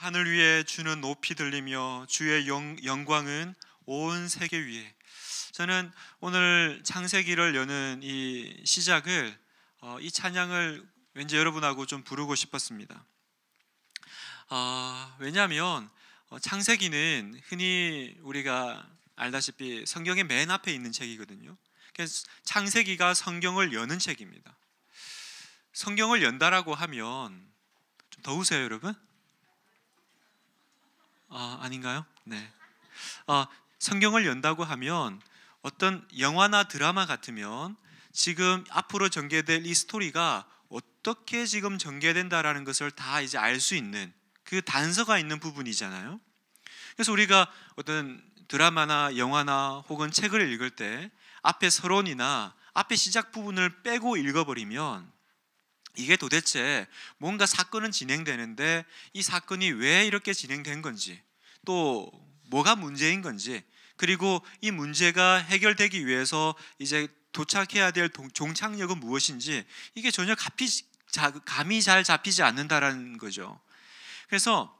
하늘 위에 주는 높이 들리며 주의 영, 영광은 온 세계 위에 저는 오늘 창세기를 여는 이 시작을 어, 이 찬양을 왠지 여러분하고 좀 부르고 싶었습니다. 어, 왜냐하면 어, 창세기는 흔히 우리가 알다시피 성경의 맨 앞에 있는 책이거든요. 그래서 창세기가 성경을 여는 책입니다. 성경을 연다라고 하면 좀 더우세요, 여러분? 아, 아닌가요? 네. 아, 성경을 연다고 하면 어떤 영화나 드라마 같으면 지금 앞으로 전개될 이 스토리가 어떻게 지금 전개된다라는 것을 다 이제 알 수 있는 그 단서가 있는 부분이잖아요. 그래서 우리가 어떤 드라마나 영화나 혹은 책을 읽을 때 앞에 서론이나 앞에 시작 부분을 빼고 읽어버리면 이게 도대체 뭔가 사건은 진행되는데 이 사건이 왜 이렇게 진행된 건지 또 뭐가 문제인 건지 그리고 이 문제가 해결되기 위해서 이제 도착해야 될 종착역은 무엇인지 이게 전혀 가피, 감이 잘 잡히지 않는다라는 거죠. 그래서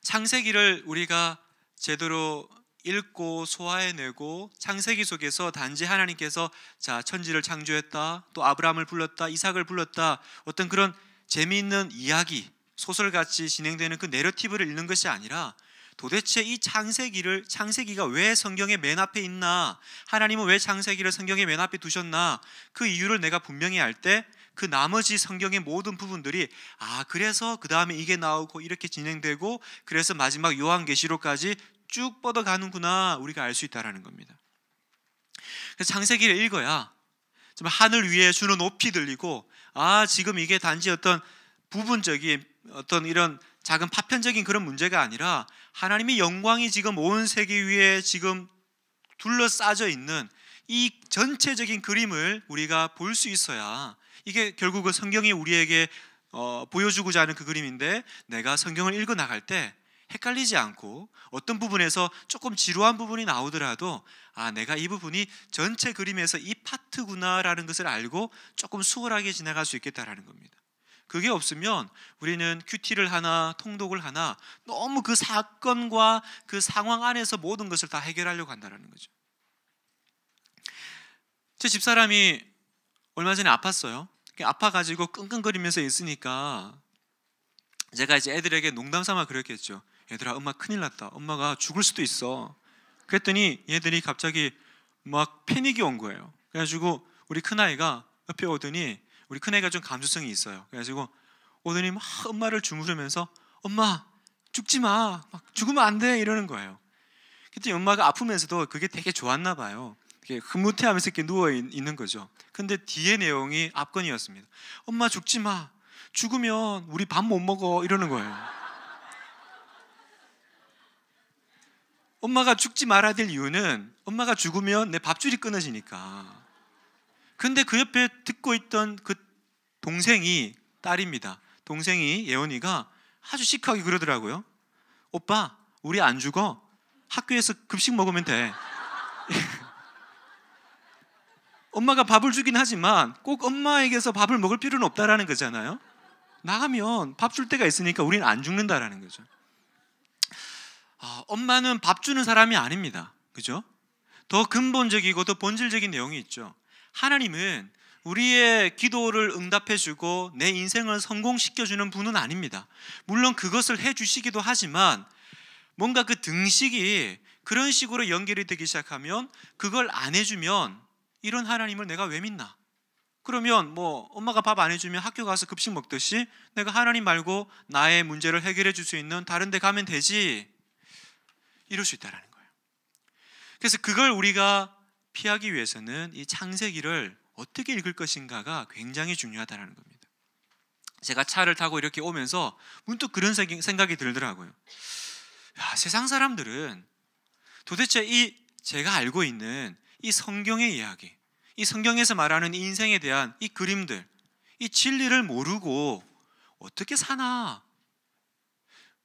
창세기를 우리가 제대로 읽고 소화해내고 창세기 속에서 단지 하나님께서 자 천지를 창조했다 또 아브라함을 불렀다 이삭을 불렀다 어떤 그런 재미있는 이야기 소설같이 진행되는 그 내러티브를 읽는 것이 아니라 도대체 이 창세기를 창세기가 왜 성경의 맨 앞에 있나 하나님은 왜 창세기를 성경의 맨 앞에 두셨나 그 이유를 내가 분명히 알 때 그 나머지 성경의 모든 부분들이 아 그래서 그 다음에 이게 나오고 이렇게 진행되고 그래서 마지막 요한계시록까지 쭉 뻗어가는구나 우리가 알 수 있다라는 겁니다. 그래서 창세기를 읽어야 좀 하늘 위에 주는 높이 들리고 아 지금 이게 단지 어떤 부분적인 어떤 이런 작은 파편적인 그런 문제가 아니라 하나님의 영광이 지금 온 세계 위에 지금 둘러싸져 있는 이 전체적인 그림을 우리가 볼 수 있어야 이게 결국은 성경이 우리에게 어, 보여주고자 하는 그 그림인데 내가 성경을 읽어 나갈 때 헷갈리지 않고 어떤 부분에서 조금 지루한 부분이 나오더라도 아 내가 이 부분이 전체 그림에서 이 파트구나라는 것을 알고 조금 수월하게 지나갈 수 있겠다라는 겁니다. 그게 없으면 우리는 큐티를 하나 통독을 하나 너무 그 사건과 그 상황 안에서 모든 것을 다 해결하려고 한다는 거죠. 제 집사람이 얼마 전에 아팠어요. 아파가지고 끙끙거리면서 있으니까 제가 이제 애들에게 농담 삼아 그랬겠죠. 얘들아 엄마 큰일 났다. 엄마가 죽을 수도 있어. 그랬더니 얘들이 갑자기 막 패닉이 온 거예요. 그래가지고 우리 큰아이가 옆에 오더니 우리 큰아이가 좀 감수성이 있어요. 그래가지고 오더니 막 엄마를 주무르면서 엄마 죽지 마. 막 죽으면 안 돼. 이러는 거예요. 그때 엄마가 아프면서도 그게 되게 좋았나 봐요. 이게 흐뭇해하면서 이렇게 누워 있는 거죠. 근데 뒤에 내용이 압권이었습니다. 엄마 죽지 마. 죽으면 우리 밥 못 먹어 이러는 거예요. 엄마가 죽지 말아야 될 이유는 엄마가 죽으면 내 밥줄이 끊어지니까. 근데 그 옆에 듣고 있던 그 동생이 딸입니다. 동생이 예원이가 아주 시크하게 그러더라고요. 오빠, 우리 안 죽어. 학교에서 급식 먹으면 돼. 엄마가 밥을 주긴 하지만 꼭 엄마에게서 밥을 먹을 필요는 없다라는 거잖아요. 나가면 밥 줄 때가 있으니까 우리는 안 죽는다라는 거죠. 아, 엄마는 밥 주는 사람이 아닙니다. 그죠? 더 근본적이고 더 본질적인 내용이 있죠. 하나님은 우리의 기도를 응답해 주고 내 인생을 성공시켜 주는 분은 아닙니다. 물론 그것을 해 주시기도 하지만 뭔가 그 등식이 그런 식으로 연결이 되기 시작하면 그걸 안 해주면 이런 하나님을 내가 왜 믿나? 그러면 뭐 엄마가 밥 안 해주면 학교 가서 급식 먹듯이 내가 하나님 말고 나의 문제를 해결해 줄 수 있는 다른 데 가면 되지 이룰 수 있다라는 거예요. 그래서 그걸 우리가 피하기 위해서는 이 창세기를 어떻게 읽을 것인가가 굉장히 중요하다라는 겁니다. 제가 차를 타고 이렇게 오면서 문득 그런 생각이 들더라고요. 야, 세상 사람들은 도대체 이 제가 알고 있는 이 성경의 이야기, 이 성경에서 말하는 인생에 대한 이 그림들, 이 진리를 모르고 어떻게 사나?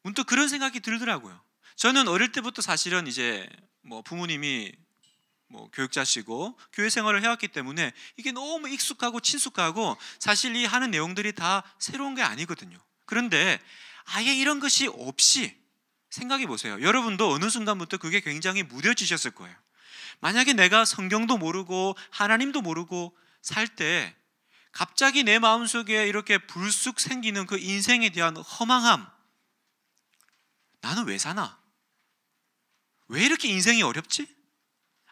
문득 그런 생각이 들더라고요. 저는 어릴 때부터 사실은 이제 뭐 부모님이 뭐 교육자시고 교회 생활을 해왔기 때문에 이게 너무 익숙하고 친숙하고 사실 이 하는 내용들이 다 새로운 게 아니거든요. 그런데 아예 이런 것이 없이 생각해 보세요. 여러분도 어느 순간부터 그게 굉장히 무뎌지셨을 거예요. 만약에 내가 성경도 모르고 하나님도 모르고 살 때 갑자기 내 마음속에 이렇게 불쑥 생기는 그 인생에 대한 허망함 나는 왜 사나? 왜 이렇게 인생이 어렵지?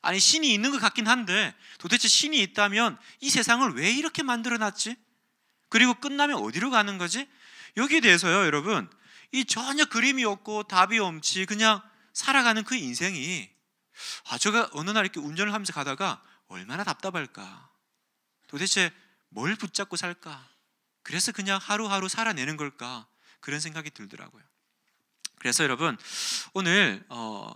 아니 신이 있는 것 같긴 한데 도대체 신이 있다면 이 세상을 왜 이렇게 만들어 놨지? 그리고 끝나면 어디로 가는 거지? 여기에 대해서요, 여러분, 이 전혀 그림이 없고 답이 없지 그냥 살아가는 그 인생이 아, 제가 어느 날 이렇게 운전을 하면서 가다가 얼마나 답답할까? 도대체 뭘 붙잡고 살까? 그래서 그냥 하루하루 살아내는 걸까? 그런 생각이 들더라고요. 그래서 여러분 오늘 어,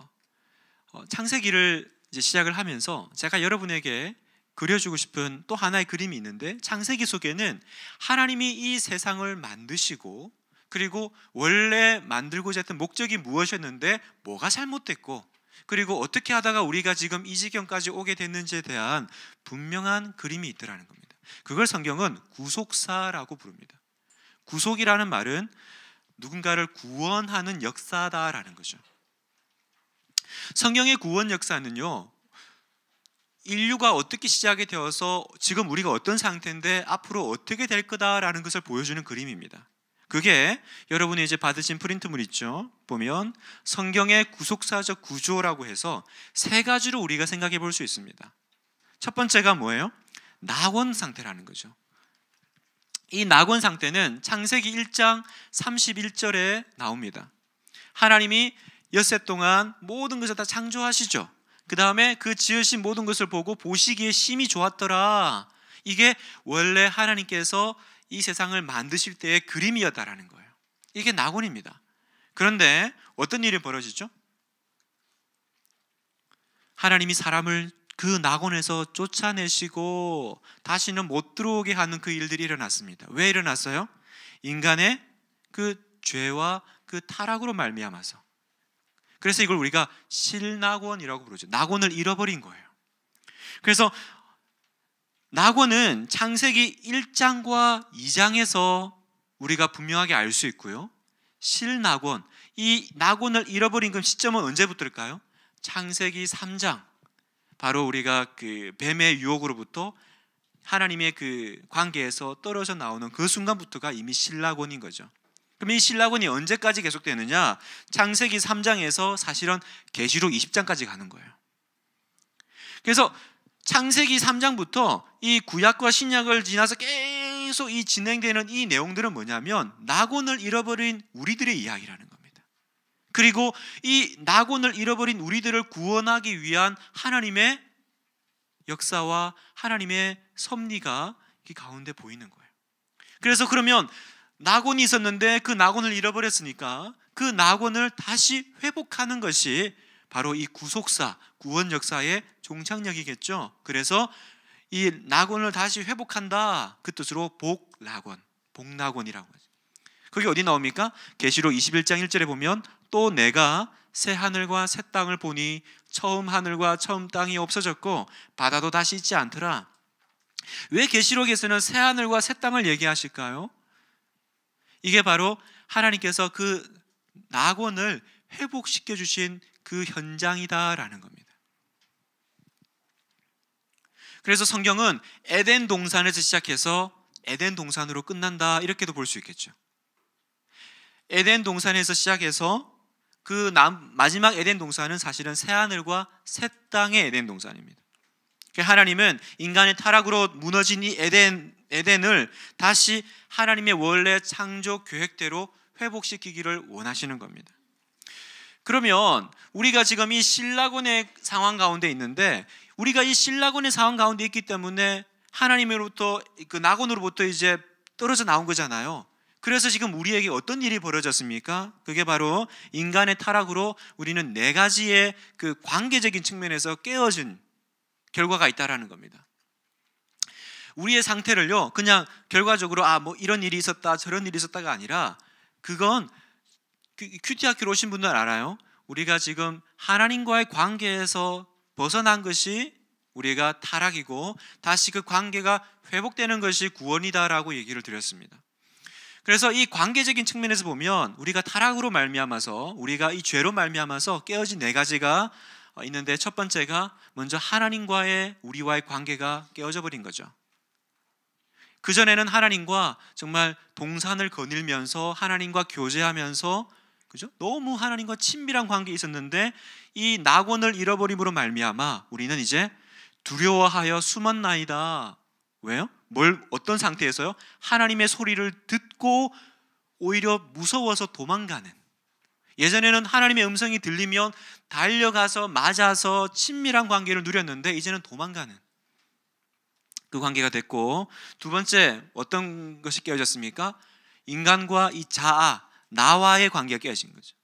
어, 창세기를 이제 시작을 하면서 제가 여러분에게 그려주고 싶은 또 하나의 그림이 있는데 창세기 속에는 하나님이 이 세상을 만드시고 그리고 원래 만들고자 했던 목적이 무엇이었는데 뭐가 잘못됐고 그리고 어떻게 하다가 우리가 지금 이 지경까지 오게 됐는지에 대한 분명한 그림이 있더라는 겁니다. 그걸 성경은 구속사라고 부릅니다. 구속이라는 말은 누군가를 구원하는 역사다라는 거죠. 성경의 구원 역사는요. 인류가 어떻게 시작이 되어서 지금 우리가 어떤 상태인데 앞으로 어떻게 될 거다라는 것을 보여주는 그림입니다. 그게 여러분이 이제 받으신 프린트물 있죠. 보면 성경의 구속사적 구조라고 해서 세 가지로 우리가 생각해 볼 수 있습니다. 첫 번째가 뭐예요? 낙원 상태라는 거죠. 이 낙원 상태는 창세기 1장 31절에 나옵니다. 하나님이 엿새 동안 모든 것을 다 창조하시죠. 그 다음에 그 지으신 모든 것을 보고 보시기에 심히 좋았더라. 이게 원래 하나님께서 이 세상을 만드실 때의 그림이었다라는 거예요. 이게 낙원입니다. 그런데 어떤 일이 벌어지죠? 하나님이 사람을 그 낙원에서 쫓아내시고 다시는 못 들어오게 하는 그 일들이 일어났습니다. 왜 일어났어요? 인간의 그 죄와 그 타락으로 말미암아서 그래서 이걸 우리가 실낙원이라고 부르죠. 낙원을 잃어버린 거예요. 그래서 낙원은 창세기 1장과 2장에서 우리가 분명하게 알 수 있고요. 실낙원, 이 낙원을 잃어버린 그 시점은 언제부터일까요? 창세기 3장. 바로 우리가 그 뱀의 유혹으로부터 하나님의 그 관계에서 떨어져 나오는 그 순간부터가 이미 실낙원인 거죠. 그럼 이 신라군이 언제까지 계속되느냐? 창세기 3장에서 사실은 계시록 20장까지 가는 거예요. 그래서 창세기 3장부터 이 구약과 신약을 지나서 계속 이 진행되는 이 내용들은 뭐냐면 낙원을 잃어버린 우리들의 이야기라는 겁니다. 그리고 이 낙원을 잃어버린 우리들을 구원하기 위한 하나님의 역사와 하나님의 섭리가 이 가운데 보이는 거예요. 그래서 그러면 낙원이 있었는데 그 낙원을 잃어버렸으니까 그 낙원을 다시 회복하는 것이 바로 이 구속사, 구원 역사의 종착역이겠죠. 그래서 이 낙원을 다시 회복한다. 그 뜻으로 복낙원, 복낙원이라고 하죠. 그게 어디 나옵니까? 계시록 21장 1절에 보면 또 내가 새 하늘과 새 땅을 보니 처음 하늘과 처음 땅이 없어졌고 바다도 다시 있지 않더라. 왜 계시록에서는 새 하늘과 새 땅을 얘기하실까요? 이게 바로 하나님께서 그 낙원을 회복시켜 주신 그 현장이다라는 겁니다. 그래서 성경은 에덴 동산에서 시작해서 에덴 동산으로 끝난다 이렇게도 볼 수 있겠죠. 에덴 동산에서 시작해서 그 남, 마지막 에덴 동산은 사실은 새 하늘과 새 땅의 에덴 동산입니다. 그 하나님은 인간의 타락으로 무너진 이 에덴 에덴을 다시 하나님의 원래 창조 계획대로 회복시키기를 원하시는 겁니다. 그러면 우리가 지금 이 신라곤의 상황 가운데 있는데 우리가 이 신라곤의 상황 가운데 있기 때문에 하나님으로부터 그 낙원으로부터 이제 떨어져 나온 거잖아요. 그래서 지금 우리에게 어떤 일이 벌어졌습니까? 그게 바로 인간의 타락으로 우리는 네 가지의 그 관계적인 측면에서 깨어진 결과가 있다라는 겁니다. 우리의 상태를요, 그냥 결과적으로 아, 뭐 이런 일이 있었다, 저런 일이 있었다가 아니라 그건 그 큐티 학교로 오신 분들 알아요. 우리가 지금 하나님과의 관계에서 벗어난 것이 우리가 타락이고 다시 그 관계가 회복되는 것이 구원이다라고 얘기를 드렸습니다. 그래서 이 관계적인 측면에서 보면 우리가 타락으로 말미암아서 우리가 이 죄로 말미암아서 깨어진 네 가지가 있는데 첫 번째가 먼저 하나님과의 우리와의 관계가 깨어져 버린 거죠. 그전에는 하나님과 정말 동산을 거닐면서 하나님과 교제하면서 그죠? 너무 하나님과 친밀한 관계에 있었는데 이 낙원을 잃어버림으로 말미암아 우리는 이제 두려워하여 숨었나이다. 왜요? 뭘 어떤 상태에서요? 하나님의 소리를 듣고 오히려 무서워서 도망가는 예전에는 하나님의 음성이 들리면 달려가서 맞아서 친밀한 관계를 누렸는데 이제는 도망가는 그 관계가 됐고 두 번째 어떤 것이 깨어졌습니까? 인간과 이 자아 나와의 관계가 깨어진 거죠.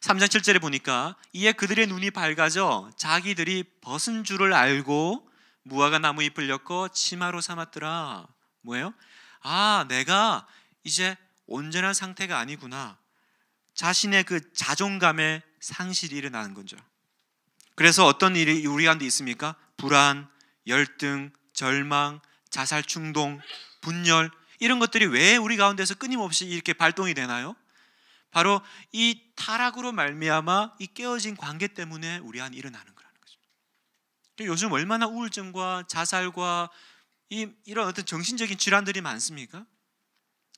3장 7절에 보니까 이에 그들의 눈이 밝아져 자기들이 벗은 줄을 알고 무화과 나무 잎을 엮어 치마로 삼았더라. 뭐예요? 아, 내가 이제 온전한 상태가 아니구나. 자신의 그 자존감의 상실이 일어나는 거죠. 그래서 어떤 일이 우리 가운 있습니까? 불안, 열등, 절망, 자살 충동, 분열 이런 것들이 왜 우리 가운데서 끊임없이 이렇게 발동이 되나요? 바로 이 타락으로 말미암아 이 깨어진 관계 때문에 우리 안 일어나는 거라는 거죠. 그 요즘 얼마나 우울증과 자살과 이, 이런 어떤 정신적인 질환들이 많습니까?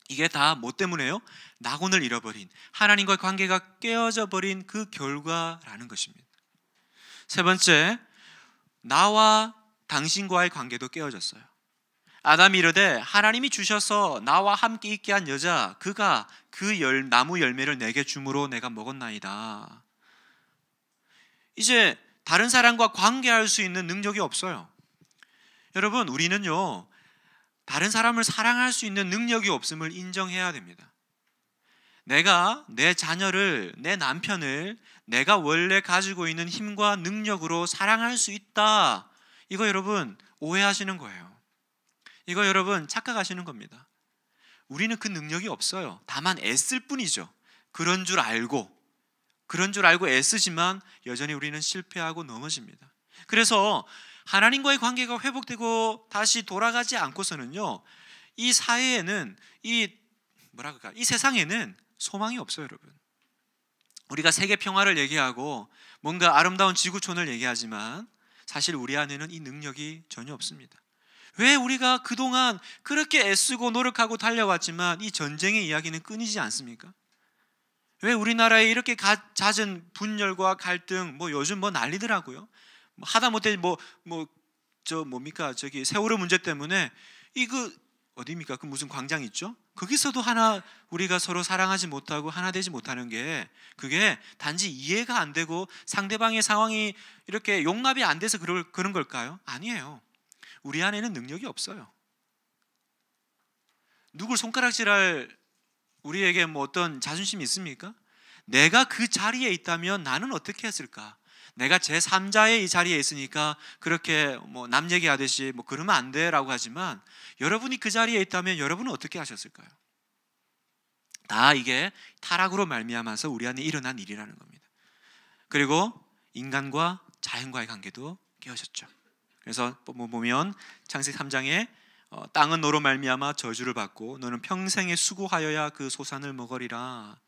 이게 다 뭐 때문에요? 낙원을 잃어버린 하나님과 관계가 깨어져 버린 그 결과라는 것입니다. 세 번째, 나와 당신과의 관계도 깨어졌어요. 아담이 이르되 하나님이 주셔서 나와 함께 있게 한 여자 그가 그 열, 나무 열매를 내게 주므로 내가 먹었나이다. 이제 다른 사람과 관계할 수 있는 능력이 없어요. 여러분 우리는요 다른 사람을 사랑할 수 있는 능력이 없음을 인정해야 됩니다. 내가 내 자녀를, 내 남편을 내가 원래 가지고 있는 힘과 능력으로 사랑할 수 있다 이거 여러분 오해하시는 거예요. 이거 여러분 착각하시는 겁니다. 우리는 그 능력이 없어요. 다만 애쓸 뿐이죠. 그런 줄 알고 그런 줄 알고 애쓰지만 여전히 우리는 실패하고 넘어집니다. 그래서 하나님과의 관계가 회복되고 다시 돌아가지 않고서는요. 이 사회에는 이 뭐라 그까이 세상에는 소망이 없어요, 여러분. 우리가 세계 평화를 얘기하고 뭔가 아름다운 지구촌을 얘기하지만 사실 우리 안에는 이 능력이 전혀 없습니다. 왜 우리가 그동안 그렇게 애쓰고 노력하고 달려왔지만 이 전쟁의 이야기는 끊이지 않습니까? 왜 우리나라에 이렇게 가, 잦은 분열과 갈등 뭐 요즘 뭐 난리더라고요. 뭐 하다못해 뭐 뭐 저 뭡니까 저기 세월호 문제 때문에 이그 어디입니까? 그 무슨 광장 있죠? 거기서도 하나 우리가 서로 사랑하지 못하고 하나 되지 못하는 게 그게 단지 이해가 안 되고 상대방의 상황이 이렇게 용납이 안 돼서 그럴, 그런 걸까요? 아니에요. 우리 안에는 능력이 없어요. 누굴 손가락질할 우리에게 뭐 어떤 자존심이 있습니까? 내가 그 자리에 있다면 나는 어떻게 했을까? 내가 제3자의 이 자리에 있으니까 그렇게 뭐 남 얘기하듯이 뭐 그러면 안 돼라고 하지만 여러분이 그 자리에 있다면 여러분은 어떻게 하셨을까요? 다 이게 타락으로 말미암아서 우리 안에 일어난 일이라는 겁니다. 그리고 인간과 자연과의 관계도 깨어졌죠. 그래서 뭐, 뭐 보면 창세 3장에 어, 땅은 너로 말미암아 저주를 받고 너는 평생에 수고하여야 그 소산을 먹으리라.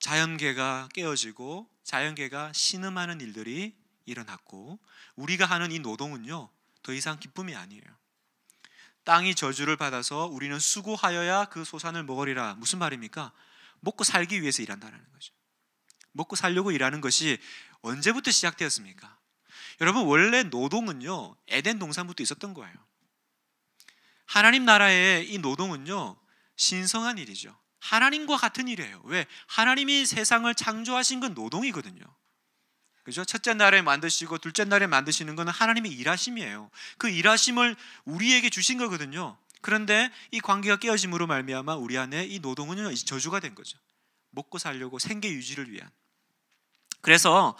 자연계가 깨어지고 자연계가 신음하는 일들이 일어났고 우리가 하는 이 노동은요 더 이상 기쁨이 아니에요. 땅이 저주를 받아서 우리는 수고하여야 그 소산을 먹으리라 무슨 말입니까? 먹고 살기 위해서 일한다는 거죠. 먹고 살려고 일하는 것이 언제부터 시작되었습니까? 여러분 원래 노동은요 에덴 동산부터 있었던 거예요. 하나님 나라의 이 노동은요 신성한 일이죠. 하나님과 같은 일이에요. 왜? 하나님이 세상을 창조하신 건 노동이거든요. 그죠? 첫째 날에 만드시고 둘째 날에 만드시는 건 하나님의 일하심이에요. 그 일하심을 우리에게 주신 거거든요. 그런데 이 관계가 깨어짐으로 말미암아 우리 안에 이 노동은 저주가 된 거죠. 먹고 살려고 생계 유지를 위한. 그래서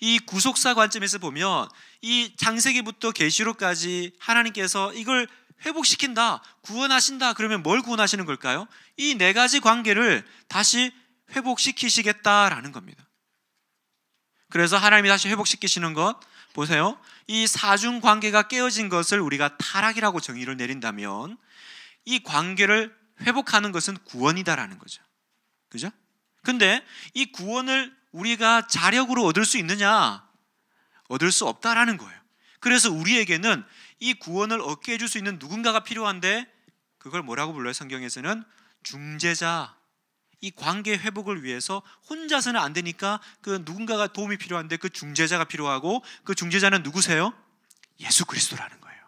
이 구속사 관점에서 보면 이 창세기부터 계시록까지 하나님께서 이걸 회복시킨다, 구원하신다, 그러면 뭘 구원하시는 걸까요? 이 네 가지 관계를 다시 회복시키시겠다라는 겁니다. 그래서 하나님이 다시 회복시키시는 것, 보세요. 이 사중 관계가 깨어진 것을 우리가 타락이라고 정의를 내린다면 이 관계를 회복하는 것은 구원이다라는 거죠. 그죠? 근데 이 구원을 우리가 자력으로 얻을 수 있느냐? 얻을 수 없다라는 거예요. 그래서 우리에게는 이 구원을 얻게 해줄 수 있는 누군가가 필요한데 그걸 뭐라고 불러요? 성경에서는 중재자. 이 관계 회복을 위해서 혼자서는 안 되니까 그 누군가가 도움이 필요한데 그 중재자가 필요하고 그 중재자는 누구세요? 예수 그리스도라는 거예요.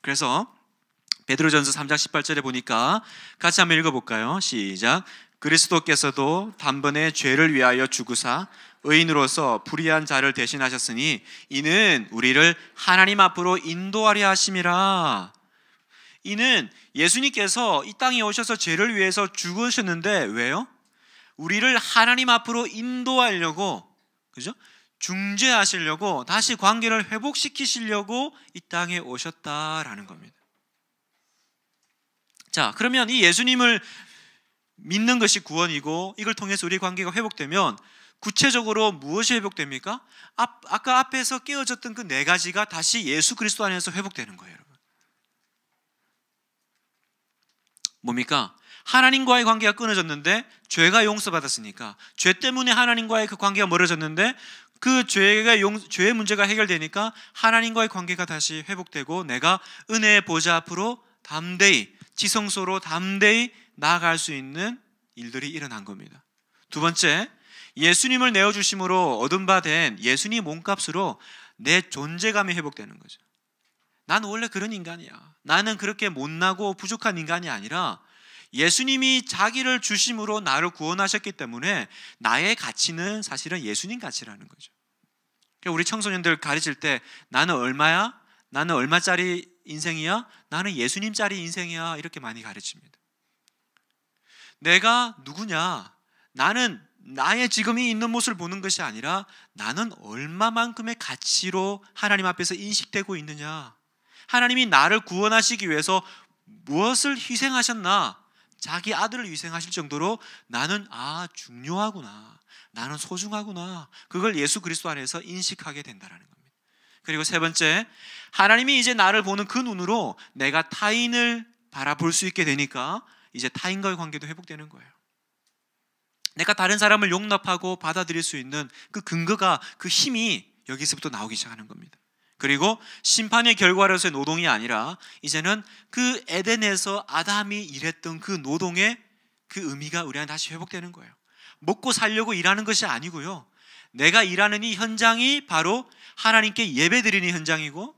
그래서 베드로전서 3장 18절에 보니까 같이 한번 읽어 볼까요? 시작. 그리스도께서도 단번에 죄를 위하여 죽으사 의인으로서 불의한 자를 대신하셨으니 이는 우리를 하나님 앞으로 인도하려 하심이라. 이는 예수님께서 이 땅에 오셔서 죄를 위해서 죽으셨는데 왜요? 우리를 하나님 앞으로 인도하려고 그죠? 중재하시려고 다시 관계를 회복시키시려고 이 땅에 오셨다라는 겁니다. 자, 그러면 이 예수님을 믿는 것이 구원이고 이걸 통해서 우리 관계가 회복되면 구체적으로 무엇이 회복됩니까? 앞, 아까 앞에서 깨어졌던 그 네 가지가 다시 예수 그리스도 안에서 회복되는 거예요, 여러분. 뭡니까? 하나님과의 관계가 끊어졌는데 죄가 용서받았으니까 죄 때문에 하나님과의 그 관계가 멀어졌는데 그 죄가 용, 죄의 문제가 해결되니까 하나님과의 관계가 다시 회복되고 내가 은혜의 보좌 앞으로 담대히 지성소로 담대히 나아갈 수 있는 일들이 일어난 겁니다. 두 번째, 예수님을 내어주심으로 얻은 바 된 예수님 몸값으로 내 존재감이 회복되는 거죠. 난 원래 그런 인간이야. 나는 그렇게 못나고 부족한 인간이 아니라 예수님이 자기를 주심으로 나를 구원하셨기 때문에 나의 가치는 사실은 예수님 가치라는 거죠. 그러니까 우리 청소년들 가르칠 때 나는 얼마야? 나는 얼마짜리 인생이야? 나는 예수님짜리 인생이야? 이렇게 많이 가르칩니다. 내가 누구냐? 나는 나의 지금이 있는 모습을 보는 것이 아니라 나는 얼마만큼의 가치로 하나님 앞에서 인식되고 있느냐. 하나님이 나를 구원하시기 위해서 무엇을 희생하셨나? 자기 아들을 희생하실 정도로 나는 아 중요하구나. 나는 소중하구나. 그걸 예수 그리스도 안에서 인식하게 된다라는 겁니다. 그리고 세 번째, 하나님이 이제 나를 보는 그 눈으로 내가 타인을 바라볼 수 있게 되니까 이제 타인과의 관계도 회복되는 거예요. 내가 다른 사람을 용납하고 받아들일 수 있는 그 근거가 그 힘이 여기서부터 나오기 시작하는 겁니다. 그리고 심판의 결과로서의 노동이 아니라 이제는 그 에덴에서 아담이 일했던 그 노동의 그 의미가 우리한테 다시 회복되는 거예요. 먹고 살려고 일하는 것이 아니고요. 내가 일하는 이 현장이 바로 하나님께 예배드리는 현장이고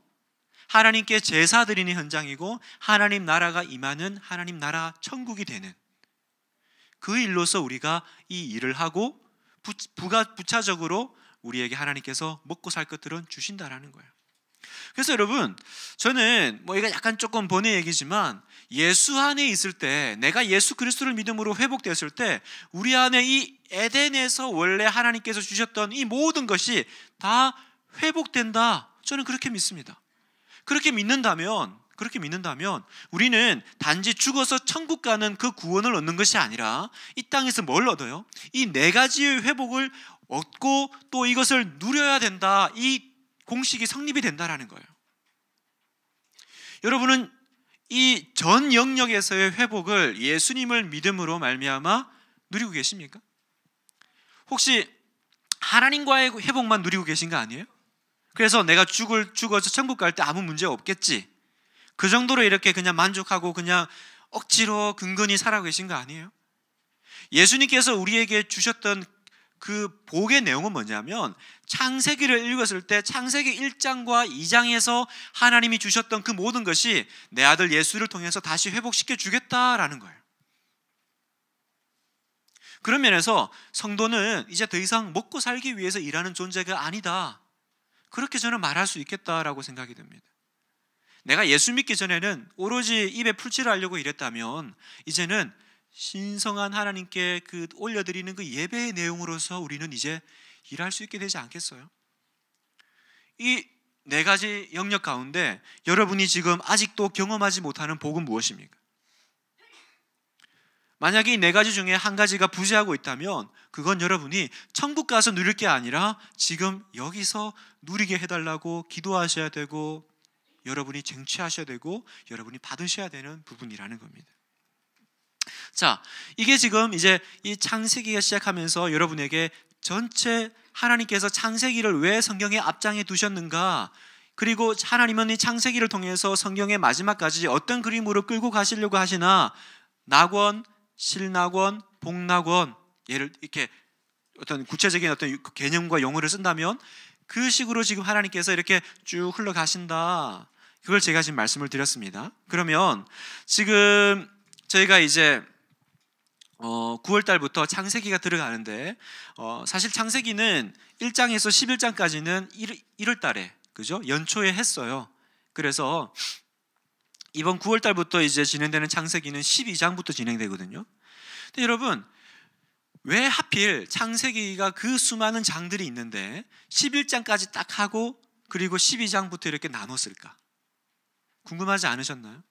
하나님께 제사드리는 현장이고 하나님 나라가 임하는 하나님 나라 천국이 되는 그 일로서 우리가 이 일을 하고 부, 가 부차적으로 우리에게 하나님께서 먹고 살 것들은 주신다라는 거예요. 그래서 여러분, 저는 뭐 이거 약간 조금 번외 얘기지만 예수 안에 있을 때 내가 예수 그리스도를 믿음으로 회복되었을 때 우리 안에 이 에덴에서 원래 하나님께서 주셨던 이 모든 것이 다 회복된다. 저는 그렇게 믿습니다. 그렇게 믿는다면 그렇게 믿는다면 우리는 단지 죽어서 천국 가는 그 구원을 얻는 것이 아니라 이 땅에서 뭘 얻어요? 이 네 가지의 회복을 얻고 또 이것을 누려야 된다. 이 공식이 성립이 된다라는 거예요. 여러분은 이 전 영역에서의 회복을 예수님을 믿음으로 말미암아 누리고 계십니까? 혹시 하나님과의 회복만 누리고 계신 거 아니에요? 그래서 내가 죽을 죽어서 천국 갈 때 아무 문제 없겠지. 그 정도로 이렇게 그냥 만족하고 그냥 억지로 근근히 살아 계신 거 아니에요? 예수님께서 우리에게 주셨던 그 복의 내용은 뭐냐면 창세기를 읽었을 때 창세기 1장과 2장에서 하나님이 주셨던 그 모든 것이 내 아들 예수를 통해서 다시 회복시켜 주겠다라는 거예요. 그런 면에서 성도는 이제 더 이상 먹고 살기 위해서 일하는 존재가 아니다. 그렇게 저는 말할 수 있겠다라고 생각이 됩니다. 내가 예수 믿기 전에는 오로지 입에 풀칠을 하려고 이랬다면 이제는 신성한 하나님께 그 올려드리는 그 예배의 내용으로서 우리는 이제 일할 수 있게 되지 않겠어요? 이 네 가지 영역 가운데 여러분이 지금 아직도 경험하지 못하는 복은 무엇입니까? 만약에 이네 가지 중에 한 가지가 부재하고 있다면 그건 여러분이 천국 가서 누릴 게 아니라 지금 여기서 누리게 해달라고 기도하셔야 되고 여러분이 쟁취하셔야 되고 여러분이 받으셔야 되는 부분이라는 겁니다. 자, 이게 지금 이제 이 창세기가 시작하면서 여러분에게 전체 하나님께서 창세기를 왜 성경에 앞장에 두셨는가 그리고 하나님은 이 창세기를 통해서 성경의 마지막까지 어떤 그림으로 끌고 가시려고 하시나 낙원, 실낙원, 복낙원 예를 이렇게 어떤 구체적인 어떤 개념과 용어를 쓴다면 그 식으로 지금 하나님께서 이렇게 쭉 흘러가신다. 그걸 제가 지금 말씀을 드렸습니다. 그러면 지금 저희가 이제 어, 9월 달부터 창세기가 들어가는데 어, 사실 창세기는 1장에서 11장까지는 1, 1월 달에 그죠? 연초에 했어요. 그래서 이번 9월 달부터 이제 진행되는 창세기는 12장부터 진행되거든요. 근데 여러분 왜 하필 창세기가 그 수많은 장들이 있는데 11장까지 딱 하고 그리고 12장부터 이렇게 나눴을까? 궁금하지 않으셨나요?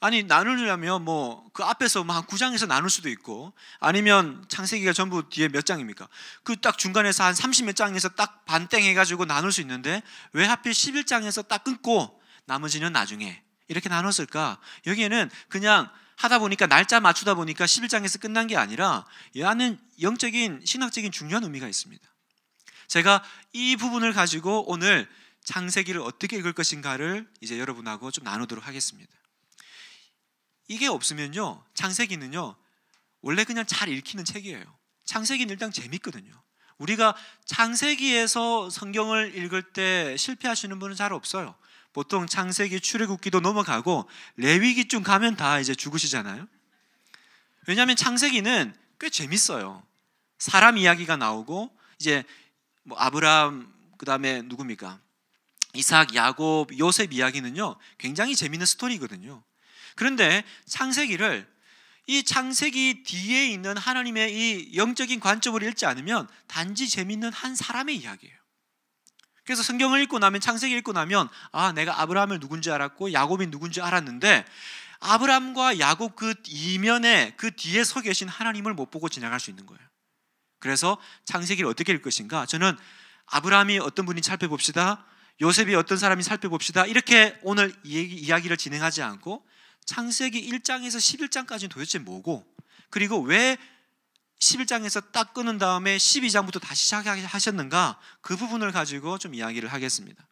아니 나누려면 뭐그 앞에서 뭐 한 9장에서 나눌 수도 있고 아니면 창세기가 전부 뒤에 몇 장입니까? 그 딱 중간에서 한30몇 장에서 딱 반땡 해가지고 나눌 수 있는데 왜 하필 11장에서 딱 끊고 나머지는 나중에 이렇게 나눴을까? 여기에는 그냥 하다 보니까 날짜 맞추다 보니까 11장에서 끝난 게 아니라 얘는 영적인 신학적인 중요한 의미가 있습니다. 제가 이 부분을 가지고 오늘 창세기를 어떻게 읽을 것인가를 이제 여러분하고 좀 나누도록 하겠습니다. 이게 없으면요, 창세기는요, 원래 그냥 잘 읽히는 책이에요. 창세기는 일단 재밌거든요. 우리가 창세기에서 성경을 읽을 때 실패하시는 분은 잘 없어요. 보통 창세기 출애굽기도 넘어가고 레위기쯤 가면 다 이제 죽으시잖아요. 왜냐하면 창세기는 꽤 재밌어요. 사람 이야기가 나오고 이제 뭐 아브라함 그다음에 누굽니까? 이삭, 야곱, 요셉 이야기는요 굉장히 재미있는 스토리거든요. 그런데 창세기를 이 창세기 뒤에 있는 하나님의 이 영적인 관점으로 읽지 않으면 단지 재미있는 한 사람의 이야기예요. 그래서 성경을 읽고 나면 창세기 읽고 나면 아 내가 아브라함을 누군지 알았고 야곱이 누군지 알았는데 아브라함과 야곱 그 이면에 그 뒤에 서 계신 하나님을 못 보고 지나갈 수 있는 거예요. 그래서 창세기를 어떻게 읽을 것인가? 저는 아브라함이 어떤 분인지 살펴봅시다. 요셉이 어떤 사람이 살펴봅시다. 이렇게 오늘 이야기를 진행하지 않고 창세기 1장에서 11장까지는 도대체 뭐고 그리고 왜 11장에서 딱 끊은 다음에 12장부터 다시 시작하셨는가 그 부분을 가지고 좀 이야기를 하겠습니다.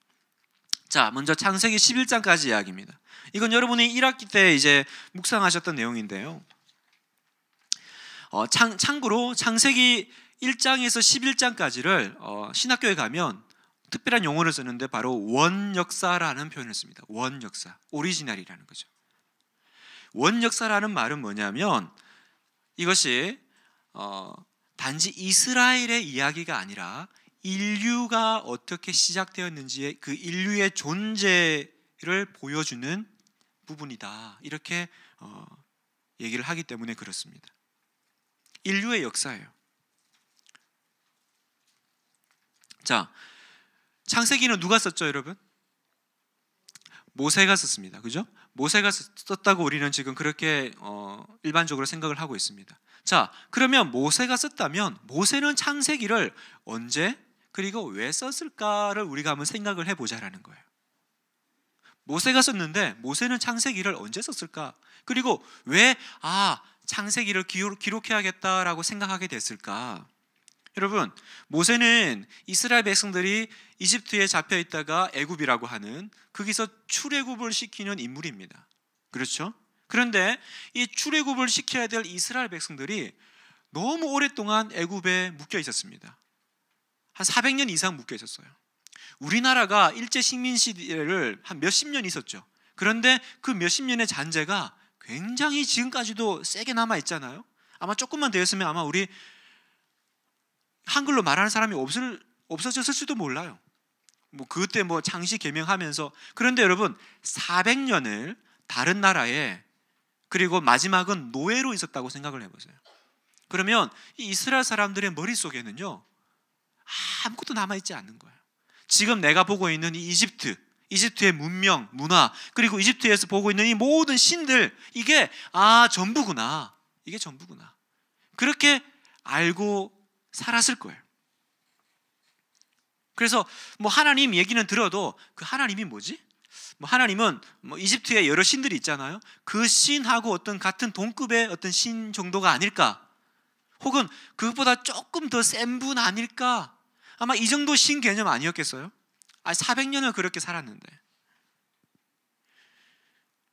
자, 먼저 창세기 11장까지 이야기입니다. 이건 여러분이 1학기 때 이제 묵상하셨던 내용인데요. 어, 창, 참고로 창세기 1장에서 11장까지를 어, 신학교에 가면 특별한 용어를 쓰는데 바로 원역사라는 표현을 씁니다. 원역사, 오리지널이라는 거죠. 원역사라는 말은 뭐냐면 이것이 어, 단지 이스라엘의 이야기가 아니라 인류가 어떻게 시작되었는지의 그 인류의 존재를 보여주는 부분이다. 이렇게 어, 얘기를 하기 때문에 그렇습니다. 인류의 역사예요. 자, 창세기는 누가 썼죠, 여러분? 모세가 썼습니다. 그죠? 모세가 썼다고 우리는 지금 그렇게 어, 일반적으로 생각을 하고 있습니다. 자, 그러면 모세가 썼다면 모세는 창세기를 언제 그리고 왜 썼을까를 우리가 한번 생각을 해보자라는 거예요. 모세가 썼는데 모세는 창세기를 언제 썼을까? 그리고 왜아 창세기를 기록, 기록해야겠다라고 생각하게 됐을까? 여러분 모세는 이스라엘 백성들이 이집트에 잡혀 있다가 애굽이라고 하는 거기서 출애굽을 시키는 인물입니다. 그렇죠? 그런데 이 출애굽을 시켜야 될 이스라엘 백성들이 너무 오랫동안 애굽에 묶여 있었습니다. 한 400년 이상 묶여 있었어요. 우리나라가 일제 식민 시대를 한 몇십 년 있었죠. 그런데 그 몇십 년의 잔재가 굉장히 지금까지도 세게 남아 있잖아요. 아마 조금만 되었으면 아마 우리 한글로 말하는 사람이 없을 없어졌을수도 몰라요. 뭐 그때 뭐 장시 개명하면서 그런데 여러분 400년을 다른 나라에 그리고 마지막은 노예로 있었다고 생각을 해보세요. 그러면 이 이스라엘 사람들의 머릿속에는요 아무것도 남아있지 않는 거예요. 지금 내가 보고 있는 이 이집트, 이집트의 문명, 문화, 그리고 이집트에서 보고 있는 이 모든 신들, 이게 아 전부구나, 이게 전부구나. 그렇게 알고 살았을 거예요. 그래서 뭐 하나님 얘기는 들어도 그 하나님이 뭐지? 뭐 하나님은 뭐 이집트에 여러 신들이 있잖아요. 그 신하고 어떤 같은 동급의 어떤 신 정도가 아닐까? 혹은 그것보다 조금 더 센 분 아닐까? 아마 이 정도 신 개념 아니었겠어요? 아, 400년을 그렇게 살았는데.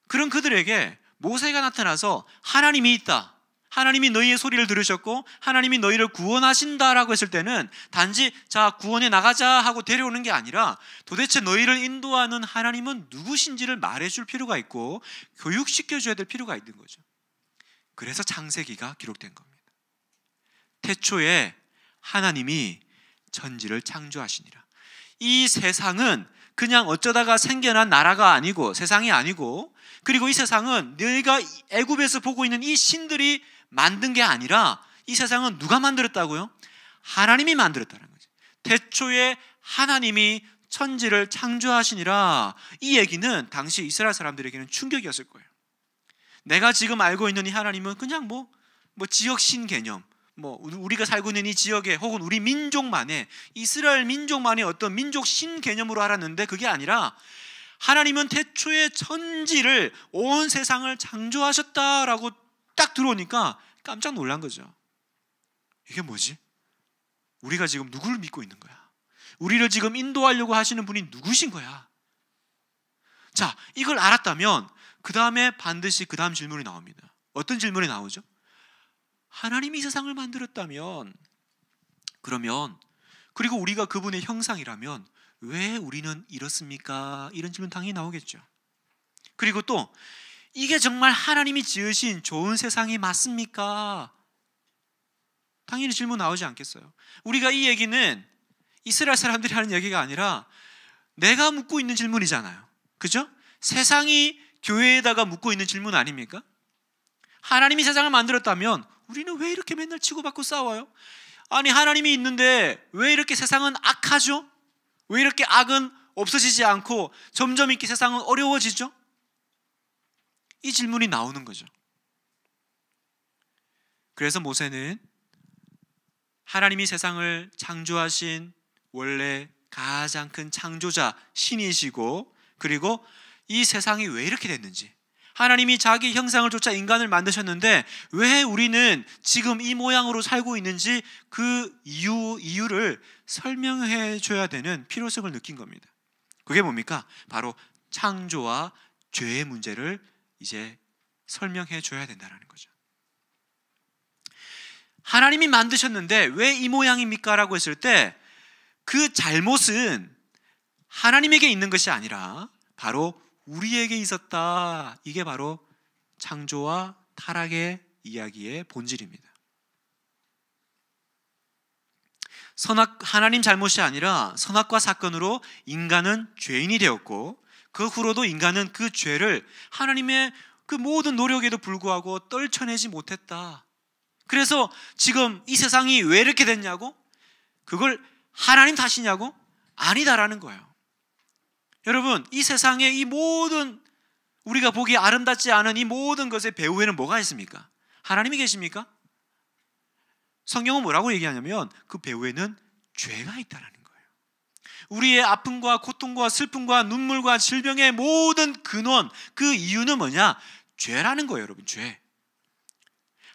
그런 그들에게 모세가 나타나서 하나님이 있다. 하나님이 너희의 소리를 들으셨고 하나님이 너희를 구원하신다라고 했을 때는 단지 자 구원에 나가자 하고 데려오는 게 아니라 도대체 너희를 인도하는 하나님은 누구신지를 말해줄 필요가 있고 교육시켜줘야 될 필요가 있는 거죠. 그래서 창세기가 기록된 겁니다. 태초에 하나님이 천지를 창조하시니라. 이 세상은 그냥 어쩌다가 생겨난 나라가 아니고 세상이 아니고 그리고 이 세상은 너희가 애굽에서 보고 있는 이 신들이 만든 게 아니라 이 세상은 누가 만들었다고요? 하나님이 만들었다는 거죠. 태초에 하나님이 천지를 창조하시니라 이 얘기는 당시 이스라엘 사람들에게는 충격이었을 거예요. 내가 지금 알고 있는 이 하나님은 그냥 뭐, 뭐 지역신 개념, 뭐 우리가 살고 있는 이 지역에 혹은 우리 민족만의 이스라엘 민족만의 어떤 민족신 개념으로 알았는데 그게 아니라 하나님은 태초에 천지를 온 세상을 창조하셨다라고 딱 들어오니까 깜짝 놀란 거죠. 이게 뭐지? 우리가 지금 누구를 믿고 있는 거야? 우리를 지금 인도하려고 하시는 분이 누구신 거야? 자, 이걸 알았다면 그 다음에 반드시 그 다음 질문이 나옵니다. 어떤 질문이 나오죠? 하나님이 세상을 만들었다면 그러면 그리고 우리가 그분의 형상이라면 왜 우리는 이렇습니까? 이런 질문 당연히 나오겠죠. 그리고 또 이게 정말 하나님이 지으신 좋은 세상이 맞습니까? 당연히 질문 나오지 않겠어요. 우리가 이 얘기는 이스라엘 사람들이 하는 얘기가 아니라 내가 묻고 있는 질문이잖아요. 그죠? 세상이 교회에다가 묻고 있는 질문 아닙니까? 하나님이 세상을 만들었다면 우리는 왜 이렇게 맨날 치고받고 싸워요? 아니, 하나님이 있는데 왜 이렇게 세상은 악하죠? 왜 이렇게 악은 없어지지 않고 점점 이렇게 세상은 어려워지죠? 이 질문이 나오는 거죠. 그래서 모세는 하나님이 세상을 창조하신 원래 가장 큰 창조자 신이시고 그리고 이 세상이 왜 이렇게 됐는지 하나님이 자기 형상을 쫓아 인간을 만드셨는데 왜 우리는 지금 이 모양으로 살고 있는지 그 이유 이유를 설명해 줘야 되는 필요성을 느낀 겁니다. 그게 뭡니까? 바로 창조와 죄의 문제를 이제 설명해 줘야 된다는 거죠. 하나님이 만드셨는데 왜 이 모양입니까? 라고 했을 때 그 잘못은 하나님에게 있는 것이 아니라 바로 우리에게 있었다. 이게 바로 창조와 타락의 이야기의 본질입니다. 선악, 하나님 잘못이 아니라 선악과 사건으로 인간은 죄인이 되었고 그 후로도 인간은 그 죄를 하나님의 그 모든 노력에도 불구하고 떨쳐내지 못했다. 그래서 지금 이 세상이 왜 이렇게 됐냐고? 그걸 하나님 탓이냐고? 아니다라는 거예요. 여러분, 이세상에이 모든 우리가 보기 아름답지 않은 이 모든 것의 배후에는 뭐가 있습니까? 하나님이 계십니까? 성경은 뭐라고 얘기하냐면 그 배후에는 죄가 있다라는 우리의 아픔과 고통과 슬픔과 눈물과 질병의 모든 근원, 그 이유는 뭐냐? 죄라는 거예요, 여러분. 죄.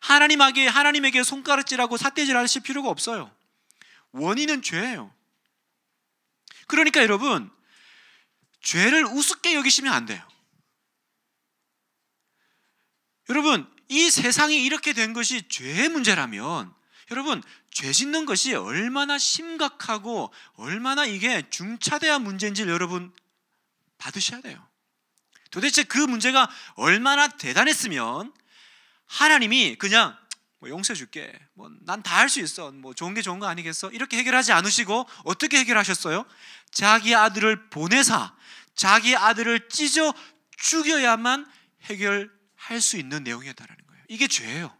하나님에게 하나님에게 손가락질하고 삿대질하실 필요가 없어요. 원인은 죄예요. 그러니까 여러분 죄를 우습게 여기시면 안 돼요. 여러분 이 세상이 이렇게 된 것이 죄의 문제라면 여러분 죄 짓는 것이 얼마나 심각하고 얼마나 이게 중차대한 문제인지 를 여러분 받으셔야 돼요. 도대체 그 문제가 얼마나 대단했으면 하나님이 그냥 뭐 용서해 줄게. 뭐 난 다 할 수 있어. 뭐 좋은 게 좋은 거 아니겠어? 이렇게 해결하지 않으시고 어떻게 해결하셨어요? 자기 아들을 보내사 자기 아들을 찢어 죽여야만 해결할 수 있는 내용이었다라는 거예요. 이게 죄예요.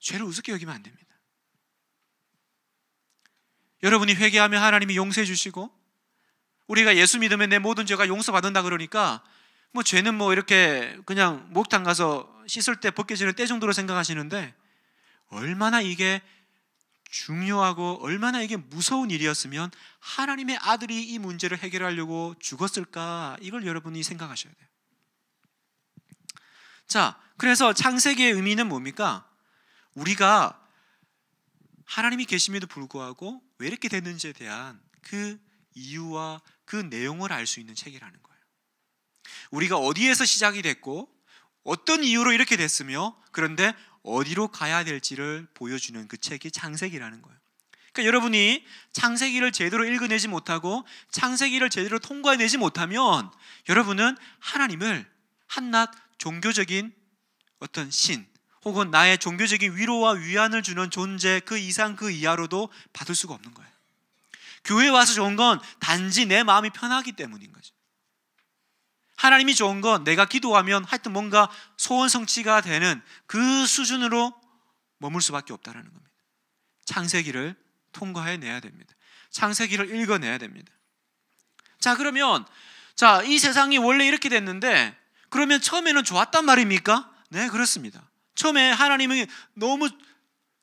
죄를 우습게 여기면 안 됩니다. 여러분이 회개하면 하나님이 용서해 주시고 우리가 예수 믿으면 내 모든 죄가 용서받는다 그러니까 뭐 죄는 뭐 이렇게 그냥 목탕 가서 씻을 때 벗겨지는 때 정도로 생각하시는데 얼마나 이게 중요하고 얼마나 이게 무서운 일이었으면 하나님의 아들이 이 문제를 해결하려고 죽었을까 이걸 여러분이 생각하셔야 돼요. 자, 그래서 창세기의 의미는 뭡니까? 우리가 하나님이 계심에도 불구하고 왜 이렇게 됐는지에 대한 그 이유와 그 내용을 알 수 있는 책이라는 거예요. 우리가 어디에서 시작이 됐고 어떤 이유로 이렇게 됐으며 그런데 어디로 가야 될지를 보여주는 그 책이 창세기라는 거예요. 그러니까 여러분이 창세기를 제대로 읽어내지 못하고 창세기를 제대로 통과해내지 못하면 여러분은 하나님을 한낱 종교적인 어떤 신, 혹은 나의 종교적인 위로와 위안을 주는 존재 그 이상 그 이하로도 받을 수가 없는 거예요. 교회 와서 좋은 건 단지 내 마음이 편하기 때문인 거죠. 하나님이 좋은 건 내가 기도하면 하여튼 뭔가 소원 성취가 되는 그 수준으로 머물 수밖에 없다라는 겁니다. 창세기를 통과해 내야 됩니다. 창세기를 읽어내야 됩니다. 자, 그러면 자, 이 세상이 원래 이렇게 됐는데 그러면 처음에는 좋았단 말입니까? 네, 그렇습니다. 처음에 하나님이 너무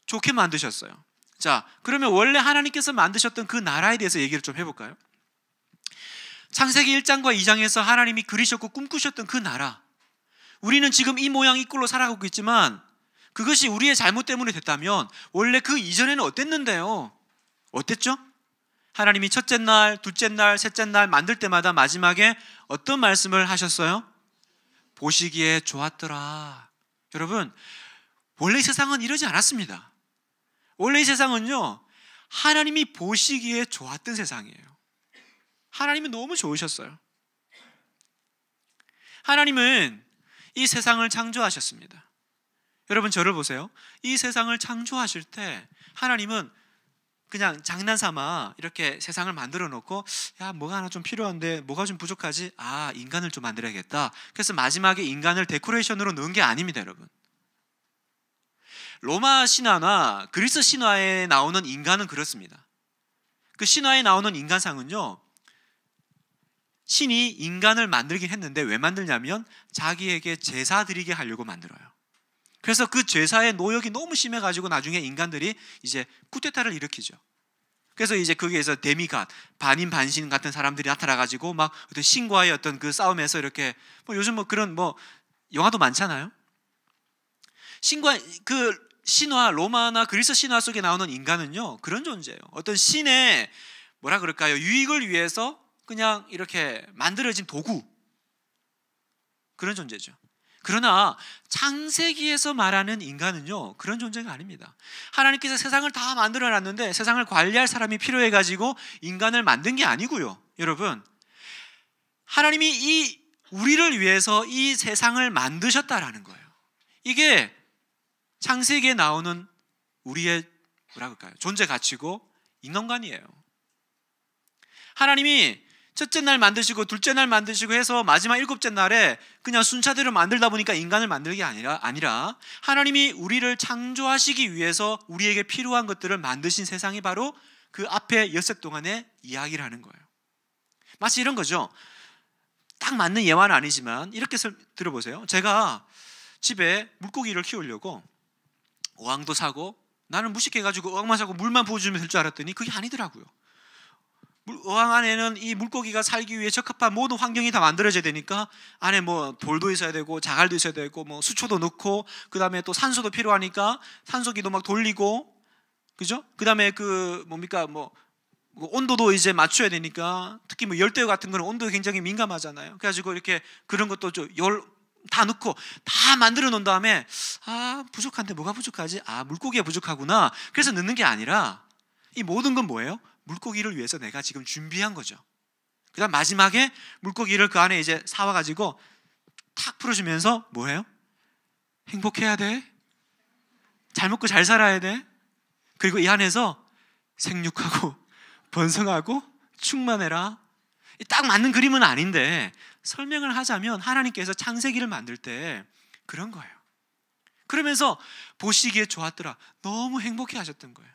좋게 만드셨어요. 자, 그러면 원래 하나님께서 만드셨던 그 나라에 대해서 얘기를 좀 해볼까요? 창세기 1장과 2장에서 하나님이 그리셨고 꿈꾸셨던 그 나라. 우리는 지금 이 모양 이 꼴로 살아가고 있지만 그것이 우리의 잘못 때문에 됐다면 원래 그 이전에는 어땠는데요? 어땠죠? 하나님이 첫째 날, 둘째 날, 셋째 날 만들 때마다 마지막에 어떤 말씀을 하셨어요? 보시기에 좋았더라. 여러분, 원래 세상은 이러지 않았습니다. 원래 세상은요, 하나님이 보시기에 좋았던 세상이에요. 하나님은 너무 좋으셨어요. 하나님은 이 세상을 창조하셨습니다. 여러분, 저를 보세요. 이 세상을 창조하실 때 하나님은 그냥 장난삼아 이렇게 세상을 만들어 놓고 야 뭐가 하나 좀 필요한데 뭐가 좀 부족하지? 아 인간을 좀 만들어야겠다. 그래서 마지막에 인간을 데코레이션으로 넣은 게 아닙니다, 여러분. 로마 신화나 그리스 신화에 나오는 인간은 그렇습니다. 그 신화에 나오는 인간상은요, 신이 인간을 만들긴 했는데 왜 만들냐면 자기에게 제사 드리게 하려고 만들어요. 그래서 그 죄사의 노역이 너무 심해가지고 나중에 인간들이 이제 쿠데타를 일으키죠. 그래서 이제 거기에서 데미갓, 반인 반신 같은 사람들이 나타나가지고 막 어떤 신과의 어떤 그 싸움에서 이렇게 뭐 요즘 뭐 그런 뭐 영화도 많잖아요. 신과 그 신화 로마나 그리스 신화 속에 나오는 인간은요 그런 존재예요. 어떤 신의 뭐라 그럴까요? 유익을 위해서 그냥 이렇게 만들어진 도구 그런 존재죠. 그러나 창세기에서 말하는 인간은요 그런 존재가 아닙니다. 하나님께서 세상을 다 만들어 놨는데 세상을 관리할 사람이 필요해 가지고 인간을 만든 게 아니고요, 여러분. 하나님이 이 우리를 위해서 이 세상을 만드셨다라는 거예요. 이게 창세기에 나오는 우리의 뭐라 그럴까요? 존재 가치고 인간관이에요. 하나님이 첫째 날 만드시고 둘째 날 만드시고 해서 마지막 일곱째 날에 그냥 순차대로 만들다 보니까 인간을 만들게 아니라 아니라 하나님이 우리를 창조하시기 위해서 우리에게 필요한 것들을 만드신 세상이 바로 그 앞에 여섯 동안의 이야기를 하는 거예요. 마치 이런 거죠. 딱 맞는 예화는 아니지만 이렇게 들어보세요. 제가 집에 물고기를 키우려고 어항도 사고 나는 무식해가지고 어항만 사고 물만 부어주면 될 줄 알았더니 그게 아니더라고요. 어항 안에는 이 물고기가 살기 위해 적합한 모든 환경이 다 만들어져야 되니까 안에 뭐 돌도 있어야 되고 자갈도 있어야 되고 뭐 수초도 넣고 그다음에 또 산소도 필요하니까 산소기도 막 돌리고 그죠? 그다음에 그 뭡니까 뭐, 뭐 온도도 이제 맞춰야 되니까 특히 뭐 열대어 같은 거는 온도에 굉장히 민감하잖아요. 그래가지고 이렇게 그런 것도 좀 열 다 넣고 다 만들어 놓은 다음에 아 부족한데 뭐가 부족하지? 아 물고기가 부족하구나. 그래서 넣는 게 아니라 이 모든 건 뭐예요? 물고기를 위해서 내가 지금 준비한 거죠. 그다음 마지막에 물고기를 그 안에 이제 사와 가지고 탁 풀어주면서 뭐해요 행복해야 돼. 잘 먹고 잘 살아야 돼. 그리고 이 안에서 생육하고 번성하고 충만해라. 딱 맞는 그림은 아닌데 설명을 하자면 하나님께서 창세기를 만들 때 그런 거예요. 그러면서 보시기에 좋았더라. 너무 행복해 하셨던 거예요.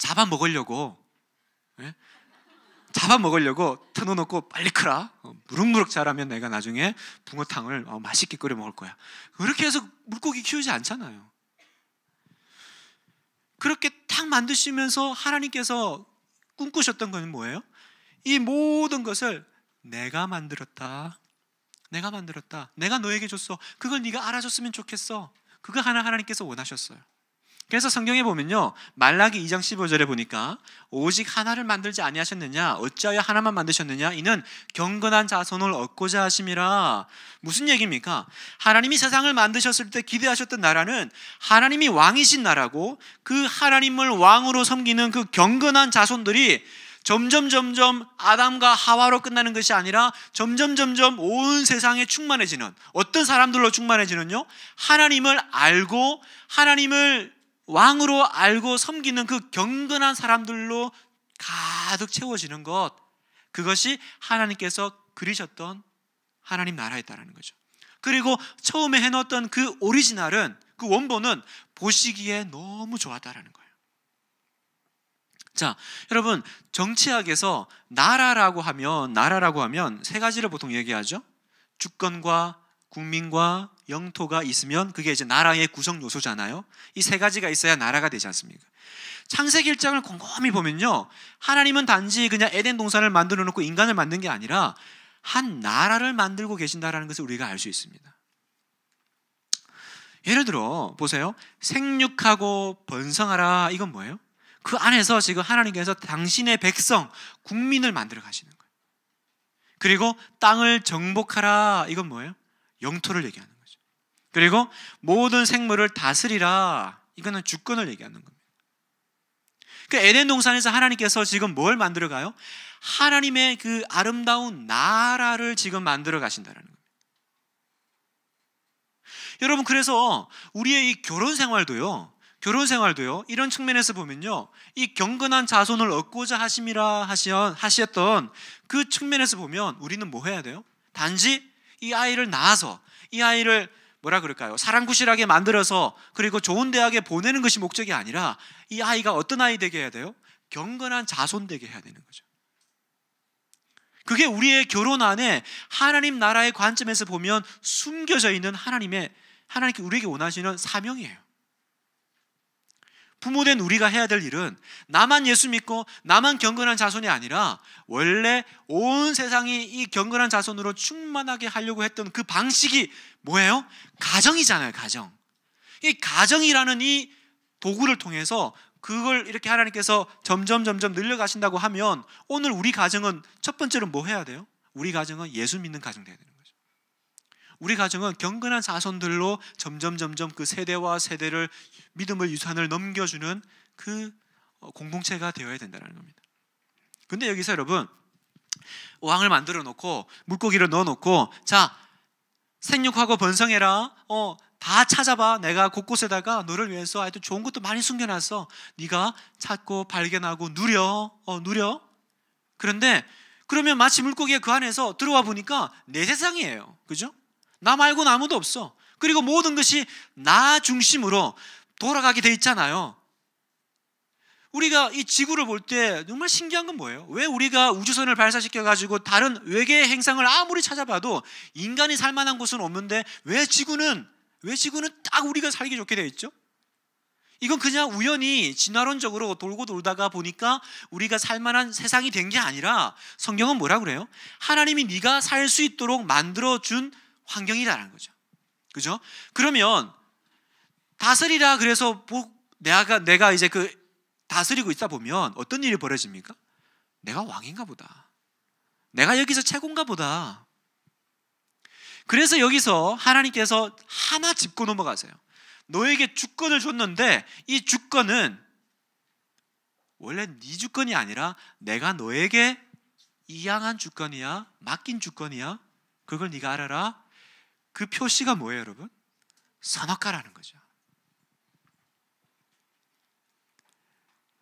잡아먹으려고 예? 잡아먹으려고 터놓고 빨리 크라 어, 무럭무럭 자라면 내가 나중에 붕어탕을 어, 맛있게 끓여 먹을 거야 그렇게 해서 물고기 키우지 않잖아요 그렇게 탁 만드시면서 하나님께서 꿈꾸셨던 것은 뭐예요? 이 모든 것을 내가 만들었다 내가 만들었다 내가 너에게 줬어 그걸 네가 알아줬으면 좋겠어 그거 하나 하나님께서 원하셨어요 그래서 성경에 보면요. 말라기 2장 15절에 보니까 오직 하나를 만들지 아니하셨느냐 어찌하여 하나만 만드셨느냐 이는 경건한 자손을 얻고자 하심이라. 무슨 얘기입니까? 하나님이 세상을 만드셨을 때 기대하셨던 나라는 하나님이 왕이신 나라고 그 하나님을 왕으로 섬기는 그 경건한 자손들이 점점 점점 아담과 하와로 끝나는 것이 아니라 점점 점점 온 세상에 충만해지는 어떤 사람들로 충만해지는요? 하나님을 알고 하나님을 왕으로 알고 섬기는 그 경건한 사람들로 가득 채워지는 것 그것이 하나님께서 그리셨던 하나님 나라였다라는 거죠. 그리고 처음에 해놓았던 그 오리지널은 그 원본은 보시기에 너무 좋았다라는 거예요. 자, 여러분 정치학에서 나라라고 하면 나라라고 하면 세 가지를 보통 얘기하죠. 주권과 국민과 영토가 있으면 그게 이제 나라의 구성 요소잖아요. 이 세 가지가 있어야 나라가 되지 않습니까? 창세기 1장을 곰곰이 보면요. 하나님은 단지 그냥 에덴 동산을 만들어 놓고 인간을 만든 게 아니라 한 나라를 만들고 계신다라는 것을 우리가 알 수 있습니다. 예를 들어 보세요. 생육하고 번성하라 이건 뭐예요? 그 안에서 지금 하나님께서 당신의 백성, 국민을 만들어 가시는 거예요. 그리고 땅을 정복하라 이건 뭐예요? 영토를 얘기하는 거죠. 그리고 모든 생물을 다스리라. 이거는 주권을 얘기하는 겁니다. 그 에덴 동산에서 하나님께서 지금 뭘 만들어 가요? 하나님의 그 아름다운 나라를 지금 만들어 가신다는 겁니다. 여러분 그래서 우리의 이 결혼 생활도요. 결혼 생활도요. 이런 측면에서 보면요. 이 경건한 자손을 얻고자 하심이라 하시던 그 측면에서 보면 우리는 뭐 해야 돼요? 단지 이 아이를 낳아서 이 아이를 뭐라 그럴까요? 사랑구실하게 만들어서 그리고 좋은 대학에 보내는 것이 목적이 아니라 이 아이가 어떤 아이 되게 해야 돼요? 경건한 자손 되게 해야 되는 거죠. 그게 우리의 결혼 안에 하나님 나라의 관점에서 보면 숨겨져 있는 하나님의 하나님께 우리에게 원하시는 사명이에요. 부모된 우리가 해야 될 일은 나만 예수 믿고 나만 경건한 자손이 아니라 원래 온 세상이 이 경건한 자손으로 충만하게 하려고 했던 그 방식이 뭐예요? 가정이잖아요, 가정. 이 가정이라는 이 도구를 통해서 그걸 이렇게 하나님께서 점점 점점 늘려가신다고 하면 오늘 우리 가정은 첫 번째로 뭐 해야 돼요? 우리 가정은 예수 믿는 가정 돼야 되는 거예요. 우리 가정은 경건한 자손들로 점점 점점 그 세대와 세대를 믿음을 유산을 넘겨주는 그 어, 공동체가 되어야 된다는 겁니다. 근데 여기서 여러분 왕을 만들어 놓고 물고기를 넣어 놓고 자 생육하고 번성해라. 어, 다 찾아봐. 내가 곳곳에다가 너를 위해서 아여튼 좋은 것도 많이 숨겨놨어. 네가 찾고 발견하고 누려. 어, 누려. 그런데 그러면 마치 물고기에그 안에서 들어와 보니까 내 세상이에요. 그죠? 나 말고는 아무도 없어. 그리고 모든 것이 나 중심으로 돌아가게 돼 있잖아요. 우리가 이 지구를 볼 때 정말 신기한 건 뭐예요? 왜 우리가 우주선을 발사시켜 가지고 다른 외계 행성을 아무리 찾아봐도 인간이 살 만한 곳은 없는데 왜 지구는 왜 지구는 딱 우리가 살기 좋게 돼 있죠? 이건 그냥 우연히 진화론적으로 돌고 돌다가 보니까 우리가 살 만한 세상이 된 게 아니라 성경은 뭐라 그래요? 하나님이 네가 살 수 있도록 만들어 준 환경이다라는 거죠. 그죠? 그러면 다스리라 그래서 내가 내가 이제 그 다스리고 있다 보면 어떤 일이 벌어집니까? 내가 왕인가 보다. 내가 여기서 최고인가 보다. 그래서 여기서 하나님께서 하나 짚고 넘어가세요. 너에게 주권을 줬는데 이 주권은 원래 네 주권이 아니라 내가 너에게 이양한 주권이야, 맡긴 주권이야. 그걸 네가 알아라. 그 표시가 뭐예요, 여러분? 선악과라는 거죠.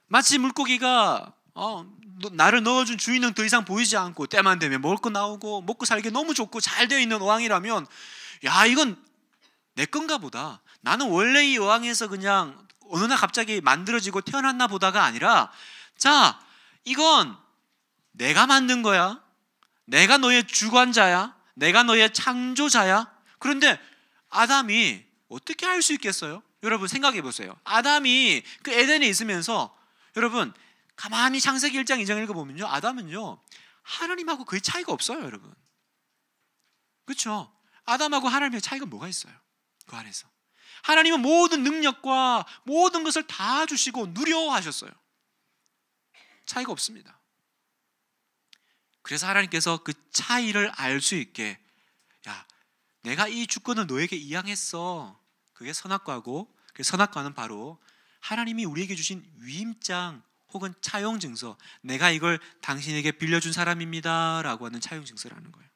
마치 물고기가 어, 나를 넣어준 주인은 더 이상 보이지 않고 때만 되면 먹을 거 나오고 먹고 살기 너무 좋고 잘 되어 있는 어항이라면 야 이건 내 건가 보다. 나는 원래 이 어항에서 그냥 어느 날 갑자기 만들어지고 태어났나 보다가 아니라 자 이건 내가 만든 거야. 내가 너의 주관자야. 내가 너의 창조자야. 그런데 아담이 어떻게 할 수 있겠어요? 여러분 생각해 보세요. 아담이 그 에덴에 있으면서 여러분 가만히 창세기 1장 2장 읽어 보면요. 아담은요. 하나님하고 거의 차이가 없어요, 여러분. 그렇죠? 아담하고 하나님의 차이가 뭐가 있어요? 그 안에서. 하나님은 모든 능력과 모든 것을 다 주시고 누려 하셨어요. 차이가 없습니다. 그래서 하나님께서 그 차이를 알 수 있게 야, 내가 이 주권을 너에게 이양했어. 그게 선악과고 그 선악과는 바로 하나님이 우리에게 주신 위임장 혹은 차용 증서. 내가 이걸 당신에게 빌려준 사람입니다라고 하는 차용 증서라는 거예요.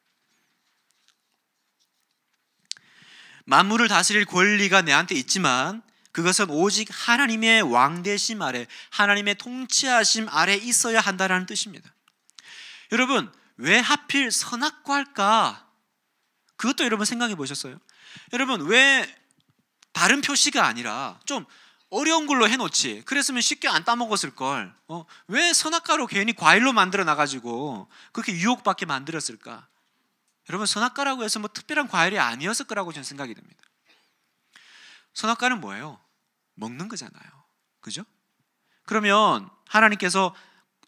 만물을 다스릴 권리가 내한테 있지만 그것은 오직 하나님의 왕대심 아래 하나님의 통치하심 아래 있어야 한다라는 뜻입니다. 여러분 왜 하필 선악과일까? 그것도 여러분 생각해 보셨어요? 여러분 왜다른 표시가 아니라 좀 어려운 걸로 해놓지. 그랬으면 쉽게 안 따먹었을 걸. 어? 왜 선악과로 괜히 과일로 만들어 놔가지고 그렇게 유혹받게 만들었을까? 여러분 선악과라고 해서 뭐 특별한 과일이 아니었을 거라고 저는 생각이 듭니다. 선악과는 뭐예요? 먹는 거잖아요. 그죠? 그러면 하나님께서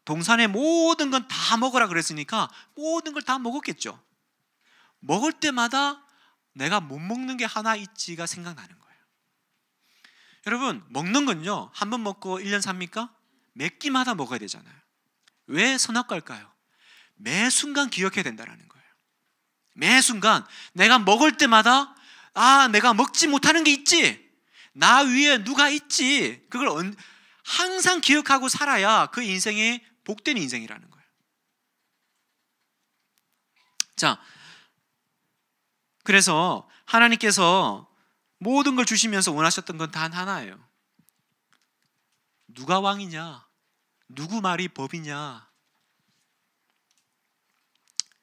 동산의 모든 건 다먹으라 그랬으니까 모든 걸 다 먹었겠죠. 먹을 때마다 내가 못 먹는 게 하나 있지가 생각나는 거예요. 여러분, 먹는 건요. 한 번 먹고 1년 삽니까? 몇 끼마다 먹어야 되잖아요. 왜 선악과일까요? 매 순간 기억해야 된다는 거예요. 매 순간 내가 먹을 때마다 아, 내가 먹지 못하는 게 있지. 나 위에 누가 있지. 그걸 언, 항상 기억하고 살아야 그 인생이 복된 인생이라는 거예요. 자, 그래서 하나님께서 모든 걸 주시면서 원하셨던 건 단 하나예요. 누가 왕이냐? 누구 말이 법이냐?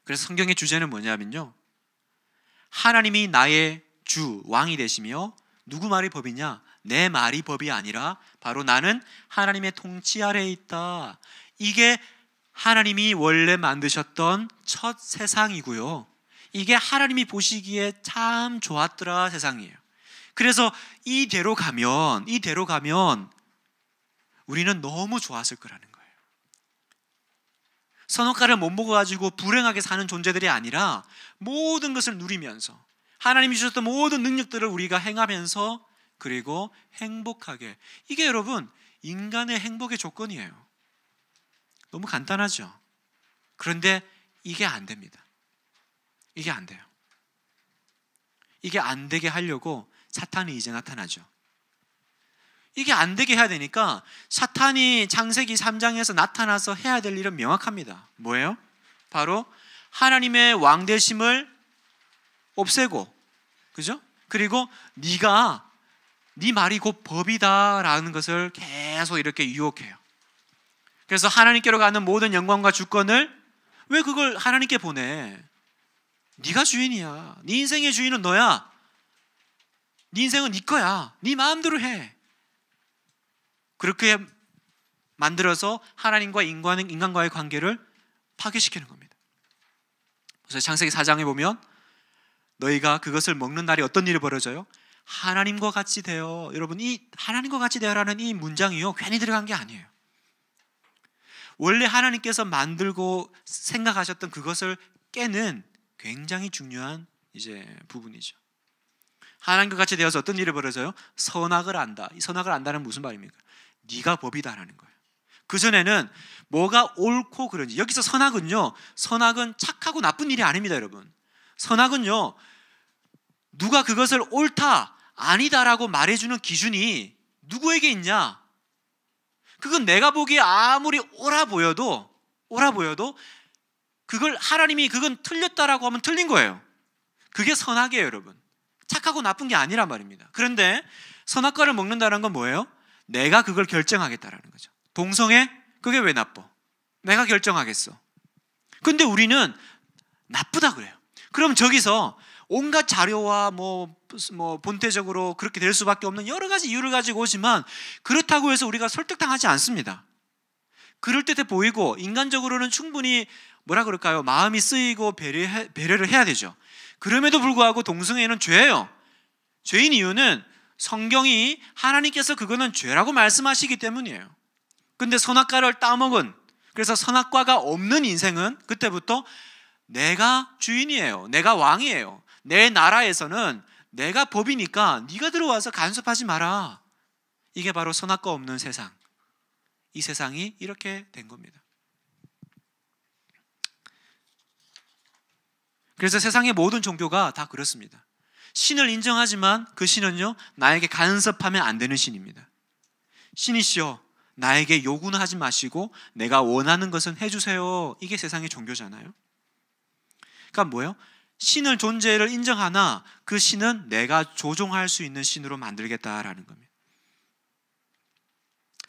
그래서 성경의 주제는 뭐냐면요. 하나님이 나의 주, 왕이 되시며 누구 말이 법이냐? 내 말이 법이 아니라 바로 나는 하나님의 통치 아래에 있다. 이게 하나님이 원래 만드셨던 첫 세상이고요. 이게 하나님이 보시기에 참 좋았더라 세상이에요. 그래서 이대로 가면, 이대로 가면 우리는 너무 좋았을 거라는 거예요. 선호가를 못 먹어가지고 불행하게 사는 존재들이 아니라 모든 것을 누리면서 하나님이 주셨던 모든 능력들을 우리가 행하면서 그리고 행복하게. 이게 여러분, 인간의 행복의 조건이에요. 너무 간단하죠? 그런데 이게 안 됩니다. 이게 안 돼요. 이게 안 되게 하려고 사탄이 이제 나타나죠. 이게 안 되게 해야 되니까 사탄이 창세기 3장에서 나타나서 해야 될 일은 명확합니다. 뭐예요? 바로 하나님의 왕대심을 없애고 그죠? 그리고 네가 네 말이 곧 법이다라는 것을 계속 이렇게 유혹해요. 그래서 하나님께로 가는 모든 영광과 주권을 왜 그걸 하나님께 보내? 네가 주인이야. 네 인생의 주인은 너야. 네 인생은 네 거야. 네 마음대로 해. 그렇게 만들어서 하나님과 인간, 인간과의 관계를 파괴시키는 겁니다. 그래서 창세기 4장에 보면 너희가 그것을 먹는 날이 어떤 일이 벌어져요? 하나님과 같이 되어 여러분 이 하나님과 같이 되어라는 이 문장이요 괜히 들어간 게 아니에요. 원래 하나님께서 만들고 생각하셨던 그것을 깨는 굉장히 중요한 이제 부분이죠. 하나님과 같이 되어서 어떤 일을 벌여서요? 선악을 안다. 이 선악을 안다는 무슨 말입니까? 네가 법이다라는 거예요. 그 전에는 뭐가 옳고 그런지 여기서 선악은요. 선악은 착하고 나쁜 일이 아닙니다, 여러분. 선악은요. 누가 그것을 옳다, 아니다라고 말해주는 기준이 누구에게 있냐? 그건 내가 보기에 아무리 옳아 보여도 옳아 보여도 그걸 하나님이 그건 틀렸다라고 하면 틀린 거예요. 그게 선악이에요, 여러분. 착하고 나쁜 게 아니란 말입니다. 그런데 선악과를 먹는다는 건 뭐예요? 내가 그걸 결정하겠다라는 거죠. 동성애? 그게 왜 나빠? 내가 결정하겠어. 근데 우리는 나쁘다 그래요. 그럼 저기서 온갖 자료와 뭐, 뭐 본태적으로 그렇게 될 수밖에 없는 여러 가지 이유를 가지고 오지만 그렇다고 해서 우리가 설득당하지 않습니다. 그럴 듯해 보이고 인간적으로는 충분히 뭐라 그럴까요? 마음이 쓰이고 배려해, 배려를 해야 되죠. 그럼에도 불구하고 동성애는 죄예요. 죄인 이유는 성경이 하나님께서 그거는 죄라고 말씀하시기 때문이에요. 근데 선악과를 따먹은 그래서 선악과가 없는 인생은 그때부터 내가 주인이에요. 내가 왕이에요. 내 나라에서는 내가 법이니까 네가 들어와서 간섭하지 마라. 이게 바로 선악과 없는 세상. 이 세상이 이렇게 된 겁니다. 그래서 세상의 모든 종교가 다 그렇습니다. 신을 인정하지만 그 신은요, 나에게 간섭하면 안 되는 신입니다. 신이시여, 나에게 요구는 하지 마시고 내가 원하는 것은 해주세요. 이게 세상의 종교잖아요. 그러니까 뭐예요? 신을 존재를 인정하나 그 신은 내가 조종할 수 있는 신으로 만들겠다라는 겁니다.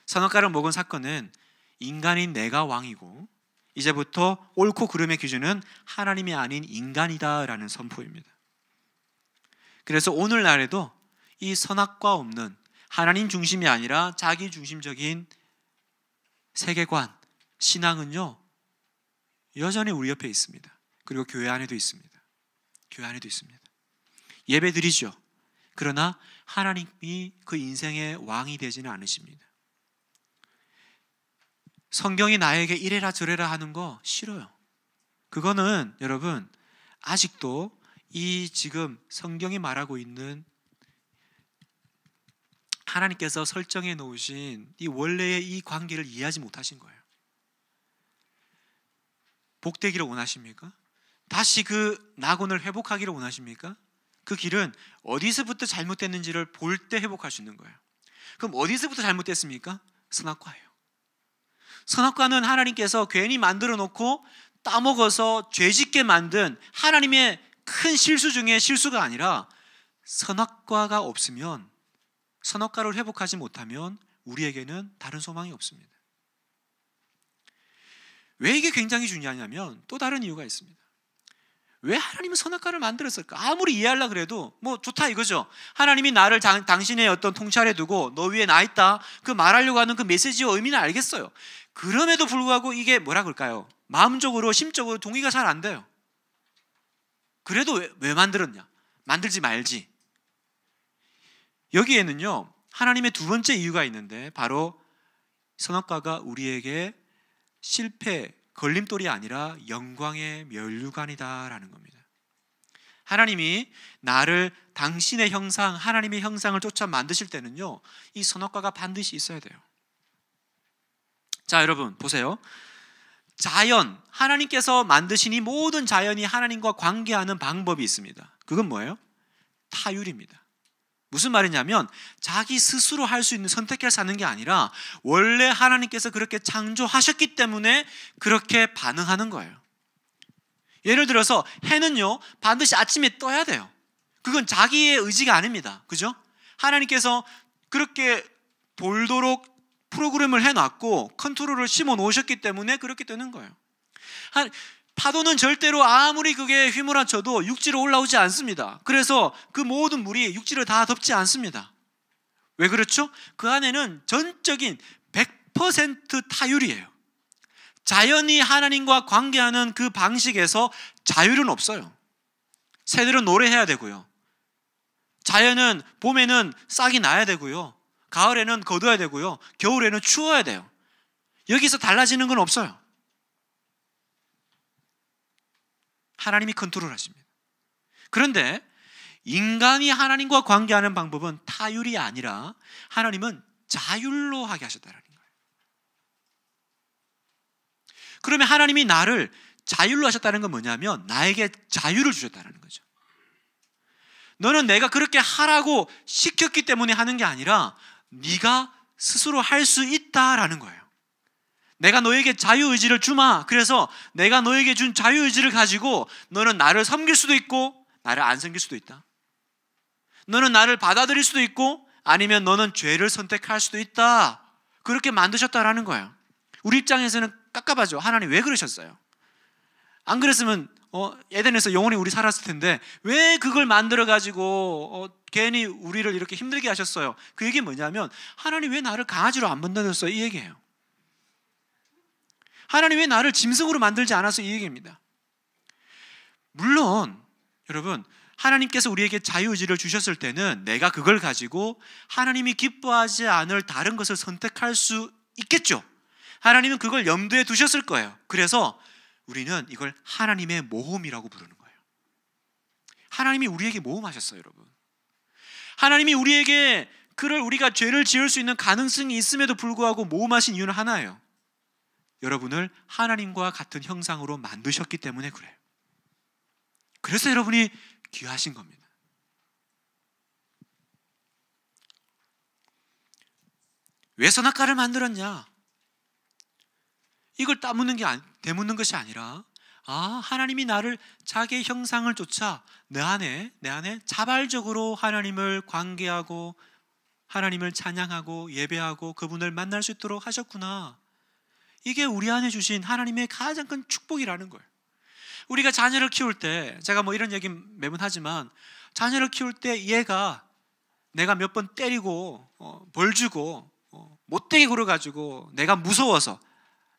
산업가를 먹은 사건은 인간인 내가 왕이고 이제부터 옳고 그름의 기준은 하나님이 아닌 인간이다라는 선포입니다. 그래서 오늘날에도 이 선악과 없는 하나님 중심이 아니라 자기 중심적인 세계관, 신앙은요, 여전히 우리 옆에 있습니다. 그리고 교회 안에도 있습니다. 교회 안에도 있습니다. 예배 드리죠. 그러나 하나님이 그 인생의 왕이 되지는 않으십니다. 성경이 나에게 이래라 저래라 하는 거 싫어요. 그거는 여러분 아직도 이 지금 성경이 말하고 있는 하나님께서 설정해 놓으신 이 원래의 이 관계를 이해하지 못하신 거예요. 복되기를 원하십니까? 다시 그 낙원을 회복하기를 원하십니까? 그 길은 어디서부터 잘못됐는지를 볼 때 회복할 수 있는 거예요. 그럼 어디서부터 잘못됐습니까? 선악과예요. 선악과는 하나님께서 괜히 만들어 놓고 따먹어서 죄짓게 만든 하나님의 큰 실수 중에 실수가 아니라 선악과가 없으면 선악과를 회복하지 못하면 우리에게는 다른 소망이 없습니다. 왜 이게 굉장히 중요하냐면 또 다른 이유가 있습니다. 왜 하나님은 선악과를 만들었을까? 아무리 이해하려 그래도 뭐 좋다 이거죠. 하나님이 나를 당, 당신의 어떤 통찰에 두고 너 위에 나 있다. 그 말하려고 하는 그 메시지의 의미는 알겠어요. 그럼에도 불구하고 이게 뭐라 그럴까요? 마음적으로 심적으로 동의가 잘 안 돼요. 그래도 왜, 왜 만들었냐? 만들지 말지. 여기에는요. 하나님의 두 번째 이유가 있는데 바로 선악과가 우리에게 실패, 걸림돌이 아니라 영광의 면류관이다라는 겁니다. 하나님이 나를 당신의 형상, 하나님의 형상을 쫓아 만드실 때는요, 이 선악과가 반드시 있어야 돼요. 자, 여러분 보세요. 자연, 하나님께서 만드신 이 모든 자연이 하나님과 관계하는 방법이 있습니다. 그건 뭐예요? 타율입니다. 무슨 말이냐면 자기 스스로 할 수 있는 선택해서 사는 게 아니라 원래 하나님께서 그렇게 창조하셨기 때문에 그렇게 반응하는 거예요. 예를 들어서 해는요 반드시 아침에 떠야 돼요. 그건 자기의 의지가 아닙니다. 그죠? 하나님께서 그렇게 돌도록 프로그램을 해놨고 컨트롤을 심어 놓으셨기 때문에 그렇게 되는 거예요. 한, 파도는 절대로 아무리 그게 휘몰아쳐도 육지로 올라오지 않습니다. 그래서 그 모든 물이 육지를 다 덮지 않습니다. 왜 그렇죠? 그 안에는 전적인 100% 타율이에요. 자연이 하나님과 관계하는 그 방식에서 자율은 없어요. 새들은 노래해야 되고요. 자연은 봄에는 싹이 나야 되고요. 가을에는 거둬야 되고요. 겨울에는 추워야 돼요. 여기서 달라지는 건 없어요. 하나님이 컨트롤 하십니다. 그런데 인간이 하나님과 관계하는 방법은 타율이 아니라 하나님은 자율로 하게 하셨다는 거예요. 그러면 하나님이 나를 자율로 하셨다는 건 뭐냐면 나에게 자유를 주셨다는 거죠. 너는 내가 그렇게 하라고 시켰기 때문에 하는 게 아니라 네가 스스로 할 수 있다라는 거예요. 내가 너에게 자유의지를 주마. 그래서 내가 너에게 준 자유의지를 가지고 너는 나를 섬길 수도 있고 나를 안 섬길 수도 있다. 너는 나를 받아들일 수도 있고 아니면 너는 죄를 선택할 수도 있다. 그렇게 만드셨다라는 거예요. 우리 입장에서는 깝깝하죠. 하나님 왜 그러셨어요? 안 그랬으면 어, 에덴에서 영원히 우리 살았을 텐데 왜 그걸 만들어 가지고 어, 괜히 우리를 이렇게 힘들게 하셨어요. 그 얘기 뭐냐면 하나님 왜 나를 강아지로 안 만드셨어요? 이 얘기예요. 하나님 왜 나를 짐승으로 만들지 않았어? 이 얘기입니다. 물론 여러분 하나님께서 우리에게 자유의지를 주셨을 때는 내가 그걸 가지고 하나님이 기뻐하지 않을 다른 것을 선택할 수 있겠죠. 하나님은 그걸 염두에 두셨을 거예요. 그래서 우리는 이걸 하나님의 모험이라고 부르는 거예요. 하나님이 우리에게 모험하셨어요, 여러분. 하나님이 우리에게 그를 우리가 죄를 지을 수 있는 가능성이 있음에도 불구하고 모험하신 이유는 하나예요. 여러분을 하나님과 같은 형상으로 만드셨기 때문에 그래요. 그래서 여러분이 귀하신 겁니다. 왜 선악과를 만들었냐? 이걸 따묻는 게 아니, 대묻는 것이 아니라 아 하나님이 나를 자기 형상을 쫓아 내 안에 내 안에 자발적으로 하나님을 관계하고 하나님을 찬양하고 예배하고 그분을 만날 수 있도록 하셨구나. 이게 우리 안에 주신 하나님의 가장 큰 축복이라는 걸. 우리가 자녀를 키울 때 제가 뭐 이런 얘기 매번 하지만 자녀를 키울 때 얘가 내가 몇 번 때리고 어, 벌 주고 어, 못되게 굴어가지고 내가 무서워서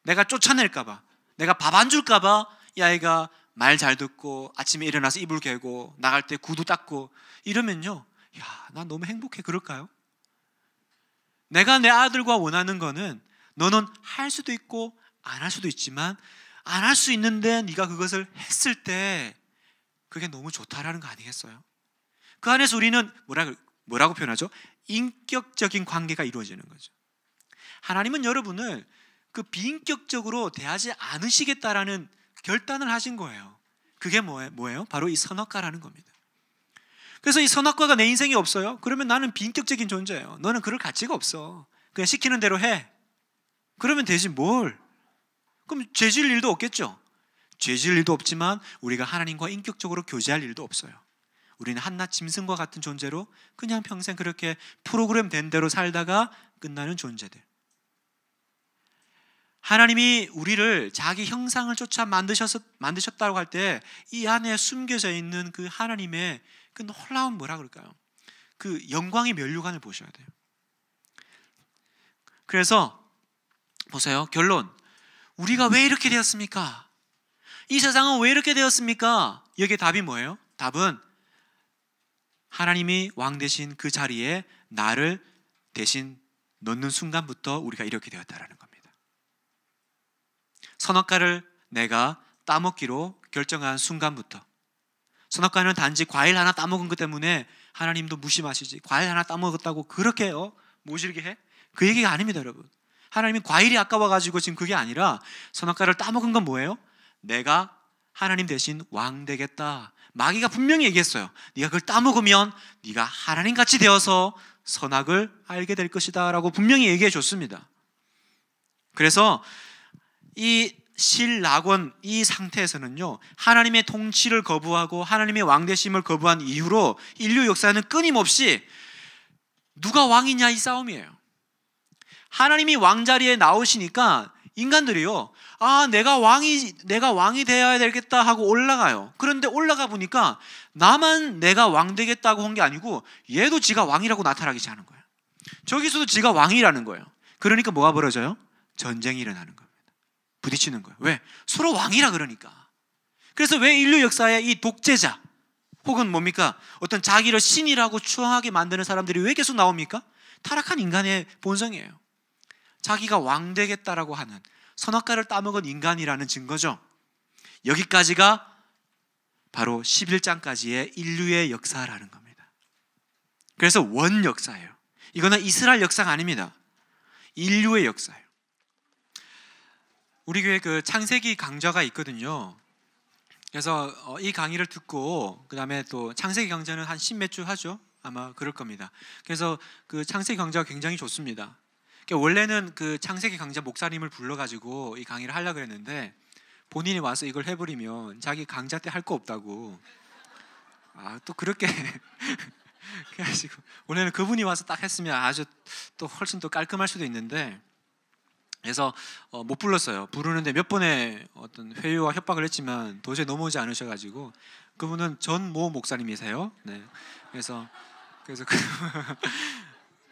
내가 쫓아낼까봐, 내가 밥 안 줄까봐 이 아이가 말 잘 듣고 아침에 일어나서 이불 개고 나갈 때 구두 닦고 이러면요. 야, 나 너무 행복해. 그럴까요? 내가 내 아들과 원하는 거는 너는 할 수도 있고 안 할 수도 있지만 안 할 수 있는데 네가 그것을 했을 때 그게 너무 좋다라는 거 아니겠어요? 그 안에서 우리는 뭐라, 그, 뭐라고 표현하죠? 인격적인 관계가 이루어지는 거죠. 하나님은 여러분을 그 비인격적으로 대하지 않으시겠다라는 결단을 하신 거예요. 그게 뭐예요? 뭐예요? 바로 이 선악과라는 겁니다. 그래서 이 선악과가 내인생이 없어요? 그러면 나는 비인격적인 존재예요. 너는 그럴 가치가 없어. 그냥 시키는 대로 해. 그러면 되지 뭘? 그럼 죄질 일도 없겠죠. 죄질 일도 없지만 우리가 하나님과 인격적으로 교제할 일도 없어요. 우리는 한낱 짐승과 같은 존재로 그냥 평생 그렇게 프로그램 된 대로 살다가 끝나는 존재들. 하나님이 우리를 자기 형상을 쫓아 만드셔 만드셨다고 할 때 이 안에 숨겨져 있는 그 하나님의 그 놀라운 뭐라 그럴까요? 그 영광의 면류관을 보셔야 돼요. 그래서 보세요. 결론. 우리가 왜 이렇게 되었습니까? 이 세상은 왜 이렇게 되었습니까? 여기에 답이 뭐예요? 답은 하나님이 왕 대신 그 자리에 나를 대신 넣는 순간부터 우리가 이렇게 되었다라는 겁니다. 선악과를 내가 따먹기로 결정한 순간부터 선악과는 단지 과일 하나 따먹은 것 때문에 하나님도 무심하시지 과일 하나 따먹었다고 그렇게 요 모질게 해? 그 얘기가 아닙니다 여러분 하나님이 과일이 아까워가지고 지금 그게 아니라 선악과를 따먹은 건 뭐예요? 내가 하나님 대신 왕 되겠다 마귀가 분명히 얘기했어요 네가 그걸 따먹으면 네가 하나님같이 되어서 선악을 알게 될 것이다 라고 분명히 얘기해 줬습니다 그래서 이실낙원이 상태에서는요 하나님의 통치를 거부하고 하나님의 왕대심을 거부한 이후로 인류 역사는 끊임없이 누가 왕이냐 이 싸움이에요. 하나님이 왕자리에 나오시니까 인간들이요 아 내가 왕이 내가 왕이 되어야 되겠다 하고 올라가요. 그런데 올라가 보니까 나만 내가 왕 되겠다고 한 게 아니고 얘도 지가 왕이라고 나타나기 시작하는 거예요. 저기서도 지가 왕이라는 거예요. 그러니까 뭐가 벌어져요? 전쟁이 일어나는 거예요. 부딪히는 거예요. 왜? 서로 왕이라 그러니까. 그래서 왜 인류 역사에 이 독재자 혹은 뭡니까? 어떤 자기를 신이라고 추앙하게 만드는 사람들이 왜 계속 나옵니까? 타락한 인간의 본성이에요. 자기가 왕 되겠다라고 하는 선악과를 따먹은 인간이라는 증거죠. 여기까지가 바로 11장까지의 인류의 역사라는 겁니다. 그래서 원 역사예요. 이거는 이스라엘 역사가 아닙니다. 인류의 역사예요. 우리 교회 그 창세기 강좌가 있거든요. 그래서 어, 이 강의를 듣고 그 다음에 또 창세기 강좌는 한 십몇 주 하죠. 아마 그럴 겁니다. 그래서 그 창세기 강좌가 굉장히 좋습니다. 그러니까 원래는 그 창세기 강좌 목사님을 불러가지고 이 강의를 하려고 했는데 본인이 와서 이걸 해버리면 자기 강좌 때 할 거 없다고 아또 그렇게 그래가지고 원래는 그분이 와서 딱 했으면 아주 또 훨씬 더 깔끔할 수도 있는데 그래서 어, 못 불렀어요. 부르는데 몇 번의 어떤 회유와 협박을 했지만 도저히 넘어오지 않으셔가지고 그분은 전 모 목사님이세요. 네. 그래서 그래서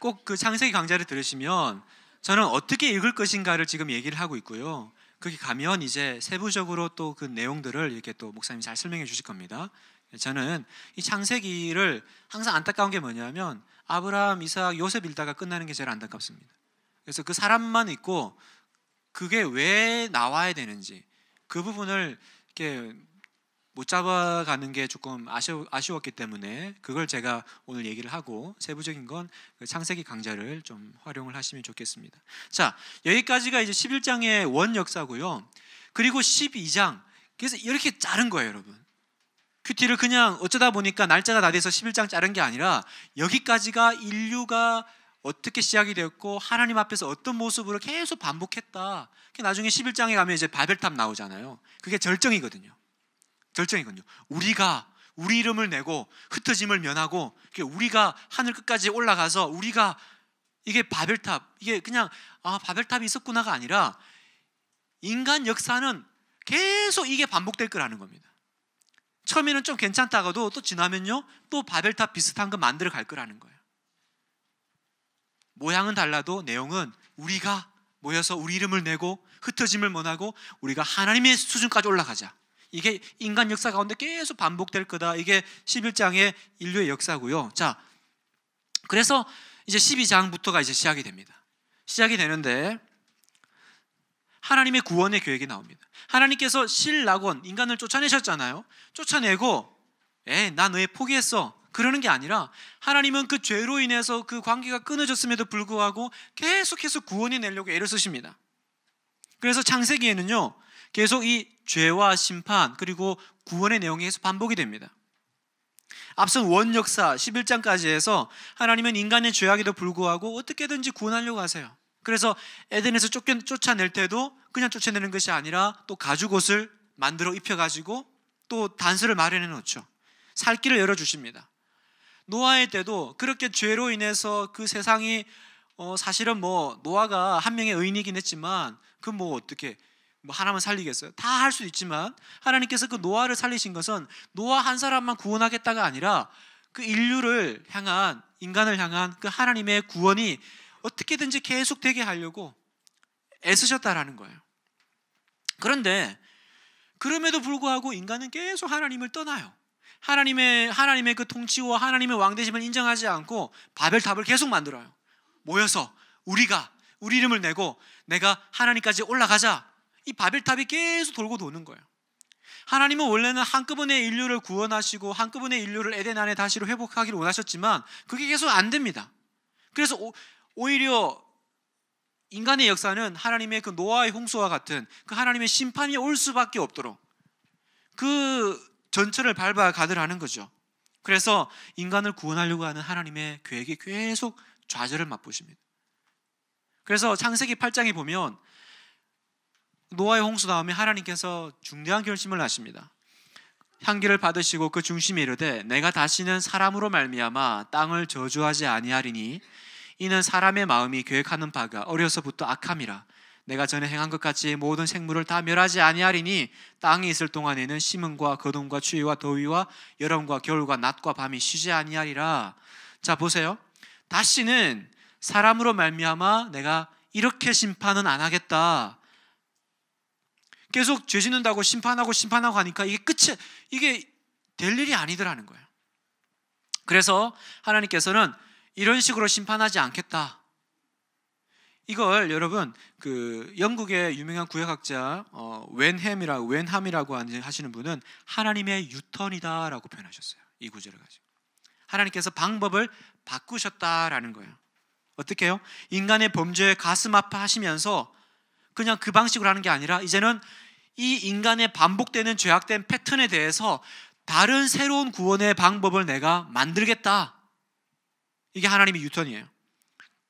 꼭그 그 창세기 강좌를 들으시면 저는 어떻게 읽을 것인가를 지금 얘기를 하고 있고요. 거기 가면 이제 세부적으로 또 그 내용들을 이렇게 또 목사님이 잘 설명해 주실 겁니다. 저는 이 창세기를 항상 안타까운 게 뭐냐면 아브라함, 이삭, 요셉 읽다가 끝나는 게 제일 안타깝습니다. 그래서 그 사람만 있고 그게 왜 나와야 되는지 그 부분을 이렇게 못 잡아가는 게 조금 아쉬, 아쉬웠기 때문에 그걸 제가 오늘 얘기를 하고 세부적인 건 그 창세기 강좌를 좀 활용을 하시면 좋겠습니다. 자, 여기까지가 이제 11장의 원 역사고요. 그리고 12장. 그래서 이렇게 자른 거예요, 여러분. 큐티를 그 그냥 어쩌다 보니까 날짜가 다 돼서 11장 자른 게 아니라 여기까지가 인류가 어떻게 시작이 되었고 하나님 앞에서 어떤 모습으로 계속 반복했다. 나중에 11장에 가면 이제 바벨탑 나오잖아요. 그게 절정이거든요. 절정이거든요. 우리가 우리 이름을 내고 흩어짐을 면하고 우리가 하늘 끝까지 올라가서 우리가 이게 바벨탑 이게 그냥 아 바벨탑이 있었구나가 아니라 인간 역사는 계속 이게 반복될 거라는 겁니다. 처음에는 좀 괜찮다가도 또 지나면요 또 바벨탑 비슷한 거 만들어 갈 거라는 거예요. 모양은 달라도 내용은 우리가 모여서 우리 이름을 내고 흩어짐을 원하고 우리가 하나님의 수준까지 올라가자. 이게 인간 역사 가운데 계속 반복될 거다. 이게 11장의 인류의 역사고요. 자, 그래서 이제 12장부터가 이제 시작이 됩니다. 시작이 되는데 하나님의 구원의 계획이 나옵니다. 하나님께서 신락원 인간을 쫓아내셨잖아요. 쫓아내고 에나 너의 포기했어. 그러는 게 아니라 하나님은 그 죄로 인해서 그 관계가 끊어졌음에도 불구하고 계속해서 구원이 내려고 애를 쓰십니다. 그래서 창세기에는요. 계속 이 죄와 심판 그리고 구원의 내용이 계속 반복이 됩니다. 앞선 원 역사 11장까지 해서 하나님은 인간의 죄악에도 불구하고 어떻게든지 구원하려고 하세요. 그래서 에덴에서 쫓겨, 쫓아낼 때도 그냥 쫓아내는 것이 아니라 또 가죽옷을 만들어 입혀가지고 또 단서를 마련해 놓죠. 살 길을 열어주십니다. 노아의 때도 그렇게 죄로 인해서 그 세상이 어 사실은 뭐 노아가 한 명의 의인이긴 했지만 그 뭐 어떻게 뭐 하나만 살리겠어요? 다 할 수 있지만 하나님께서 그 노아를 살리신 것은 노아 한 사람만 구원하겠다가 아니라 그 인류를 향한 인간을 향한 그 하나님의 구원이 어떻게든지 계속되게 하려고 애쓰셨다라는 거예요. 그런데 그럼에도 불구하고 인간은 계속 하나님을 떠나요. 하나님의 하나님의 그 통치와 하나님의 왕 되심을 인정하지 않고 바벨탑을 계속 만들어요. 모여서 우리가 우리 이름을 내고 내가 하나님까지 올라가자. 이 바벨탑이 계속 돌고 도는 거예요. 하나님은 원래는 한꺼번에 인류를 구원하시고 한꺼번에 인류를 에덴 안에 다시로 회복하기를 원하셨지만 그게 계속 안 됩니다. 그래서 오, 오히려 인간의 역사는 하나님의 그 노아의 홍수와 같은 그 하나님의 심판이 올 수밖에 없도록 그 전철을 밟아가더라는 거죠. 그래서 인간을 구원하려고 하는 하나님의 계획이 계속 좌절을 맛보십니다. 그래서 창세기 8장에 보면 노아의 홍수 다음에 하나님께서 중대한 결심을 하십니다. 향기를 받으시고 그 중심에 이르되 내가 다시는 사람으로 말미암아 땅을 저주하지 아니하리니 이는 사람의 마음이 계획하는 바가 어려서부터 악함이라 내가 전에 행한 것 같이 모든 생물을 다 멸하지 아니하리니 땅이 있을 동안에는 심음과 거둠과 추위와 더위와 여름과 겨울과 낮과 밤이 쉬지 아니하리라. 자 보세요. 다시는 사람으로 말미암아 내가 이렇게 심판은 안 하겠다. 계속 죄 짓는다고 심판하고 심판하고 하니까 이게 끝이 이게 될 일이 아니더라는 거예요. 그래서 하나님께서는 이런 식으로 심판하지 않겠다. 이걸 여러분 그 영국의 유명한 구역학자 어, 웬햄이라고 웬함이라고 하시는 분은 하나님의 유턴이다라고 표현하셨어요. 이 구절을 가지고 하나님께서 방법을 바꾸셨다라는 거예요. 어떻게 요 인간의 범죄에 가슴 아파하시면서 그냥 그 방식으로 하는 게 아니라 이제는 이 인간의 반복되는 죄악된 패턴에 대해서 다른 새로운 구원의 방법을 내가 만들겠다. 이게 하나님의 유턴이에요.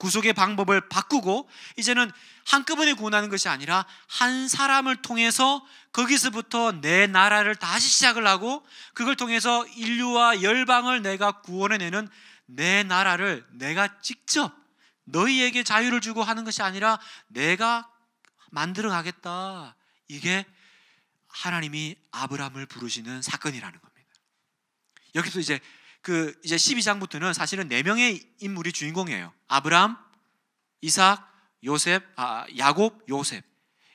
구속의 방법을 바꾸고 이제는 한꺼번에 구원하는 것이 아니라 한 사람을 통해서 거기서부터 내 나라를 다시 시작을 하고 그걸 통해서 인류와 열방을 내가 구원해내는 내 나라를 내가 직접 너희에게 자유를 주고 하는 것이 아니라 내가 만들어 가겠다. 이게 하나님이 아브라함을 부르시는 사건이라는 겁니다. 여기서 이제 그 이제 12장부터는 사실은 네 명의 인물이 주인공이에요. 아브람, 이삭, 요셉, 아, 야곱, 요셉.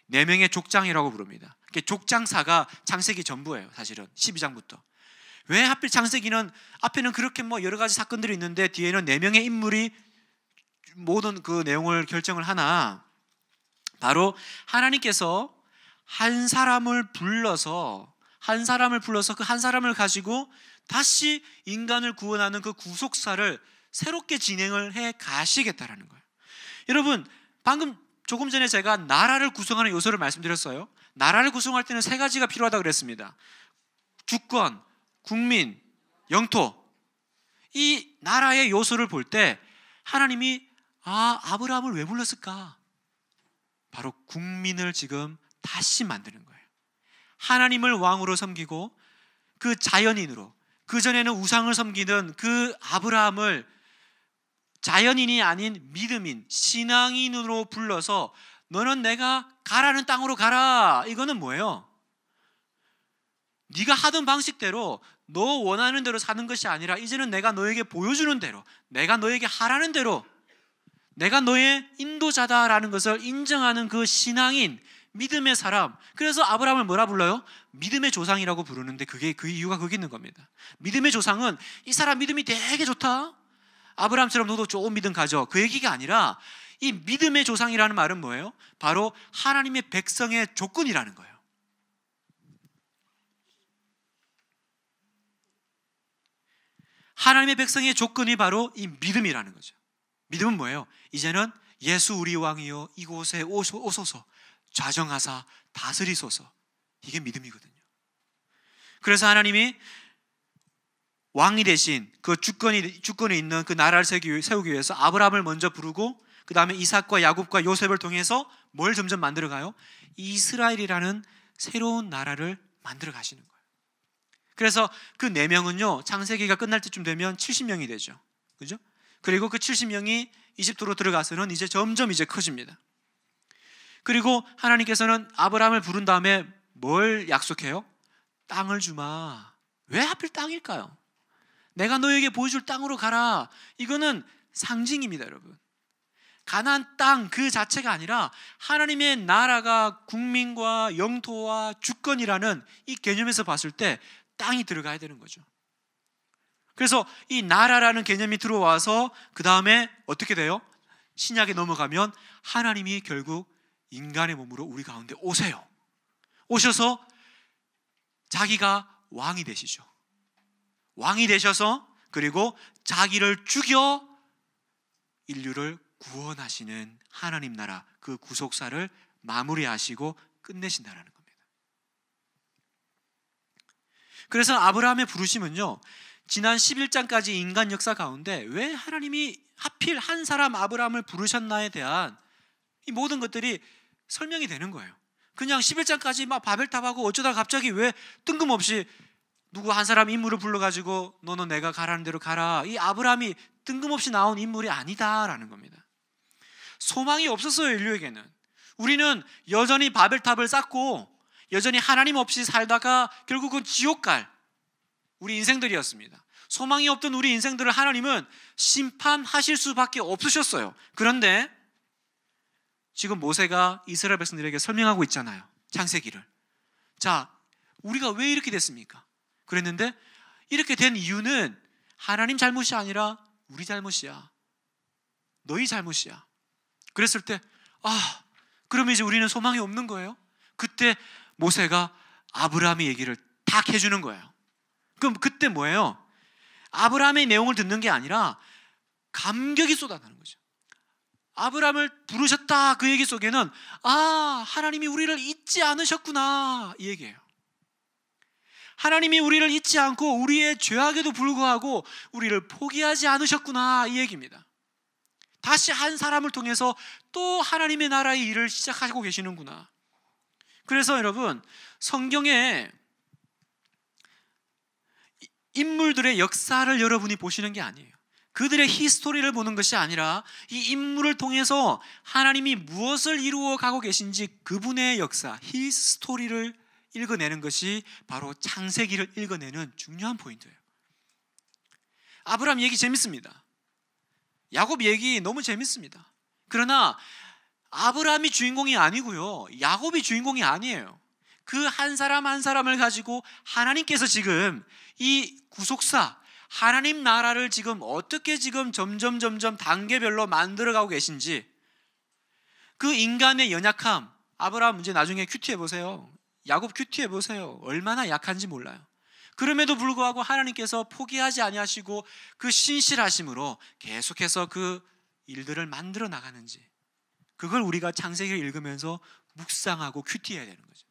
네 명의 족장이라고 부릅니다. 그 족장사가 창세기 전부예요, 사실은. 12장부터. 왜 하필 창세기는 앞에는 그렇게 뭐 여러 가지 사건들이 있는데 뒤에는 네 명의 인물이 모든 그 내용을 결정을 하나 바로 하나님께서 한 사람을 불러서 한 사람을 불러서 그 한 사람을 가지고 다시 인간을 구원하는 그 구속사를 새롭게 진행을 해 가시겠다라는 거예요. 여러분, 방금 조금 전에 제가 나라를 구성하는 요소를 말씀드렸어요. 나라를 구성할 때는 세 가지가 필요하다 그랬습니다. 주권, 국민, 영토. 이 나라의 요소를 볼 때 하나님이 아, 아브라함을 왜 불렀을까? 바로 국민을 지금 다시 만드는 거예요. 하나님을 왕으로 섬기고 그 자연인으로 그 전에는 우상을 섬기던 그 아브라함을 자연인이 아닌 믿음인 신앙인으로 불러서 너는 내가 가라는 땅으로 가라. 이거는 뭐예요? 네가 하던 방식대로 너 원하는 대로 사는 것이 아니라 이제는 내가 너에게 보여주는 대로, 내가 너에게 하라는 대로, 내가 너의 인도자다라는 것을 인정하는 그 신앙인 믿음의 사람. 그래서 아브라함을 뭐라 불러요? 믿음의 조상이라고 부르는데 그게 그 이유가 거기 있는 겁니다. 믿음의 조상은 이 사람 믿음이 되게 좋다. 아브라함처럼 너도 좋은 믿음 가져. 그 얘기가 아니라 이 믿음의 조상이라는 말은 뭐예요? 바로 하나님의 백성의 조건이라는 거예요. 하나님의 백성의 조건이 바로 이 믿음이라는 거죠. 믿음은 뭐예요? 이제는 예수 우리 왕이요 이곳에 오소서 좌정하사 다스리소서 이게 믿음이거든. 요 그래서 하나님이 왕이 되신그 주권이 주권이 있는 그 나라를 세우기, 세우기 위해서 아브라함을 먼저 부르고 그 다음에 이삭과 야곱과 요셉을 통해서 뭘 점점 만들어 가요? 이스라엘이라는 새로운 나라를 만들어 가시는 거예요. 그래서 그 네 명은요 창세기가 끝날 때쯤 되면 70명이 되죠. 그죠? 그리고 그 70명이 이집트로 들어가서는 이제 점점 이제 커집니다. 그리고 하나님께서는 아브라함을 부른 다음에 뭘 약속해요? 땅을 주마. 왜 하필 땅일까요? 내가 너에게 보여줄 땅으로 가라. 이거는 상징입니다, 여러분. 가난 땅 그 자체가 아니라 하나님의 나라가 국민과 영토와 주권이라는 이 개념에서 봤을 때 땅이 들어가야 되는 거죠. 그래서 이 나라라는 개념이 들어와서 그 다음에 어떻게 돼요? 신약에 넘어가면 하나님이 결국 인간의 몸으로 우리 가운데 오세요. 오셔서 자기가 왕이 되시죠. 왕이 되셔서 그리고 자기를 죽여 인류를 구원하시는 하나님 나라 그 구속사를 마무리하시고 끝내신다라는 겁니다. 그래서 아브라함의 부르심은요. 지난 11장까지 인간 역사 가운데 왜 하나님이 하필 한 사람 아브라함을 부르셨나에 대한 이 모든 것들이 설명이 되는 거예요. 그냥 11장까지 막 바벨탑하고 어쩌다 갑자기 왜 뜬금없이 누구 한 사람 인물을 불러가지고 너는 내가 가라는 대로 가라. 이 아브라함이 뜬금없이 나온 인물이 아니다라는 겁니다. 소망이 없었어요, 인류에게는. 우리는 여전히 바벨탑을 쌓고 여전히 하나님 없이 살다가 결국은 지옥 갈 우리 인생들이었습니다. 소망이 없던 우리 인생들을 하나님은 심판하실 수밖에 없으셨어요. 그런데 지금 모세가 이스라엘 백성들에게 설명하고 있잖아요. 창세기를. 자, 우리가 왜 이렇게 됐습니까? 그랬는데 이렇게 된 이유는 하나님 잘못이 아니라 우리 잘못이야. 너희 잘못이야. 그랬을 때, 아, 그럼 이제 우리는 소망이 없는 거예요? 그때 모세가 아브라함의 얘기를 탁 해주는 거예요. 그럼 그때 뭐예요? 아브라함의 내용을 듣는 게 아니라 감격이 쏟아나는 거죠. 아브라함을 부르셨다 그 얘기 속에는 아 하나님이 우리를 잊지 않으셨구나 이 얘기예요. 하나님이 우리를 잊지 않고 우리의 죄악에도 불구하고 우리를 포기하지 않으셨구나 이 얘기입니다. 다시 한 사람을 통해서 또 하나님의 나라의 일을 시작하고 계시는구나. 그래서 여러분 성경에 인물들의 역사를 여러분이 보시는 게 아니에요. 그들의 히스토리를 보는 것이 아니라 이 인물을 통해서 하나님이 무엇을 이루어 가고 계신지 그분의 역사, 히스토리를 읽어내는 것이 바로 창세기를 읽어내는 중요한 포인트예요. 아브람 얘기 재밌습니다. 야곱 얘기 너무 재밌습니다. 그러나 아브람이 주인공이 아니고요. 야곱이 주인공이 아니에요. 그 한 사람 한 사람을 가지고 하나님께서 지금 이 구속사, 하나님 나라를 지금 어떻게 지금 점점 점점 단계별로 만들어가고 계신지 그 인간의 연약함 아브라함 이제 나중에 큐티해 보세요. 야곱 큐티해 보세요. 얼마나 약한지 몰라요. 그럼에도 불구하고 하나님께서 포기하지 아니하시고 그 신실하심으로 계속해서 그 일들을 만들어 나가는지 그걸 우리가 창세기를 읽으면서 묵상하고 큐티해야 되는 거죠.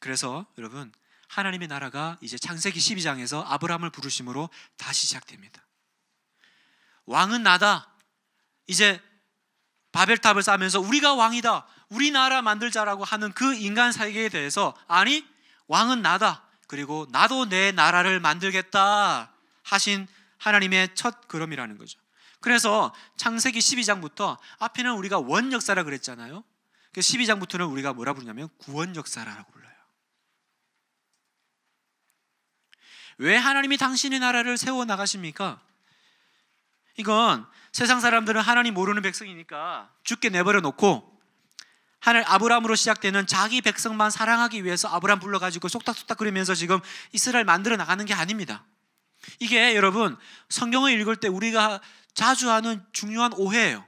그래서 여러분 하나님의 나라가 이제 창세기 12장에서 아브라함을 부르심으로 다시 시작됩니다. 왕은 나다. 이제 바벨탑을 쌓으면서 우리가 왕이다. 우리나라 만들자라고 하는 그 인간 세계에 대해서 아니 왕은 나다. 그리고 나도 내 나라를 만들겠다 하신 하나님의 첫 걸음이라는 거죠. 그래서 창세기 12장부터 앞에는 우리가 원 역사라 그랬잖아요. 12장부터는 그 우리가 뭐라 부르냐면 구원 역사라고 불러요. 왜 하나님이 당신의 나라를 세워 나가십니까? 이건 세상 사람들은 하나님 모르는 백성이니까 죽게 내버려 놓고 하늘 아브라함으로 시작되는 자기 백성만 사랑하기 위해서 아브라함 불러가지고 속닥속닥 그리면서 지금 이스라엘 만들어 나가는 게 아닙니다. 이게 여러분 성경을 읽을 때 우리가 자주 하는 중요한 오해예요.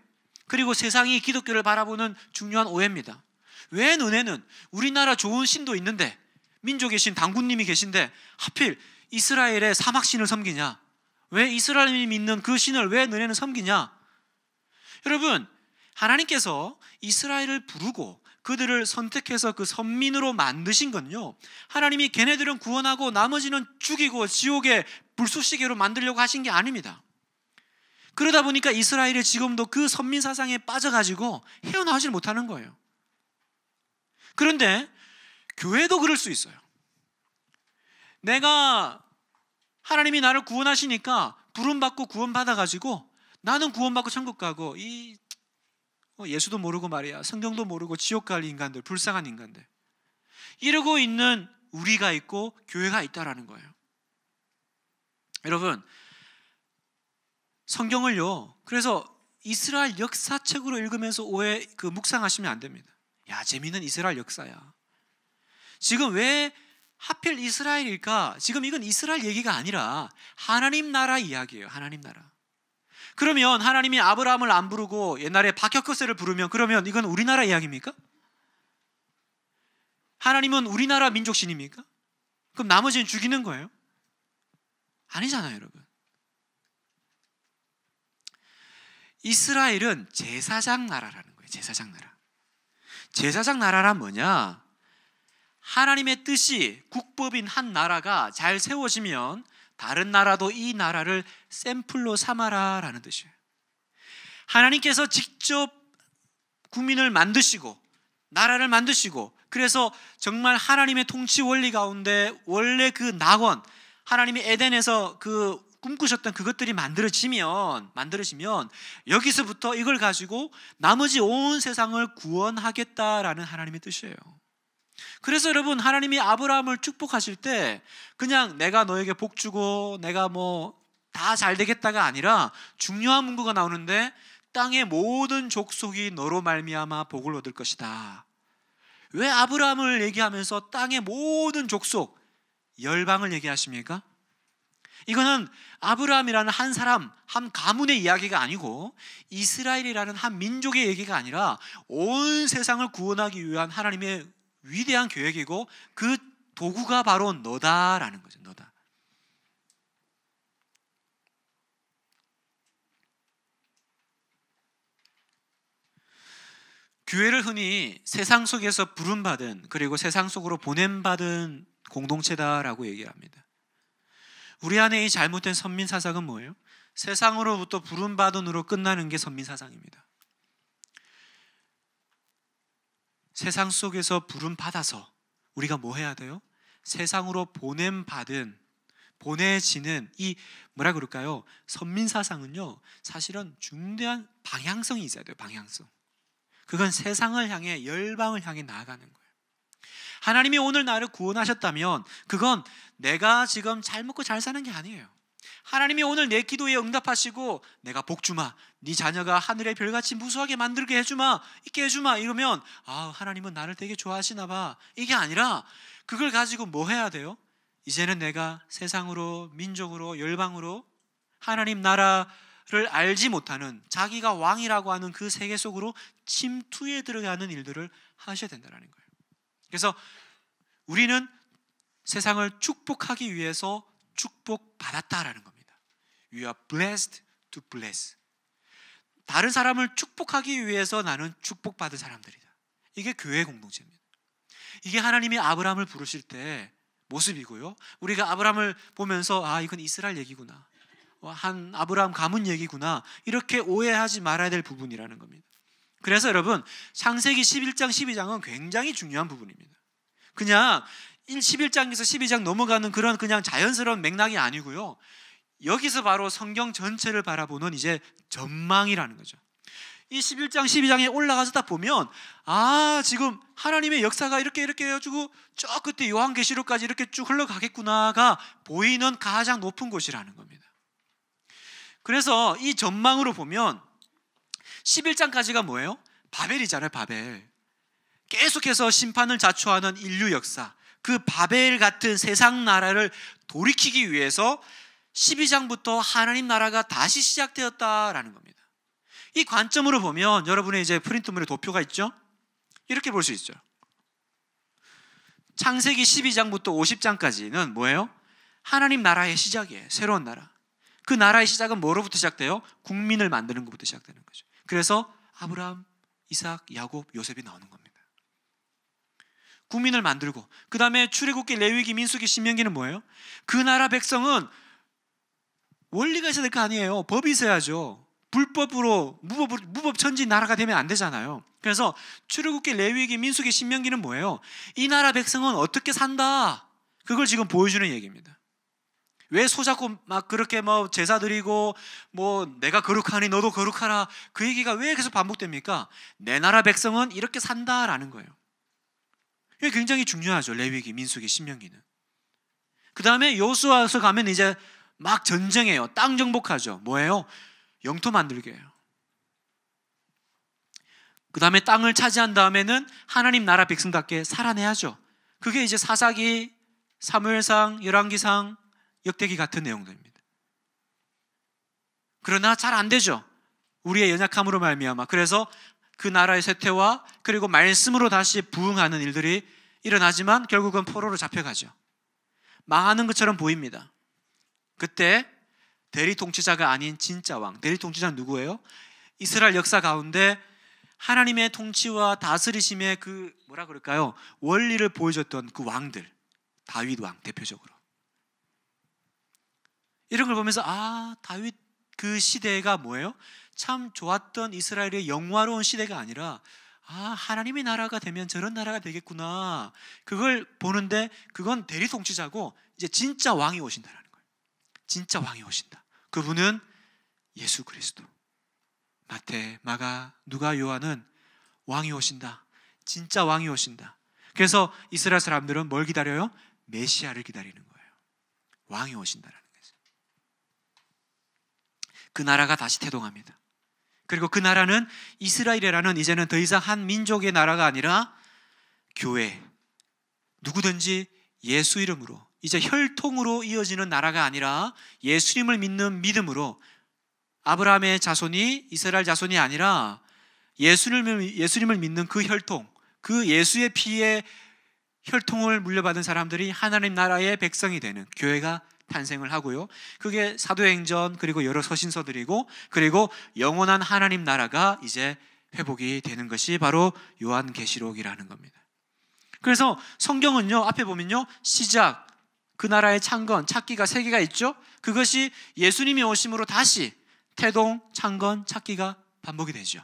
그리고 세상이 기독교를 바라보는 중요한 오해입니다. 왜 눈에는 우리나라 좋은 신도 있는데 민족의 신 당군님이 계신데 하필 이스라엘의 사막신을 섬기냐? 왜 이스라엘이 믿는 그 신을 왜 너네는 섬기냐? 여러분, 하나님께서 이스라엘을 부르고 그들을 선택해서 그 선민으로 만드신 건요. 하나님이 걔네들은 구원하고 나머지는 죽이고 지옥의 불쑥시개로 만들려고 하신 게 아닙니다. 그러다 보니까 이스라엘이 지금도 그 선민 사상에 빠져가지고 헤어나오질 못하는 거예요. 그런데 교회도 그럴 수 있어요. 내가 하나님이 나를 구원하시니까 부름받고 구원받아가지고 나는 구원받고 천국 가고 이 어, 예수도 모르고 말이야 성경도 모르고 지옥 갈 인간들 불쌍한 인간들 이러고 있는 우리가 있고 교회가 있다라는 거예요 여러분 성경을요 그래서 이스라엘 역사책으로 읽으면서 오해 그 묵상하시면 안 됩니다 야 재미는 이스라엘 역사야 지금 왜 하필 이스라엘일까? 지금 이건 이스라엘 얘기가 아니라 하나님 나라 이야기예요. 하나님 나라. 그러면 하나님이 아브라함을 안 부르고 옛날에 박혁거세를 부르면 그러면 이건 우리나라 이야기입니까? 하나님은 우리나라 민족 신입니까? 그럼 나머지는 죽이는 거예요? 아니잖아요, 여러분. 이스라엘은 제사장 나라라는 거예요. 제사장 나라. 제사장 나라란 뭐냐? 하나님의 뜻이 국법인 한 나라가 잘 세워지면 다른 나라도 이 나라를 샘플로 삼아라라는 뜻이에요. 하나님께서 직접 국민을 만드시고 나라를 만드시고 그래서 정말 하나님의 통치 원리 가운데 원래 그 낙원 하나님이 에덴에서 그 꿈꾸셨던 그것들이 만들어지면 만들어지면 여기서부터 이걸 가지고 나머지 온 세상을 구원하겠다라는 하나님의 뜻이에요. 그래서 여러분 하나님이 아브라함을 축복하실 때 그냥 내가 너에게 복 주고 내가 뭐 다 잘 되겠다가 아니라 중요한 문구가 나오는데 땅의 모든 족속이 너로 말미암아 복을 얻을 것이다. 왜 아브라함을 얘기하면서 땅의 모든 족속 열방을 얘기하십니까? 이거는 아브라함이라는 한 사람, 한 가문의 이야기가 아니고 이스라엘이라는 한 민족의 얘기가 아니라 온 세상을 구원하기 위한 하나님의 위대한 계획이고 그 도구가 바로 너다라는 거죠. 너다. 교회를 흔히 세상 속에서 부름받은 그리고 세상 속으로 보냄받은 공동체다라고 얘기합니다. 우리 안에 이 잘못된 선민 사상은 뭐예요? 세상으로부터 부름받은으로 끝나는 게 선민 사상입니다. 세상 속에서 부름 받아서 우리가 뭐 해야 돼요? 세상으로 보냄 받은 보내지는 이 뭐라 그럴까요? 선민 사상은요 사실은 중대한 방향성이 있어야 돼요 방향성. 그건 세상을 향해 열방을 향해 나아가는 거예요. 하나님이 오늘 나를 구원하셨다면 그건 내가 지금 잘 먹고 잘 사는 게 아니에요. 하나님이 오늘 내 기도에 응답하시고 내가 복주마 네 자녀가 하늘의 별같이 무수하게 만들게 해주마 있게 해주마 이러면 아 하나님은 나를 되게 좋아하시나 봐 이게 아니라 그걸 가지고 뭐 해야 돼요? 이제는 내가 세상으로 민족으로 열방으로 하나님 나라를 알지 못하는 자기가 왕이라고 하는 그 세계 속으로 침투에 들어가는 일들을 하셔야 된다는 거예요 그래서 우리는 세상을 축복하기 위해서 축복 받았다라는 겁니다. You are blessed to bless. 다른 사람을 축복하기 위해서 나는 축복받은 사람들이다. 이게 교회 공동체입니다. 이게 하나님이 아브라함을 부르실 때 모습이고요. 우리가 아브라함을 보면서 아 이건 이스라엘 얘기구나. 한 아브라함 가문 얘기구나. 이렇게 오해하지 말아야 될 부분이라는 겁니다. 그래서 여러분 창세기 11장 12장은 굉장히 중요한 부분입니다. 그냥 11장에서 12장 넘어가는 그런 그냥 자연스러운 맥락이 아니고요. 여기서 바로 성경 전체를 바라보는 이제 전망이라는 거죠. 이 11장, 12장에 올라가서 딱 보면 아, 지금 하나님의 역사가 이렇게 이렇게 해가지고 쭉 그때 요한계시록까지 이렇게 쭉 흘러가겠구나가 보이는 가장 높은 곳이라는 겁니다. 그래서 이 전망으로 보면 11장까지가 뭐예요? 바벨이잖아요, 바벨. 계속해서 심판을 자초하는 인류 역사. 그 바벨 같은 세상 나라를 돌이키기 위해서 12장부터 하나님 나라가 다시 시작되었다라는 겁니다. 이 관점으로 보면 여러분의 이제 프린트물의 도표가 있죠? 이렇게 볼 수 있죠. 창세기 12장부터 50장까지는 뭐예요? 하나님 나라의 시작이에요. 새로운 나라. 그 나라의 시작은 뭐로부터 시작돼요? 국민을 만드는 것부터 시작되는 거죠. 그래서 아브라함, 이삭, 야곱, 요셉이 나오는 겁니다. 국민을 만들고 그 다음에 출애굽기, 레위기, 민수기, 신명기는 뭐예요? 그 나라 백성은 원리가 있어야 될 거 아니에요. 법이 있어야죠. 불법으로 무법 무법 천지 나라가 되면 안 되잖아요. 그래서 출애굽기, 레위기, 민수기, 신명기는 뭐예요? 이 나라 백성은 어떻게 산다. 그걸 지금 보여주는 얘기입니다. 왜 소자고 막 그렇게 뭐 제사 드리고 뭐 내가 거룩하니 너도 거룩하라 그 얘기가 왜 계속 반복됩니까? 내 나라 백성은 이렇게 산다라는 거예요. 이게 굉장히 중요하죠. 레위기, 민수기, 신명기는. 그 다음에 여수와서 가면 이제 막 전쟁해요. 땅 정복하죠. 뭐예요? 영토 만들기예요. 그 다음에 땅을 차지한 다음에는 하나님 나라 백성답게 살아내야죠. 그게 이제 사사기, 사무엘상, 열왕기상, 역대기 같은 내용들입니다. 그러나 잘 안 되죠. 우리의 연약함으로 말미암아. 그래서 그 나라의 쇠퇴와 그리고 말씀으로 다시 부흥하는 일들이 일어나지만 결국은 포로로 잡혀가죠. 망하는 것처럼 보입니다. 그때 대리 통치자가 아닌 진짜 왕. 대리 통치자는 누구예요? 이스라엘 역사 가운데 하나님의 통치와 다스리심의 그 뭐라 그럴까요? 원리를 보여줬던 그 왕들. 다윗 왕 대표적으로. 이런 걸 보면서 아, 다윗 그 시대가 뭐예요? 참 좋았던 이스라엘의 영화로운 시대가 아니라 아 하나님의 나라가 되면 저런 나라가 되겠구나 그걸 보는데 그건 대리 통치자고 이제 진짜 왕이 오신다라는 거예요. 진짜 왕이 오신다. 그분은 예수 그리스도. 마태, 마가, 누가, 요한은 왕이 오신다. 진짜 왕이 오신다. 그래서 이스라엘 사람들은 뭘 기다려요? 메시아를 기다리는 거예요. 왕이 오신다라는 거죠. 그 나라가 다시 태동합니다. 그리고 그 나라는 이스라엘이라는 이제는 더 이상 한 민족의 나라가 아니라 교회 누구든지 예수 이름으로 이제 혈통으로 이어지는 나라가 아니라 예수님을 믿는 믿음으로 아브라함의 자손이 이스라엘 자손이 아니라 예수님을, 예수님을 믿는 그 혈통, 그 예수의 피에 혈통을 물려받은 사람들이 하나님 나라의 백성이 되는 교회가 탄생을 하고요. 그게 사도행전 그리고 여러 서신서들이고 그리고 영원한 하나님 나라가 이제 회복이 되는 것이 바로 요한계시록이라는 겁니다. 그래서 성경은요, 앞에 보면요, 시작, 그 나라의 창건, 찾기가 세 개가 있죠? 그것이 예수님이 오심으로 다시 태동, 창건, 찾기가 반복이 되죠.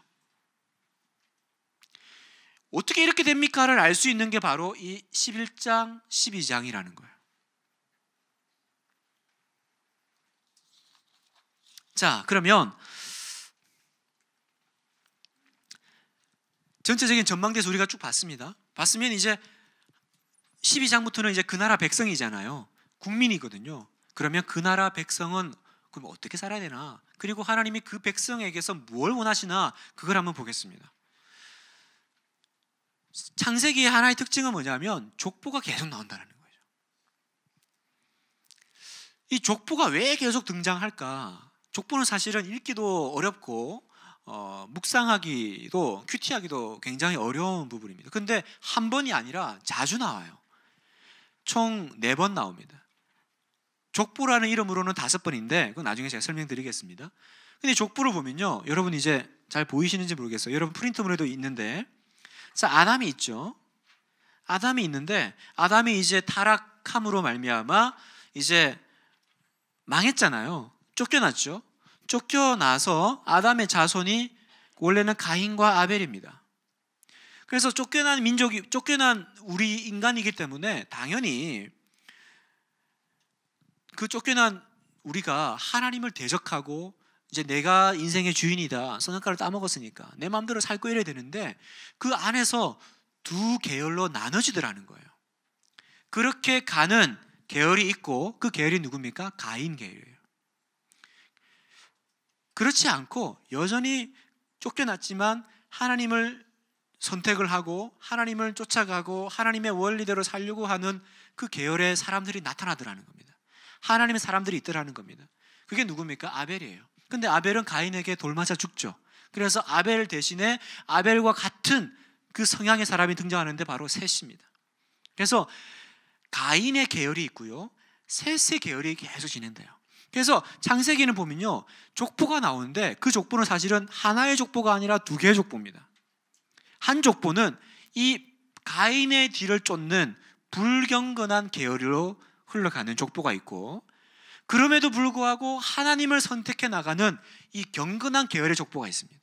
어떻게 이렇게 됩니까를 알 수 있는 게 바로 이 11장, 12장이라는 거예요. 자, 그러면 전체적인 전망대에서 우리가 쭉 봤습니다. 봤으면 이제 12장부터는 이제 그 나라 백성이잖아요. 국민이거든요. 그러면 그 나라 백성은 그럼 어떻게 살아야 되나? 그리고 하나님이 그 백성에게서 뭘 원하시나? 그걸 한번 보겠습니다. 창세기의 하나의 특징은 뭐냐면 족보가 계속 나온다는 거죠이 족보가 왜 계속 등장할까? 족보는 사실은 읽기도 어렵고 어, 묵상하기도 큐티하기도 굉장히 어려운 부분입니다. 근데 한 번이 아니라 자주 나와요. 총 네 번 나옵니다. 족보라는 이름으로는 다섯 번인데 그건 나중에 제가 설명드리겠습니다. 근데 족보를 보면요, 여러분 이제 잘 보이시는지 모르겠어요. 여러분 프린트물에도 있는데, 자 아담이 있죠. 아담이 있는데 아담이 이제 타락함으로 말미암아 이제 망했잖아요. 쫓겨났죠. 쫓겨나서 아담의 자손이 원래는 가인과 아벨입니다. 그래서 쫓겨난 민족이 쫓겨난 우리 인간이기 때문에 당연히 그 쫓겨난 우리가 하나님을 대적하고 이제 내가 인생의 주인이다 선악과를 따먹었으니까 내 마음대로 살고 이래야 되는데 그 안에서 두 계열로 나눠지더라는 거예요. 그렇게 가는 계열이 있고 그 계열이 누굽니까? 가인 계열이에요. 그렇지 않고 여전히 쫓겨났지만 하나님을 선택을 하고 하나님을 쫓아가고 하나님의 원리대로 살려고 하는 그 계열의 사람들이 나타나더라는 겁니다. 하나님의 사람들이 있더라는 겁니다. 그게 누굽니까? 아벨이에요. 근데 아벨은 가인에게 돌맞아 죽죠. 그래서 아벨 대신에 아벨과 같은 그 성향의 사람이 등장하는데 바로 셋입니다. 그래서 가인의 계열이 있고요. 셋의 계열이 계속 진행돼요. 그래서 창세기는 보면요. 족보가 나오는데 그 족보는 사실은 하나의 족보가 아니라 두 개의 족보입니다. 한 족보는 이 가인의 뒤를 쫓는 불경건한 계열로 흘러가는 족보가 있고 그럼에도 불구하고 하나님을 선택해 나가는 이 경건한 계열의 족보가 있습니다.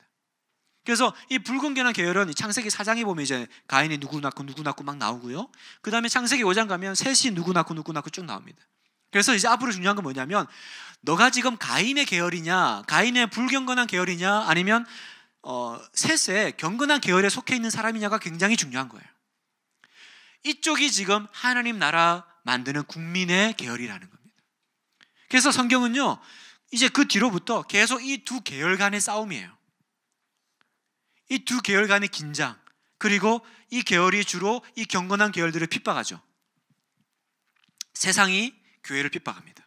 그래서 이 불경건한 계열은 창세기 4장에 보면 이제 가인이 누구 낳고 누구 낳고 막 나오고요. 그 다음에 창세기 5장 가면 셋이 누구 낳고 누구 낳고 쭉 나옵니다. 그래서 이제 앞으로 중요한 건 뭐냐면 너가 지금 가인의 계열이냐, 가인의 불경건한 계열이냐, 아니면 어, 셋의 경건한 계열에 속해 있는 사람이냐가 굉장히 중요한 거예요. 이쪽이 지금 하나님 나라 만드는 국민의 계열이라는 겁니다. 그래서 성경은요, 이제 그 뒤로부터 계속 이 두 계열 간의 싸움이에요. 이 두 계열 간의 긴장, 그리고 이 계열이 주로 이 경건한 계열들을 핍박하죠. 세상이 교회를 핍박합니다.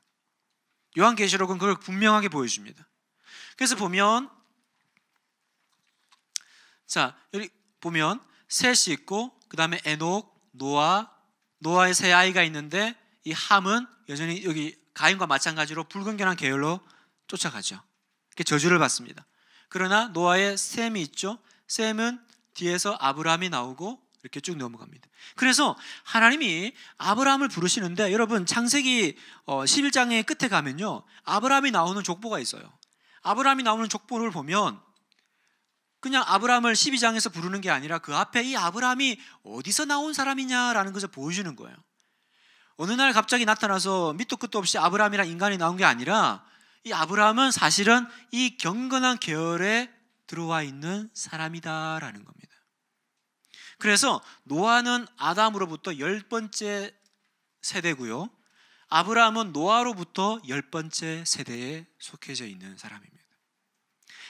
요한계시록은 그걸 분명하게 보여줍니다. 그래서 보면 자 여기 보면 셋이 있고 그 다음에 에녹, 노아, 노아의 세 아이가 있는데 이 함은 여전히 여기 가인과 마찬가지로 불건결한 계열로 쫓아가죠. 이렇게 저주를 받습니다. 그러나 노아의 셈이 있죠. 셈은 뒤에서 아브라함이 나오고 이렇게 쭉 넘어갑니다. 그래서 하나님이 아브라함을 부르시는데 여러분 창세기 11장의 어, 끝에 가면요. 아브라함이 나오는 족보가 있어요. 아브라함이 나오는 족보를 보면 그냥 아브라함을 12장에서 부르는 게 아니라 그 앞에 이 아브라함이 어디서 나온 사람이냐라는 것을 보여주는 거예요. 어느 날 갑자기 나타나서 밑도 끝도 없이 아브라함이란 인간이 나온 게 아니라 이 아브라함은 사실은 이 경건한 계열에 들어와 있는 사람이다라는 겁니다. 그래서 노아는 아담으로부터 열 번째 세대고요. 아브라함은 노아로부터 열 번째 세대에 속해져 있는 사람입니다.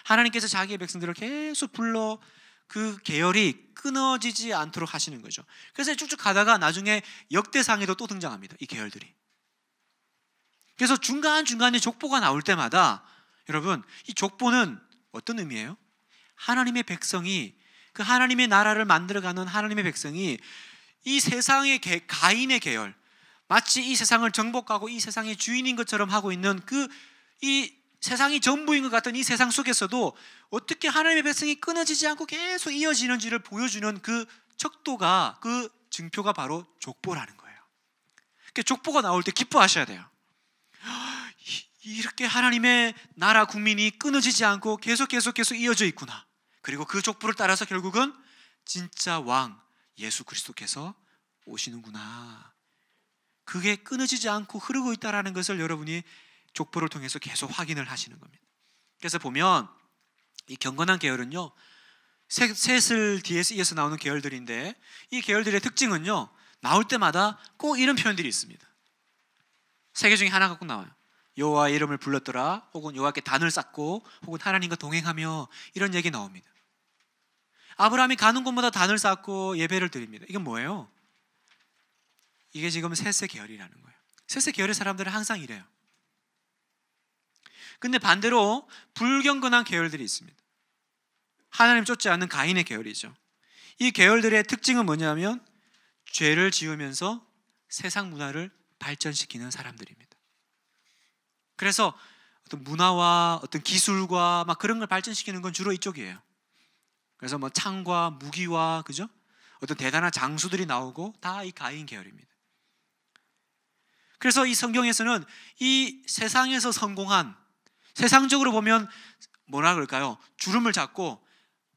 하나님께서 자기의 백성들을 계속 불러 그 계열이 끊어지지 않도록 하시는 거죠. 그래서 쭉쭉 가다가 나중에 역대상에도 또 등장합니다. 이 계열들이. 그래서 중간중간에 족보가 나올 때마다 여러분, 이 족보는 어떤 의미예요? 하나님의 백성이 그 하나님의 나라를 만들어가는 하나님의 백성이 이 세상의 개, 가인의 계열 마치 이 세상을 정복하고 이 세상의 주인인 것처럼 하고 있는 그 이 세상이 전부인 것 같은 이 세상 속에서도 어떻게 하나님의 백성이 끊어지지 않고 계속 이어지는지를 보여주는 그 척도가 그 증표가 바로 족보라는 거예요. 그러니까 족보가 나올 때 기뻐하셔야 돼요. 이렇게 하나님의 나라 국민이 끊어지지 않고 계속 계속 계속 이어져 있구나. 그리고 그 족보를 따라서 결국은 진짜 왕 예수 그리스도께서 오시는구나. 그게 끊어지지 않고 흐르고 있다라는 것을 여러분이 족보를 통해서 계속 확인을 하시는 겁니다. 그래서 보면 이 경건한 계열은요. 셋을 뒤에서 이어서 나오는 계열들인데 이 계열들의 특징은요. 나올 때마다 꼭 이런 표현들이 있습니다. 세 개 중에 하나가 꼭 나와요. 여호와 이름을 불렀더라 혹은 여호와께 단을 쌓고 혹은 하나님과 동행하며 이런 얘기 나옵니다. 아브라함이 가는 곳마다 단을 쌓고 예배를 드립니다. 이건 뭐예요? 이게 지금 셋세 계열이라는 거예요. 셋세 계열의 사람들은 항상 이래요. 근데 반대로 불경건한 계열들이 있습니다. 하나님 쫓지 않는 가인의 계열이죠. 이 계열들의 특징은 뭐냐면 죄를 지으면서 세상 문화를 발전시키는 사람들입니다. 그래서 어떤 문화와 어떤 기술과 막 그런 걸 발전시키는 건 주로 이쪽이에요. 그래서 뭐 창과 무기와 그죠? 어떤 대단한 장수들이 나오고 다 이 가인 계열입니다. 그래서 이 성경에서는 이 세상에서 성공한 세상적으로 보면 뭐라 그럴까요? 주름을 잡고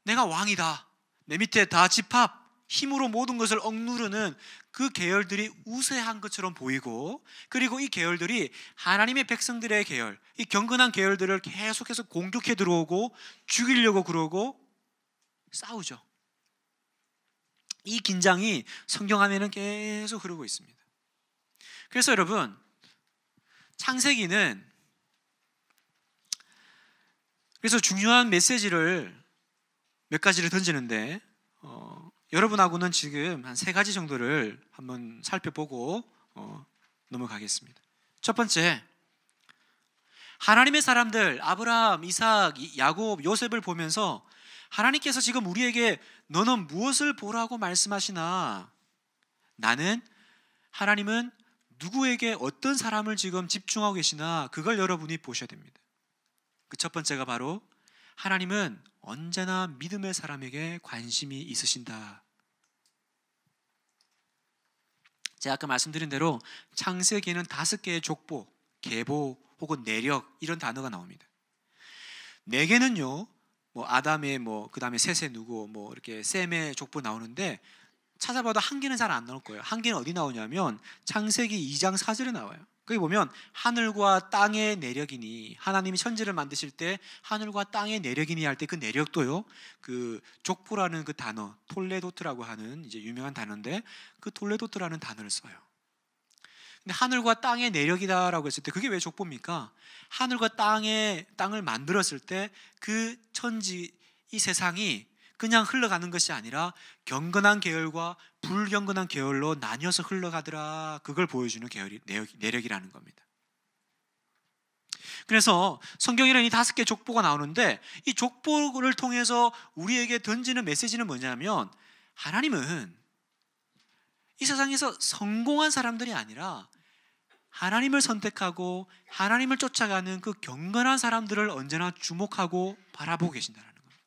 내가 왕이다. 내 밑에 다 집합 힘으로 모든 것을 억누르는 그 계열들이 우세한 것처럼 보이고 그리고 이 계열들이 하나님의 백성들의 계열, 이 경건한 계열들을 계속해서 공격해 들어오고 죽이려고 그러고 싸우죠. 이 긴장이 성경 안에는 계속 흐르고 있습니다. 그래서 여러분 창세기는 그래서 중요한 메시지를 몇 가지를 던지는데 어, 여러분하고는 지금 한 세 가지 정도를 한번 살펴보고 어, 넘어가겠습니다. 첫 번째 하나님의 사람들 아브라함, 이삭, 야곱, 요셉을 보면서 하나님께서 지금 우리에게 너는 무엇을 보라고 말씀하시나? 나는 하나님은 누구에게 어떤 사람을 지금 집중하고 계시나 그걸 여러분이 보셔야 됩니다. 그 첫 번째가 바로 하나님은 언제나 믿음의 사람에게 관심이 있으신다. 제가 아까 말씀드린 대로 창세기에는 다섯 개의 족보, 계보 혹은 내력 이런 단어가 나옵니다. 내게는요 뭐 아담의 뭐 그다음에 셋의 누구 뭐 이렇게 셈의 족보 나오는데 찾아봐도 한 개는 잘 안 나올 거예요. 한 개는 어디 나오냐면 창세기 2장 4절에 나와요. 거기 보면 하늘과 땅의 내력이니 하나님이 천지를 만드실 때 하늘과 땅의 내력이니 할 때 그 내력도요. 그 족보라는 그 단어 톨레도트라고 하는 이제 유명한 단어인데 그 톨레도트라는 단어를 써요. 근데 하늘과 땅의 내력이다라고 했을 때 그게 왜 족보입니까? 하늘과 땅의 땅을 만들었을 때 그 천지 이 세상이 그냥 흘러가는 것이 아니라 경건한 계열과 불경건한 계열로 나뉘어서 흘러가더라. 그걸 보여주는 계열이 내력, 이라는 겁니다. 그래서 성경에는 이 다섯 개 족보가 나오는데 이 족보를 통해서 우리에게 던지는 메시지는 뭐냐면 하나님은 이 세상에서 성공한 사람들이 아니라 하나님을 선택하고 하나님을 쫓아가는 그 경건한 사람들을 언제나 주목하고 바라보고 계신다는 겁니다.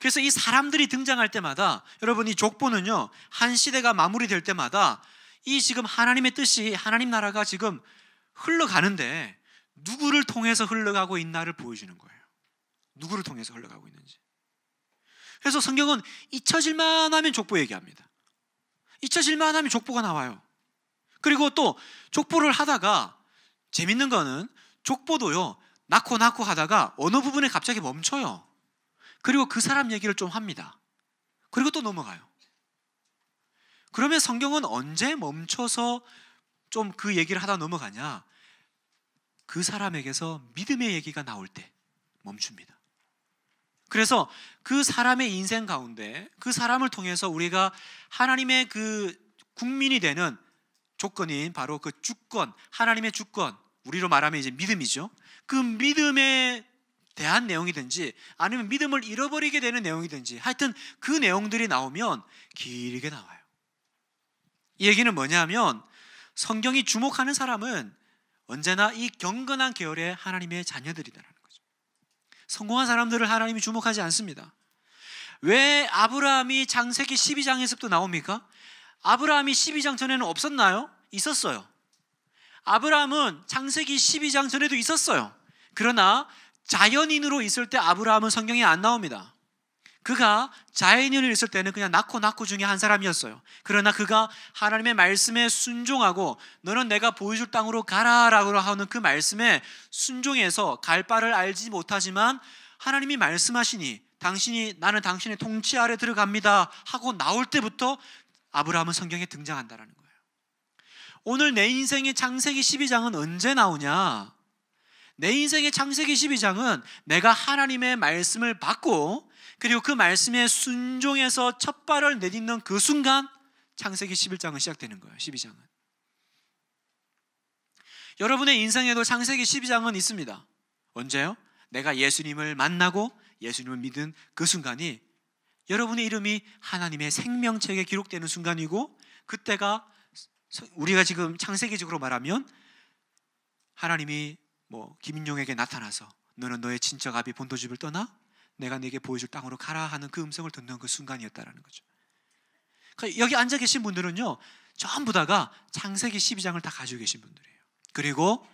그래서 이 사람들이 등장할 때마다 여러분 이 족보는요 한 시대가 마무리될 때마다 이 지금 하나님의 뜻이 하나님 나라가 지금 흘러가는데 누구를 통해서 흘러가고 있나를 보여주는 거예요. 누구를 통해서 흘러가고 있는지. 그래서 성경은 잊혀질만 하면 족보 얘기합니다. 잊혀질만 하면 족보가 나와요. 그리고 또 족보를 하다가 재밌는 거는 족보도요. 낳고 낳고 하다가 어느 부분에 갑자기 멈춰요. 그리고 그 사람 얘기를 좀 합니다. 그리고 또 넘어가요. 그러면 성경은 언제 멈춰서 좀 그 얘기를 하다 넘어가냐? 그 사람에게서 믿음의 얘기가 나올 때 멈춥니다. 그래서 그 사람의 인생 가운데 그 사람을 통해서 우리가 하나님의 그 국민이 되는 조건인 바로 그 주권, 하나님의 주권, 우리로 말하면 이제 믿음이죠. 그 믿음에 대한 내용이든지 아니면 믿음을 잃어버리게 되는 내용이든지 하여튼 그 내용들이 나오면 길게 나와요. 이 얘기는 뭐냐면 성경이 주목하는 사람은 언제나 이 경건한 계열의 하나님의 자녀들이다라는 성공한 사람들을 하나님이 주목하지 않습니다. 왜 아브라함이 장세기 12장에서부터 나옵니까? 아브라함이 12장 전에는 없었나요? 있었어요. 아브라함은 장세기 12장 전에도 있었어요. 그러나 자연인으로 있을 때 아브라함은 성경에 안 나옵니다. 그가 자연인을 있을 때는 그냥 낳고 낳고 중에 한 사람이었어요. 그러나 그가 하나님의 말씀에 순종하고 너는 내가 보여줄 땅으로 가라라고 하는 그 말씀에 순종해서 갈 바를 알지 못하지만 하나님이 말씀하시니 당신이 나는 당신의 통치 아래 들어갑니다 하고 나올 때부터 아브라함은 성경에 등장한다라는 거예요. 오늘 내 인생의 창세기 12장은 언제 나오냐? 내 인생의 창세기 12장은 내가 하나님의 말씀을 받고 그리고 그 말씀에 순종해서 첫 발을 내딛는 그 순간 창세기 11장은 시작되는 거예요. 12장은. 여러분의 인생에도 창세기 12장은 있습니다. 언제요? 내가 예수님을 만나고 예수님을 믿은 그 순간이 여러분의 이름이 하나님의 생명책에 기록되는 순간이고 그때가 우리가 지금 창세기적으로 말하면 하나님이 뭐 김인용에게 나타나서 너는 너의 친척 아비 본토집을 떠나 내가 네게 보여줄 땅으로 가라 하는 그 음성을 듣는 그 순간이었다라는 거죠. 그러니까 여기 앉아 계신 분들은요, 전부 다가 창세기 12장을 다 가지고 계신 분들이에요. 그리고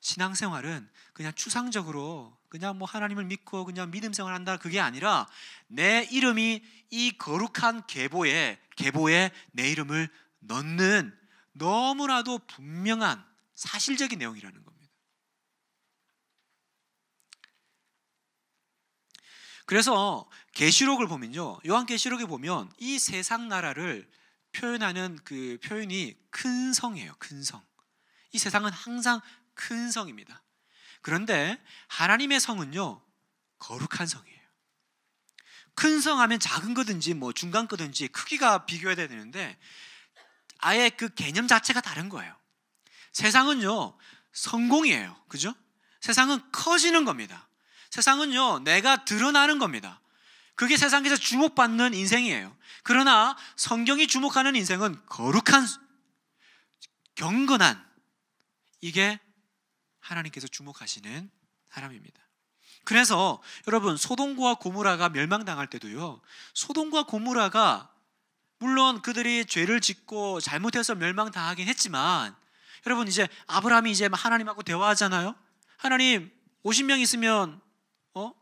신앙생활은 그냥 추상적으로 그냥 뭐 하나님을 믿고 그냥 믿음 생활 한다 그게 아니라 내 이름이 이 거룩한 계보에 계보에 내 이름을 넣는 너무나도 분명한 사실적인 내용이라는 겁니다. 그래서 계시록을 보면요. 요한 계시록에 보면 이 세상 나라를 표현하는 그 표현이 큰 성이에요. 큰 성. 이 세상은 항상 큰 성입니다. 그런데 하나님의 성은요. 거룩한 성이에요. 큰 성 하면 작은 거든지 뭐 중간 거든지 크기가 비교해야 되는데 아예 그 개념 자체가 다른 거예요. 세상은요. 성공이에요. 그죠? 세상은 커지는 겁니다. 세상은요, 내가 드러나는 겁니다. 그게 세상에서 주목받는 인생이에요. 그러나 성경이 주목하는 인생은 거룩한, 경건한, 이게 하나님께서 주목하시는 사람입니다. 그래서 여러분, 소동과 고무라가 멸망당할 때도요, 소동과 고무라가 물론 그들이 죄를 짓고 잘못해서 멸망당하긴 했지만, 여러분 이제 아브라함이 이제 하나님하고 대화하잖아요. 하나님 50명 있으면 어?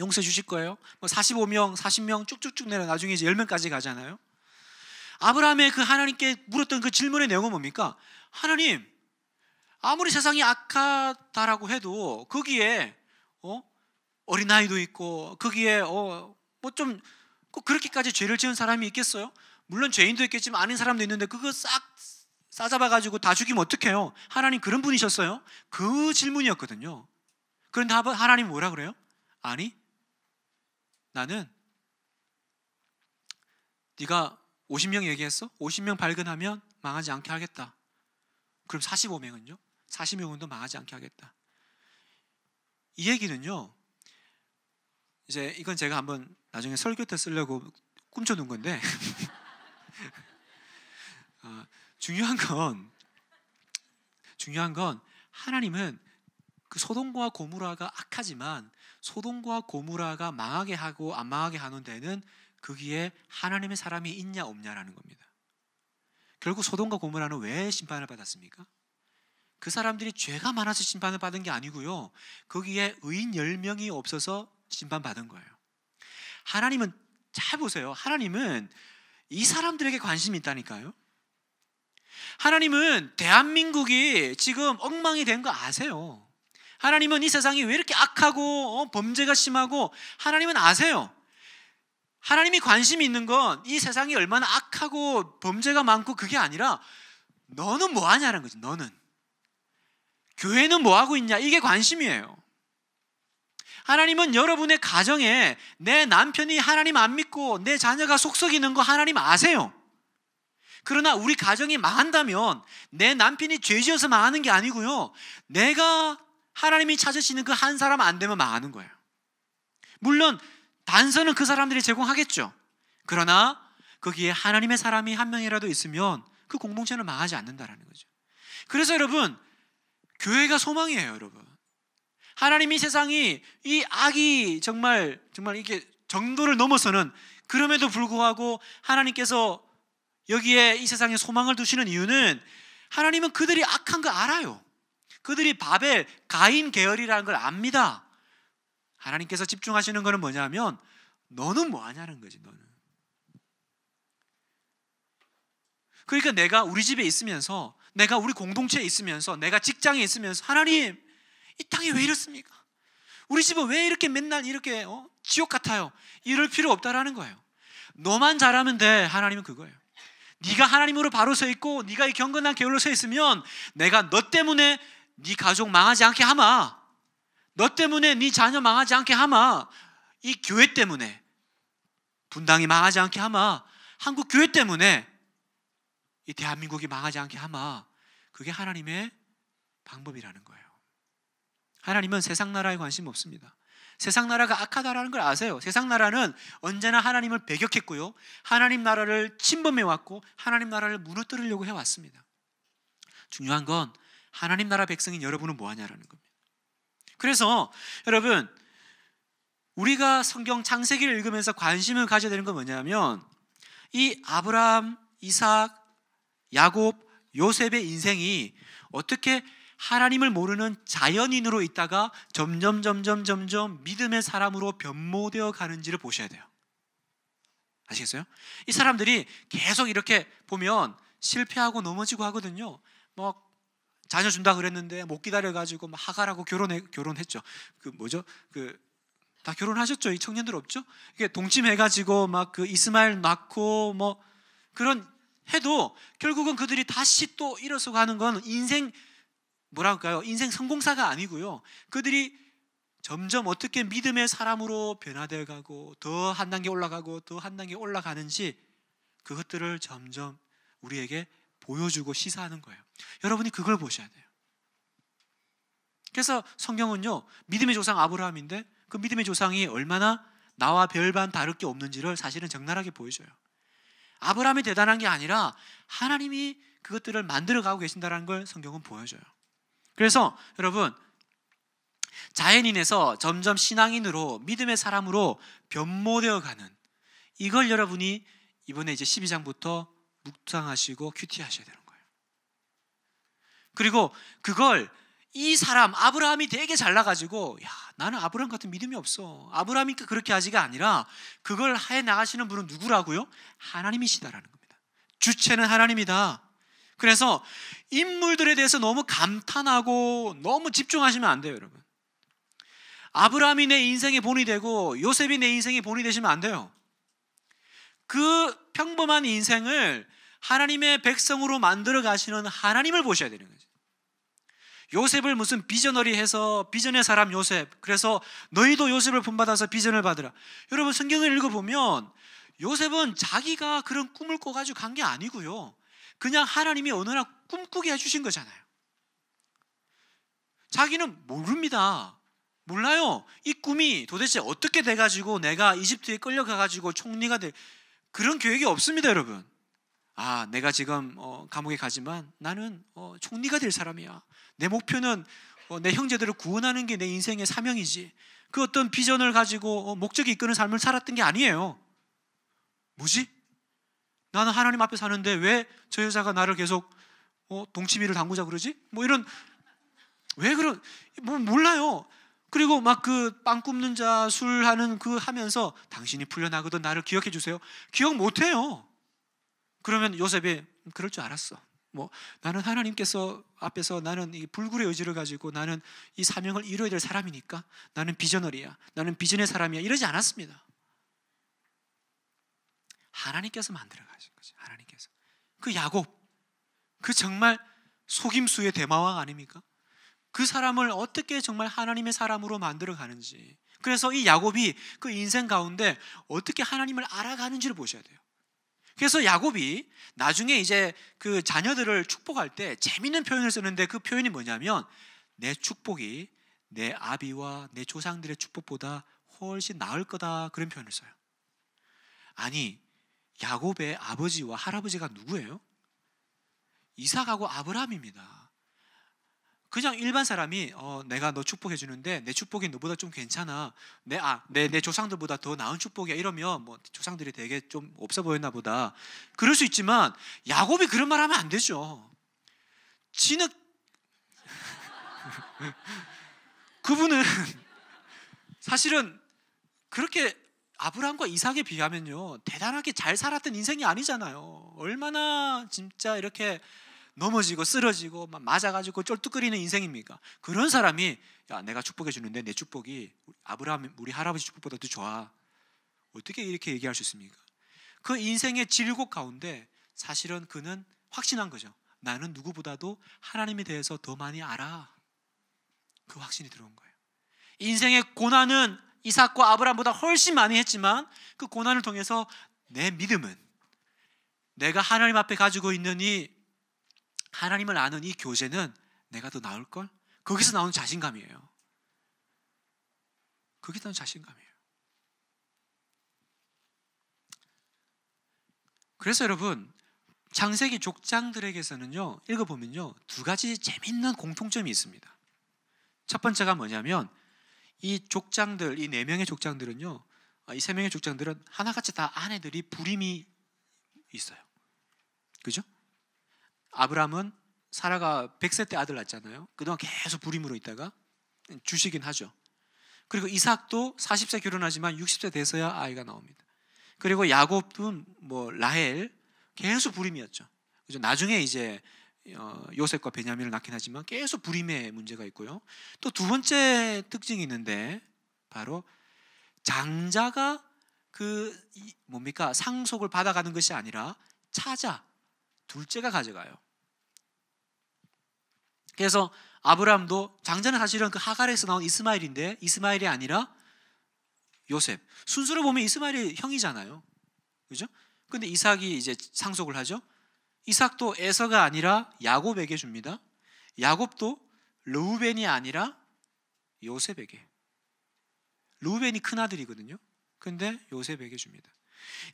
용서 주실 거예요. 뭐 45명, 40명 쭉쭉쭉 내려 나중에 이제 10명까지 가잖아요. 아브라함의 그 하나님께 물었던 그 질문의 내용은 뭡니까? 하나님, 아무리 세상이 악하다라고 해도 거기에 어? 어린아이도 있고 거기에 어, 뭐 좀 그렇게까지 죄를 지은 사람이 있겠어요? 물론 죄인도 있겠지만 아닌 사람도 있는데 그거 싹 싸잡아가지고 다 죽이면 어떡해요? 하나님 그런 분이셨어요? 그 질문이었거든요. 그런데 하나님 뭐라 그래요? 아니, 나는 네가 50명 얘기했어? 50명 발견하면 망하지 않게 하겠다. 그럼 45명은요? 40명은도 망하지 않게 하겠다. 이 얘기는요. 이제 이건 제가 한번 나중에 설교 때 쓰려고 꿈쳐둔 건데 어, 중요한 건 중요한 건 하나님은 그 소돔과 고무라가 악하지만 소돔과 고무라가 망하게 하고 안 망하게 하는 데는 거기에 하나님의 사람이 있냐 없냐라는 겁니다. 결국 소돔과 고무라는왜 심판을 받았습니까? 그 사람들이 죄가 많아서 심판을 받은 게 아니고요. 거기에 의인 1명이 0 없어서 심판받은 거예요. 하나님은 잘 보세요. 하나님은 이 사람들에게 관심이 있다니까요. 하나님은 대한민국이 지금 엉망이 된 거 아세요. 하나님은 이 세상이 왜 이렇게 악하고 어, 범죄가 심하고 하나님은 아세요. 하나님이 관심이 있는 건 이 세상이 얼마나 악하고 범죄가 많고 그게 아니라 너는 뭐 하냐는 거지. 너는 교회는 뭐 하고 있냐 이게 관심이에요. 하나님은 여러분의 가정에 내 남편이 하나님 안 믿고 내 자녀가 속썩이는 거 하나님 아세요. 그러나 우리 가정이 망한다면 내 남편이 죄지어서 망하는 게 아니고요. 내가 하나님이 찾으시는 그 한 사람 안 되면 망하는 거예요. 물론 단서는 그 사람들이 제공하겠죠. 그러나 거기에 하나님의 사람이 한 명이라도 있으면 그 공동체는 망하지 않는다라는 거죠. 그래서 여러분 교회가 소망이에요, 여러분. 하나님이 세상이 이 악이 정말 정말 이게 정도를 넘어서는 그럼에도 불구하고 하나님께서 여기에 이 세상에 소망을 두시는 이유는 하나님은 그들이 악한 거 알아요. 그들이 바벨 가인 계열이라는 걸 압니다. 하나님께서 집중하시는 것은 뭐냐면 너는 뭐 하냐는 거지 너는. 그러니까 내가 우리 집에 있으면서 내가 우리 공동체에 있으면서 내가 직장에 있으면서 하나님 이 땅이 왜 이렇습니까? 우리 집은 왜 이렇게 맨날 이렇게 어? 지옥 같아요? 이럴 필요 없다라는 거예요. 너만 잘하면 돼. 하나님은 그거예요. 네가 하나님으로 바로 서 있고 네가 이 경건한 계열로서 있으면 내가 너 때문에 네 가족 망하지 않게 하마. 너 때문에 네 자녀 망하지 않게 하마. 이 교회 때문에 분당이 망하지 않게 하마. 한국 교회 때문에 이 대한민국이 망하지 않게 하마. 그게 하나님의 방법이라는 거예요. 하나님은 세상 나라에 관심 없습니다. 세상 나라가 악하다라는 걸 아세요. 세상 나라는 언제나 하나님을 배격했고요. 하나님 나라를 침범해 왔고 하나님 나라를 무너뜨리려고 해 왔습니다. 중요한 건 하나님 나라 백성인 여러분은 뭐 하냐라는 겁니다. 그래서 여러분 우리가 성경 창세기를 읽으면서 관심을 가져야 되는 건 뭐냐면 이 아브라함, 이삭, 야곱, 요셉의 인생이 어떻게 하나님을 모르는 자연인으로 있다가 점점 점점 점점 믿음의 사람으로 변모되어 가는지를 보셔야 돼요. 아시겠어요? 이 사람들이 계속 이렇게 보면 실패하고 넘어지고 하거든요. 뭐 자녀 준다 그랬는데 못 기다려 가지고 막 하가라고 결혼해 결혼했죠. 그 뭐죠? 그 다 결혼하셨죠? 이 청년들 없죠? 이게 동침해 가지고 막 그 이스마엘 낳고 뭐 그런 해도 결국은 그들이 다시 또 일어서 가는 건 인생 뭐랄까요? 인생 성공사가 아니고요. 그들이 점점 어떻게 믿음의 사람으로 변화되어 가고 더 한 단계 올라가고 더 한 단계 올라가는지 그것들을 점점 우리에게 보여주고 시사하는 거예요. 여러분이 그걸 보셔야 돼요. 그래서 성경은요, 믿음의 조상 아브라함인데 그 믿음의 조상이 얼마나 나와 별반 다를 게 없는지를 사실은 적나라하게 보여줘요. 아브라함이 대단한 게 아니라 하나님이 그것들을 만들어 가고 계신다는 걸 성경은 보여줘요. 그래서 여러분, 자연인에서 점점 신앙인으로 믿음의 사람으로 변모되어 가는 이걸 여러분이 이번에 이제 12장부터 묵상하시고 큐티하셔야 돼요. 그리고 그걸 이 사람 아브라함이 되게 잘나가지고 야 나는 아브라함 같은 믿음이 없어 아브라함이 그렇게 하지가 아니라 그걸 해 나가시는 분은 누구라고요? 하나님이시다라는 겁니다 주체는 하나님이다 그래서 인물들에 대해서 너무 감탄하고 너무 집중하시면 안 돼요 여러분 아브라함이 내 인생의 본이 되고 요셉이 내 인생의 본이 되시면 안 돼요 그 평범한 인생을 하나님의 백성으로 만들어 가시는 하나님을 보셔야 되는 거죠 요셉을 무슨 비전어리 해서 비전의 사람 요셉. 그래서 너희도 요셉을 본받아서 비전을 받으라. 여러분 성경을 읽어보면 요셉은 자기가 그런 꿈을 꿔가지고 간 게 아니고요. 그냥 하나님이 어느 날 꿈꾸게 해주신 거잖아요. 자기는 모릅니다. 몰라요. 이 꿈이 도대체 어떻게 돼가지고 내가 이집트에 끌려가가지고 총리가 될 그런 계획이 없습니다, 여러분. 아, 내가 지금 어, 감옥에 가지만 나는 어, 총리가 될 사람이야. 내 목표는 어, 내 형제들을 구원하는 게 내 인생의 사명이지. 그 어떤 비전을 가지고 어, 목적이 이끄는 삶을 살았던 게 아니에요. 뭐지? 나는 하나님 앞에 사는데 왜 저 여자가 나를 계속 어, 동치미를 당구자 그러지? 뭐 이런 왜 그런 뭐 몰라요. 그리고 막 그 빵 굽는 자, 술 하는 그 하면서 당신이 풀려나거든 나를 기억해 주세요. 기억 못 해요. 그러면 요셉이 그럴 줄 알았어. 뭐 나는 하나님께서 앞에서 나는 이 불굴의 의지를 가지고 나는 이 사명을 이루어야 될 사람이니까 나는 비전어리야 나는 비전의 사람이야 이러지 않았습니다. 하나님께서 만들어 가신 거죠. 하나님께서 그 야곱 그 정말 속임수의 대마왕 아닙니까? 그 사람을 어떻게 정말 하나님의 사람으로 만들어 가는지 그래서 이 야곱이 그 인생 가운데 어떻게 하나님을 알아가는지를 보셔야 돼요. 그래서 야곱이 나중에 이제 그 자녀들을 축복할 때재미있는 표현을 쓰는데 그 표현이 뭐냐면 내 축복이 내 아비와 내 조상들의 축복보다 훨씬 나을 거다 그런 표현을 써요. 아니 야곱의 아버지와 할아버지가 누구예요? 이삭하고 아브라함입니다. 그냥 일반 사람이 어, 내가 너 축복해 주는데 내 축복이 너보다 좀 괜찮아 내아내내 아, 조상들보다 더 나은 축복이야 이러면 뭐 조상들이 되게 좀 없어 보였나 보다 그럴 수 있지만 야곱이 그런 말 하면 안 되죠 진흙 그분은 사실은 그렇게 아브라함과 이삭에 비하면요 대단하게 잘 살았던 인생이 아니잖아요 얼마나 진짜 이렇게 넘어지고 쓰러지고 막 맞아가지고 쫄뚝거리는 인생입니까? 그런 사람이 야 내가 축복해 주는데 내 축복이 아브라함 우리 할아버지 축복보다 도 좋아 어떻게 이렇게 얘기할 수 있습니까? 그 인생의 질곡 가운데 사실은 그는 확신한 거죠. 나는 누구보다도 하나님에 대해서 더 많이 알아. 그 확신이 들어온 거예요. 인생의 고난은 이삭과 아브라함보다 훨씬 많이 했지만 그 고난을 통해서 내 믿음은 내가 하나님 앞에 가지고 있는 이 하나님을 아는 이 교제는 내가 더 나을 걸? 거기서 나오 자신감이에요. 거기서 나오 자신감이에요. 그래서 여러분 창세기 족장들에게서는요 읽어보면요 두 가지 재밌는 공통점이 있습니다. 첫 번째가 뭐냐면 이 족장들 이 네 명의 족장들은요 아, 이세 명의 족장들은 하나같이 다 아내들이 불임이 있어요. 그죠? 아브라함은 사라가 100세 때 아들 낳잖아요. 그동안 계속 불임으로 있다가 주시긴 하죠. 그리고 이삭도 40세 결혼하지만 60세 돼서야 아이가 나옵니다. 그리고 야곱은 뭐 라헬 계속 불임이었죠. 그죠? 나중에 이제 어, 요셉과 베냐민을 낳긴 하지만 계속 불임의 문제가 있고요. 또 두 번째 특징이 있는데 바로 장자가 그 뭡니까 상속을 받아가는 것이 아니라 차자 둘째가 가져가요. 그래서 아브라함도 장자는 사실은 그 하갈에서 나온 이스마일인데 이스마일이 아니라 요셉. 순수로 보면 이스마일이 형이잖아요. 그죠? 근데 이삭이 이제 상속을 하죠. 이삭도 에서가 아니라 야곱에게 줍니다. 야곱도 루벤이 아니라 요셉에게. 루벤이큰 아들이거든요. 근데 요셉에게 줍니다.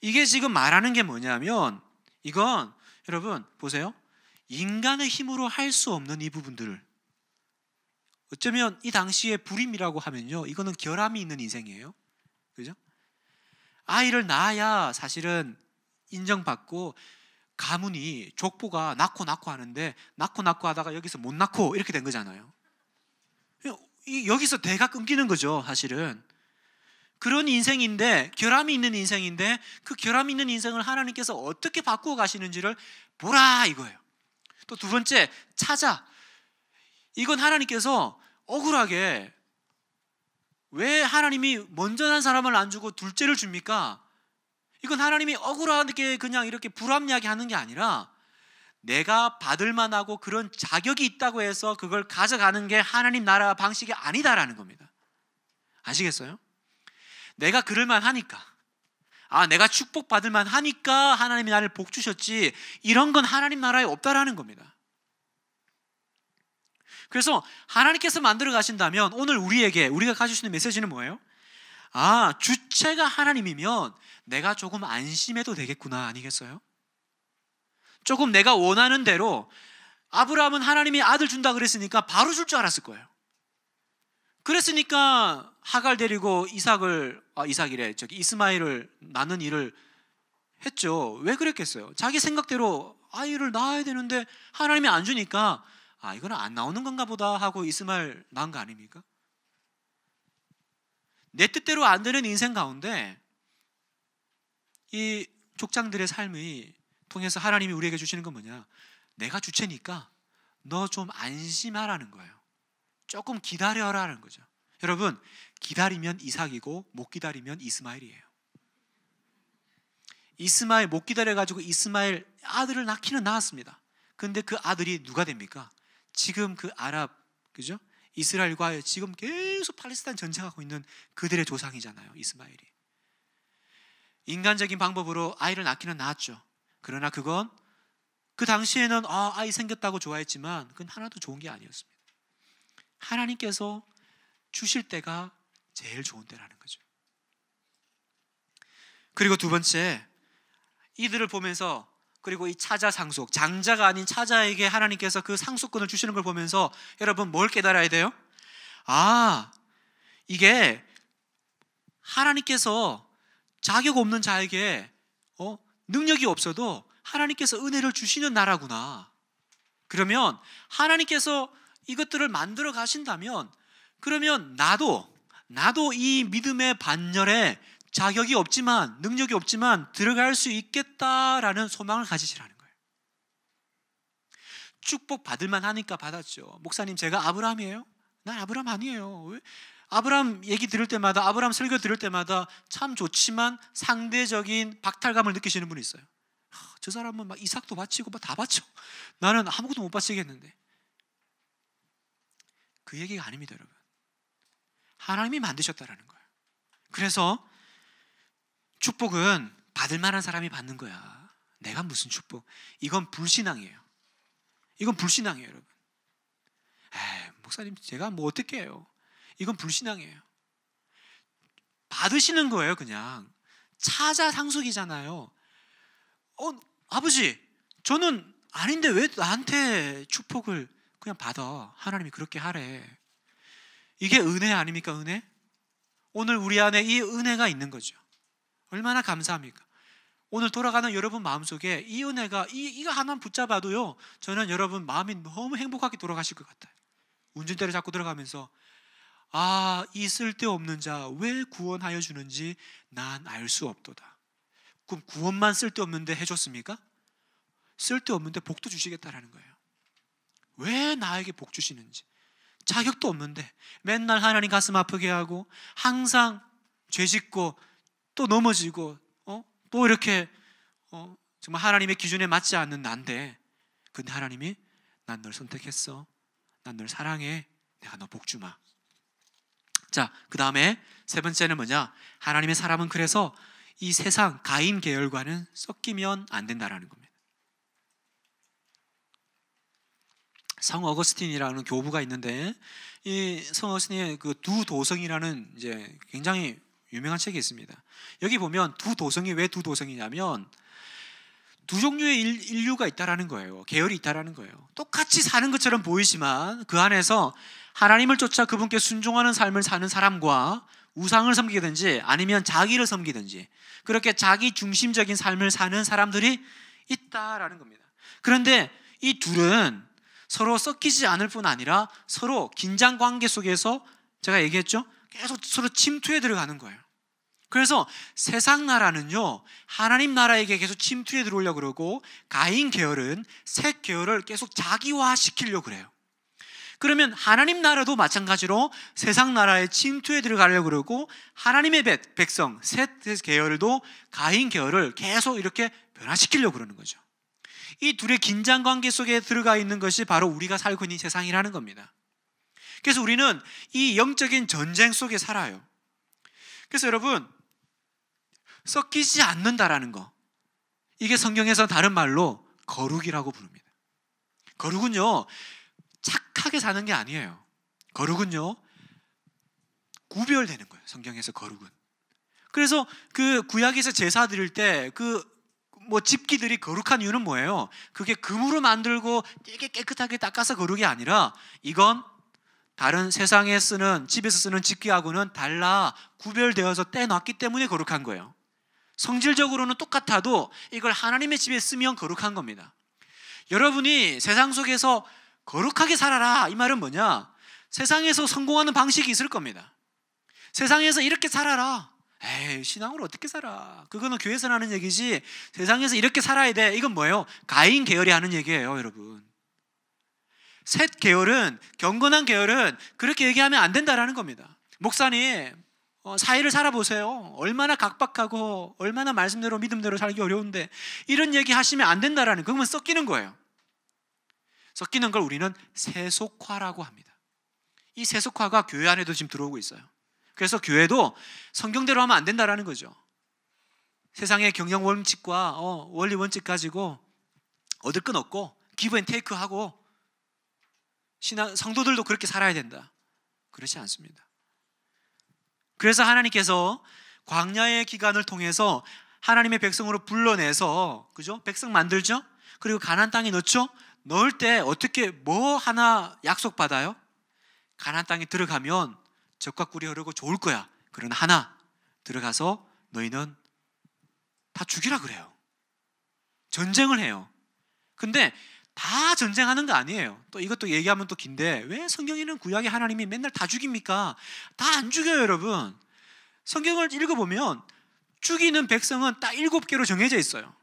이게 지금 말하는 게 뭐냐면 이건 여러분 보세요. 인간의 힘으로 할 수 없는 이 부분들을 어쩌면 이 당시에 불임이라고 하면요. 이거는 결함이 있는 인생이에요. 그죠? 아이를 낳아야 사실은 인정받고 가문이 족보가 낳고 낳고 하는데 낳고 낳고 하다가 여기서 못 낳고 이렇게 된 거잖아요. 여기서 대가 끊기는 거죠, 사실은. 그런 인생인데 결함이 있는 인생인데 그 결함이 있는 인생을 하나님께서 어떻게 바꾸어 가시는지를 보라 이거예요. 또두 번째 찾아. 이건 하나님께서 억울하게 왜 하나님이 먼저 난 사람을 안 주고 둘째를 줍니까? 이건 하나님이 억울하게 그냥 이렇게 불합리하게 하는 게 아니라 내가 받을 만하고 그런 자격이 있다고 해서 그걸 가져가는 게 하나님 나라 방식이 아니다라는 겁니다. 아시겠어요? 내가 그럴 만하니까 아, 내가 축복받을 만 하니까 하나님이 나를 복 주셨지. 이런 건 하나님 나라에 없다라는 겁니다. 그래서 하나님께서 만들어 가신다면 오늘 우리에게 우리가 가질 수 있는 메시지는 뭐예요? 아, 주체가 하나님이면 내가 조금 안심해도 되겠구나 아니겠어요? 조금 내가 원하는 대로 아브라함은 하나님이 아들 준다 그랬으니까 바로 줄 줄 알았을 거예요. 그랬으니까 하갈 데리고 이삭을 아, 이삭이래 저기 이스마일을 낳는 일을 했죠. 왜 그랬겠어요? 자기 생각대로 아이를 낳아야 되는데 하나님이 안 주니까 아 이거는 안 나오는 건가 보다 하고 이스마일 낳은 거 아닙니까? 내 뜻대로 안 되는 인생 가운데 이 족장들의 삶이 통해서 하나님이 우리에게 주시는 건 뭐냐? 내가 주체니까 너 좀 안심하라는 거예요. 조금 기다려라는 라 거죠. 여러분 기다리면 이삭이고 못 기다리면 이스마엘이에요. 이스마엘 못 기다려 가지고 이스마엘 아들을 낳기는 낳았습니다. 근데 그 아들이 누가 됩니까? 지금 그 아랍 그죠? 이스라엘과 지금 계속 팔레스타인 전쟁하고 있는 그들의 조상이잖아요. 이스마엘이. 인간적인 방법으로 아이를 낳기는 낳았죠. 그러나 그건 그 당시에는 아, 아이 생겼다고 좋아했지만 그건 하나도 좋은 게 아니었습니다. 하나님께서 주실 때가 제일 좋은 때라는 거죠. 그리고 두 번째, 이들을 보면서 그리고 이 차자 상속, 장자가 아닌 차자에게 하나님께서 그 상속권을 주시는 걸 보면서 여러분 뭘 깨달아야 돼요? 아, 이게 하나님께서 자격 없는 자에게 어? 능력이 없어도 하나님께서 은혜를 주시는 나라구나. 그러면 하나님께서 이것들을 만들어 가신다면 그러면 나도 나도 이 믿음의 반열에 자격이 없지만 능력이 없지만 들어갈 수 있겠다라는 소망을 가지시라는 거예요. 축복 받을만 하니까 받았죠. 목사님 제가 아브라함이에요? 난 아브라함 아니에요. 왜? 아브라함 얘기 들을 때마다 아브라함 설교 들을 때마다 참 좋지만 상대적인 박탈감을 느끼시는 분이 있어요. 저 사람은 막 이삭도 바치고 막다 바쳐. 나는 아무것도 못 바치겠는데. 그 얘기가 아닙니다, 여러분. 하나님이 만드셨다라는 거예요. 그래서 축복은 받을 만한 사람이 받는 거야. 내가 무슨 축복? 이건 불신앙이에요. 이건 불신앙이에요, 여러분. 에이, 목사님, 제가 뭐 어떻게 해요? 이건 불신앙이에요. 받으시는 거예요, 그냥. 찾아 상속이잖아요. 어, 아버지, 저는 아닌데 왜 나한테 축복을 그냥 받아? 하나님이 그렇게 하래. 이게 은혜 아닙니까? 은혜? 오늘 우리 안에 이 은혜가 있는 거죠. 얼마나 감사합니까? 오늘 돌아가는 여러분 마음속에 이 은혜가 이, 이거 하나만 붙잡아도요. 저는 여러분 마음이 너무 행복하게 돌아가실 것 같아요. 운전대를 잡고 들어가면서 아, 이 쓸데없는 자 왜 구원하여 주는지 난 알 수 없도다. 그럼 구원만 쓸데없는데 해줬습니까? 쓸데없는데 복도 주시겠다라는 거예요. 왜 나에게 복 주시는지. 자격도 없는데 맨날 하나님 가슴 아프게 하고 항상 죄 짓고 또 넘어지고 어? 또 이렇게 어? 정말 하나님의 기준에 맞지 않는 난데 근데 하나님이 난 널 선택했어 난 널 사랑해 내가 너 복주마 자, 그 다음에 세 번째는 뭐냐? 하나님의 사람은 그래서 이 세상 가인 계열과는 섞이면 안 된다라는 겁니다. 성 어거스틴이라는 교부가 있는데 이성 어거스틴의 그 두 도성이라는 이제 굉장히 유명한 책이 있습니다. 여기 보면 두 도성이 왜 두 도성이냐면 두 종류의 인, 류가 있다라는 거예요. 계열이 있다라는 거예요. 똑같이 사는 것처럼 보이지만 그 안에서 하나님을 쫓아 그분께 순종하는 삶을 사는 사람과 우상을 섬기든지 아니면 자기를 섬기든지 그렇게 자기 중심적인 삶을 사는 사람들이 있다라는 겁니다. 그런데 이 둘은 서로 섞이지 않을 뿐 아니라 서로 긴장 관계 속에서 제가 얘기했죠? 계속 서로 침투해 들어가는 거예요. 그래서 세상 나라는요, 하나님 나라에게 계속 침투해 들어오려고 그러고, 가인 계열은 색 계열을 계속 자기화 시키려고 그래요. 그러면 하나님 나라도 마찬가지로 세상 나라에 침투해 들어가려고 그러고, 하나님의 백, 백성, 셋 계열도 가인 계열을 계속 이렇게 변화시키려고 그러는 거죠. 이 둘의 긴장 관계 속에 들어가 있는 것이 바로 우리가 살고 있는 세상이라는 겁니다. 그래서 우리는 이 영적인 전쟁 속에 살아요. 그래서 여러분, 섞이지 않는다라는 거. 이게 성경에서 다른 말로 거룩이라고 부릅니다. 거룩은요, 착하게 사는 게 아니에요. 거룩은요, 구별되는 거예요. 성경에서 거룩은. 그래서 그 구약에서 제사 드릴 때그 뭐 집기들이 거룩한 이유는 뭐예요? 그게 금으로 만들고 되게 깨끗하게 닦아서 거룩이 아니라 이건 다른 세상에 쓰는 집에서 쓰는 집기하고는 달라 구별되어서 떼놨기 때문에 거룩한 거예요. 성질적으로는 똑같아도 이걸 하나님의 집에 쓰면 거룩한 겁니다. 여러분이 세상 속에서 거룩하게 살아라 이 말은 뭐냐? 세상에서 성공하는 방식이 있을 겁니다. 세상에서 이렇게 살아라. 에이, 신앙으로 어떻게 살아? 그거는 교회에서 하는 얘기지 세상에서 이렇게 살아야 돼. 이건 뭐예요? 가인 계열이 하는 얘기예요, 여러분. 셋 계열은 경건한 계열은 그렇게 얘기하면 안 된다라는 겁니다. 목사님 어, 사회를 살아보세요. 얼마나 각박하고 얼마나 말씀대로 믿음대로 살기 어려운데 이런 얘기 하시면 안 된다라는 그러면 섞이는 거예요. 섞이는 걸 우리는 세속화라고 합니다. 이 세속화가 교회 안에도 지금 들어오고 있어요. 그래서 교회도 성경대로 하면 안 된다라는 거죠. 세상의 경영 원칙과 어, 원리 원칙 가지고 얻을 건 없고 기브 앤 테이크 하고 신앙 성도들도 그렇게 살아야 된다. 그렇지 않습니다. 그래서 하나님께서 광야의 기간을 통해서 하나님의 백성으로 불러내서 그죠? 백성 만들죠? 그리고 가나안 땅에 넣죠? 넣을 때 어떻게 뭐 하나 약속 받아요? 가나안 땅에 들어가면 적과 꿀이 흐르고 좋을 거야. 그러나 하나 들어가서 너희는 다 죽이라 그래요. 전쟁을 해요. 근데 다 전쟁하는 거 아니에요. 또 이것도 얘기하면 또 긴데 왜 성경에는 구약의 하나님이 맨날 다 죽입니까? 다 안 죽여요, 여러분. 성경을 읽어보면 죽이는 백성은 딱 일곱 개로 정해져 있어요.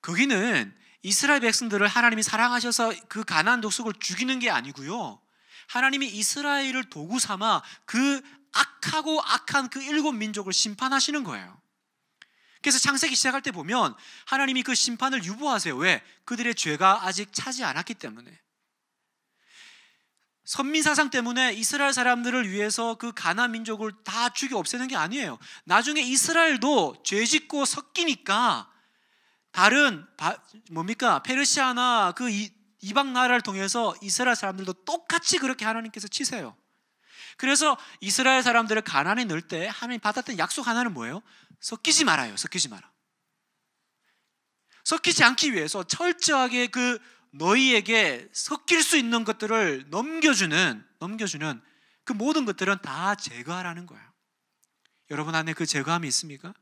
거기는 이스라엘 백성들을 하나님이 사랑하셔서 그 가나안 독속을 죽이는 게 아니고요. 하나님이 이스라엘을 도구 삼아 그 악하고 악한 그 일곱 민족을 심판하시는 거예요. 그래서 창세기 시작할 때 보면 하나님이 그 심판을 유보하세요. 왜? 그들의 죄가 아직 차지 않았기 때문에. 선민 사상 때문에 이스라엘 사람들을 위해서 그 가나 민족을 다 죽여 없애는 게 아니에요. 나중에 이스라엘도 죄 짓고 섞이니까 다른 바, 뭡니까? 페르시아나 그 이, 이방 나라를 통해서 이스라엘 사람들도 똑같이 그렇게 하나님께서 치세요. 그래서 이스라엘 사람들을 가난에 넣을 때 하나님 받았던 약속 하나는 뭐예요? 섞이지 말아요. 섞이지 마라. 섞이지 않기 위해서 철저하게 그 너희에게 섞일 수 있는 것들을 넘겨주는 넘겨주는 그 모든 것들은 다 제거하라는 거예요 여러분 안에 그 제거함이 있습니까?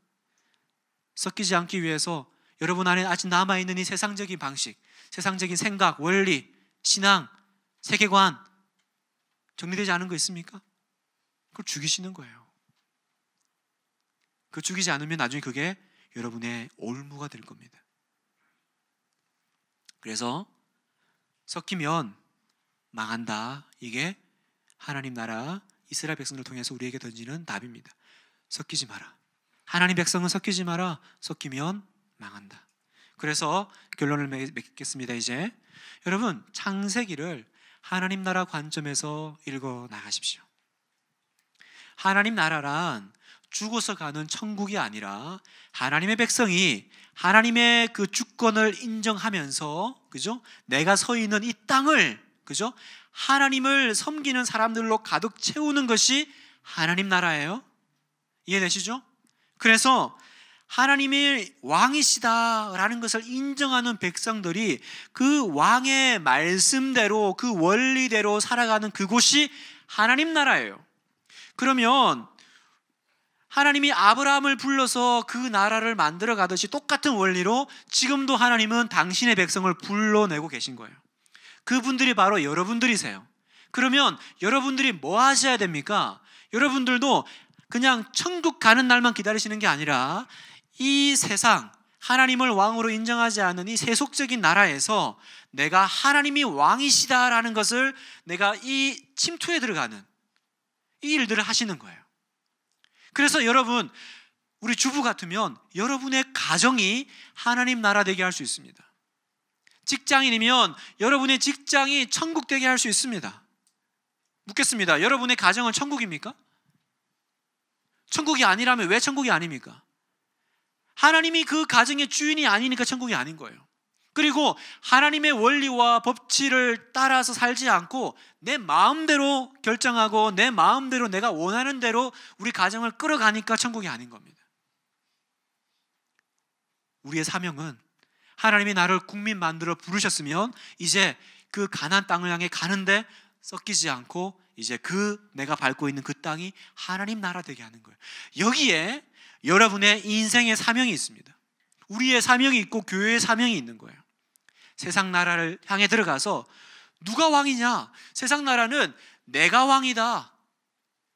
섞이지 않기 위해서 여러분 안에 아직 남아 있는 이 세상적인 방식, 세상적인 생각, 원리, 신앙, 세계관 정리되지 않은 거 있습니까? 그걸 죽이시는 거예요. 그 죽이지 않으면 나중에 그게 여러분의 올무가 될 겁니다. 그래서 섞이면 망한다. 이게 하나님 나라 이스라엘 백성을 통해서 우리에게 던지는 답입니다. 섞이지 마라. 하나님 백성은 섞이지 마라. 섞이면 망한다. 그래서 결론을 맺겠습니다. 이제 여러분 창세기를 하나님 나라 관점에서 읽어 나가십시오. 하나님 나라란 죽어서 가는 천국이 아니라 하나님의 백성이 하나님의 그 주권을 인정하면서 그죠? 내가 서 있는 이 땅을 그죠? 하나님을 섬기는 사람들로 가득 채우는 것이 하나님 나라예요. 이해되시죠? 그래서 하나님이 왕이시다라는 것을 인정하는 백성들이 그 왕의 말씀대로 그 원리대로 살아가는 그곳이 하나님 나라예요. 그러면 하나님이 아브라함을 불러서 그 나라를 만들어 가듯이 똑같은 원리로 지금도 하나님은 당신의 백성을 불러내고 계신 거예요. 그분들이 바로 여러분들이세요. 그러면 여러분들이 뭐 하셔야 됩니까? 여러분들도 그냥 천국 가는 날만 기다리시는 게 아니라 이 세상 하나님을 왕으로 인정하지 않은 이 세속적인 나라에서 내가 하나님이 왕이시다라는 것을 내가 이 침투에 들어가는 이 일들을 하시는 거예요. 그래서 여러분 우리 주부 같으면 여러분의 가정이 하나님 나라 되게 할 수 있습니다. 직장인이면 여러분의 직장이 천국 되게 할 수 있습니다. 묻겠습니다. 여러분의 가정은 천국입니까? 천국이 아니라면 왜 천국이 아닙니까? 하나님이 그 가정의 주인이 아니니까 천국이 아닌 거예요. 그리고 하나님의 원리와 법칙을 따라서 살지 않고 내 마음대로 결정하고 내 마음대로 내가 원하는 대로 우리 가정을 끌어가니까 천국이 아닌 겁니다. 우리의 사명은 하나님이 나를 국민 만들어 부르셨으면 이제 그 가난 땅을 향해 가는데 섞이지 않고 이제 그 내가 밟고 있는 그 땅이 하나님 나라 되게 하는 거예요. 여기에 여러분의 인생의 사명이 있습니다. 우리의 사명이 있고 교회의 사명이 있는 거예요. 세상 나라를 향해 들어가서 누가 왕이냐? 세상 나라는 내가 왕이다.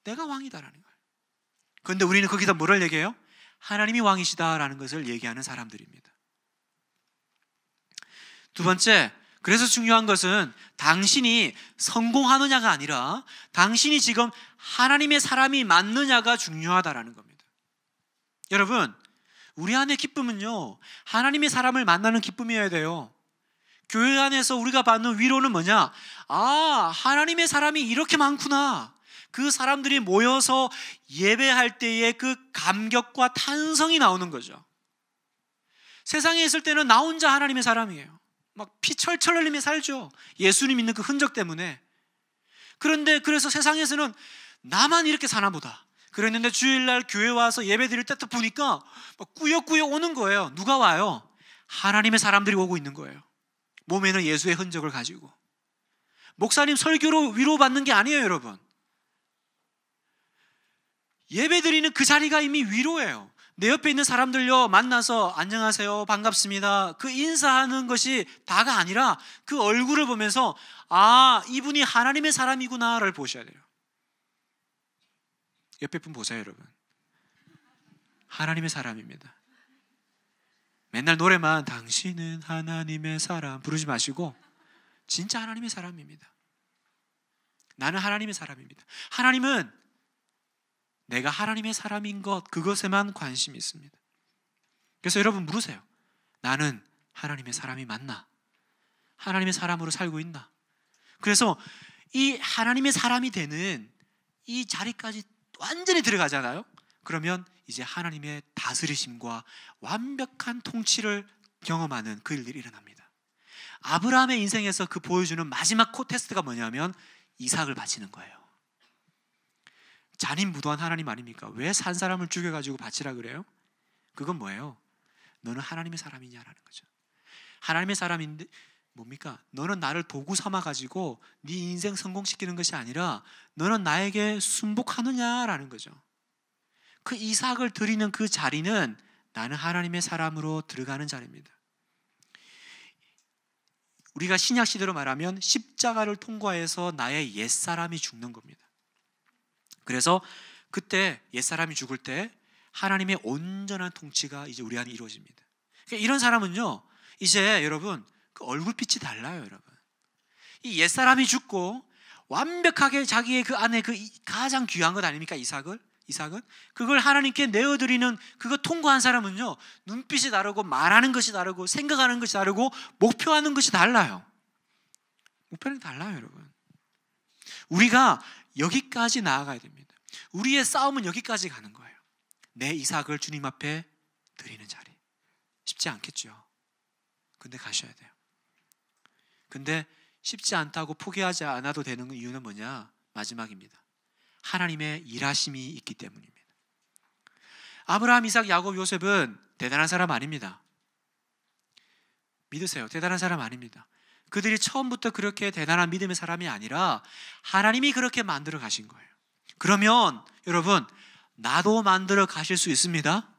내가 왕이다라는 거예요. 그런데 우리는 거기다 뭐를 얘기해요? 하나님이 왕이시다라는 것을 얘기하는 사람들입니다. 두 번째, 그래서 중요한 것은 당신이 성공하느냐가 아니라 당신이 지금 하나님의 사람이 맞느냐가 중요하다라는 겁니다. 여러분, 우리 안의 기쁨은요, 하나님의 사람을 만나는 기쁨이어야 돼요. 교회 안에서 우리가 받는 위로는 뭐냐? 아, 하나님의 사람이 이렇게 많구나. 그 사람들이 모여서 예배할 때의 그 감격과 탄성이 나오는 거죠. 세상에 있을 때는 나 혼자 하나님의 사람이에요. 막 피 철철 흘리며 살죠. 예수님 있는그 흔적 때문에. 그런데 그래서 세상에서는 나만 이렇게 사나 보다. 그랬는데 주일날 교회 와서 예배 드릴 때딱 보니까 막 꾸역꾸역 오는 거예요. 누가 와요? 하나님의 사람들이 오고 있는 거예요. 몸에는 예수의 흔적을 가지고. 목사님 설교로 위로받는 게 아니에요, 여러분. 예배 드리는 그 자리가 이미 위로예요. 내 옆에 있는 사람들요 만나서 안녕하세요 반갑습니다 그 인사하는 것이 다가 아니라 그 얼굴을 보면서 아 이분이 하나님의 사람이구나를 보셔야 돼요 옆에 분 보세요, 여러분. 하나님의 사람입니다. 맨날 노래만 당신은 하나님의 사람 부르지 마시고 진짜 하나님의 사람입니다. 나는 하나님의 사람입니다. 하나님은 내가 하나님의 사람인 것 그것에만 관심이 있습니다. 그래서 여러분 물으세요. 나는 하나님의 사람이 맞나? 하나님의 사람으로 살고 있나? 그래서 이 하나님의 사람이 되는 이 자리까지 완전히 들어가잖아요. 그러면 이제 하나님의 다스리심과 완벽한 통치를 경험하는 그 일들이 일어납니다. 아브라함의 인생에서 그 보여주는 마지막 코테스트가 뭐냐면 이삭을 바치는 거예요. 잔인무도한 하나님 아닙니까? 왜 산 사람을 죽여가지고 바치라 그래요? 그건 뭐예요? 너는 하나님의 사람이냐라는 거죠. 하나님의 사람인데 뭡니까? 너는 나를 도구 삼아 가지고 네 인생 성공시키는 것이 아니라 너는 나에게 순복하느냐라는 거죠. 그 이삭을 드리는 그 자리는 나는 하나님의 사람으로 들어가는 자리입니다. 우리가 신약 시대로 말하면 십자가를 통과해서 나의 옛 사람이 죽는 겁니다. 그래서 그때 옛 사람이 죽을 때 하나님의 온전한 통치가 이제 우리 안에 이루어집니다. 그러니까 이런 사람은요, 이제 여러분 그 얼굴빛이 달라요, 여러분. 이 옛사람이 죽고 완벽하게 자기의 그 안에 그 가장 귀한 것 아닙니까? 이삭을? 이삭은 그걸 하나님께 내어드리는 그거 통과한 사람은요 눈빛이 다르고 말하는 것이 다르고 생각하는 것이 다르고 목표하는 것이 달라요 목표는 달라요 여러분 우리가 여기까지 나아가야 됩니다 우리의 싸움은 여기까지 가는 거예요 내 이삭을 주님 앞에 드리는 자리 쉽지 않겠죠 근데 가셔야 돼요 근데 쉽지 않다고 포기하지 않아도 되는 이유는 뭐냐? 마지막입니다. 하나님의 일하심이 있기 때문입니다. 아브라함, 이삭, 야곱, 요셉은 대단한 사람 아닙니다. 믿으세요. 대단한 사람 아닙니다. 그들이 처음부터 그렇게 대단한 믿음의 사람이 아니라 하나님이 그렇게 만들어 가신 거예요. 그러면 여러분, 나도 만들어 가실 수 있습니다.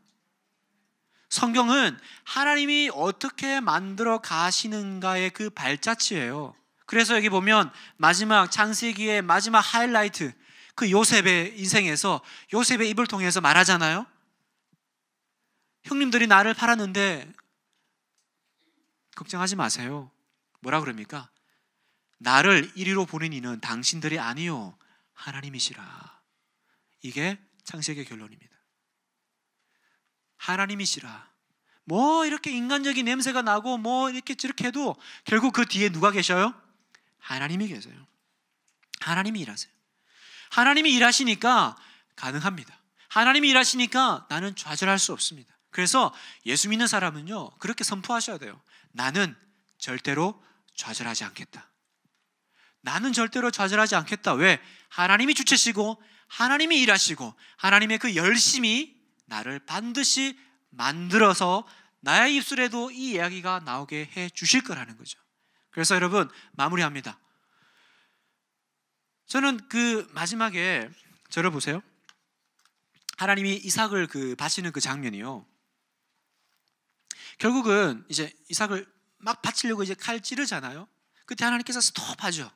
성경은 하나님이 어떻게 만들어 가시는가의 그 발자취예요. 그래서 여기 보면 마지막 창세기의 마지막 하이라이트 그 요셉의 인생에서 요셉의 입을 통해서 말하잖아요. 형님들이 나를 팔았는데 걱정하지 마세요. 뭐라 그럽니까? 나를 이리로 보낸 이는 당신들이 아니요 하나님이시라. 이게 창세기의 결론입니다. 하나님이시라. 뭐 이렇게 인간적인 냄새가 나고 뭐 이렇게 저렇게 해도 결국 그 뒤에 누가 계셔요? 하나님이 계세요. 하나님이 일하세요. 하나님이 일하시니까 가능합니다. 하나님이 일하시니까 나는 좌절할 수 없습니다. 그래서 예수 믿는 사람은요, 그렇게 선포하셔야 돼요. 나는 절대로 좌절하지 않겠다. 나는 절대로 좌절하지 않겠다. 왜? 하나님이 주체시고, 하나님이 일하시고, 하나님의 그 열심이 나를 반드시 만들어서 나의 입술에도 이 이야기가 나오게 해 주실 거라는 거죠. 그래서 여러분 마무리합니다. 저는 그 마지막에 저를 보세요. 하나님이 이삭을 그 바치는 그 장면이요. 결국은 이제 이삭을 막 바치려고 이제 칼 찌르잖아요. 그때 하나님께서 스톱하죠.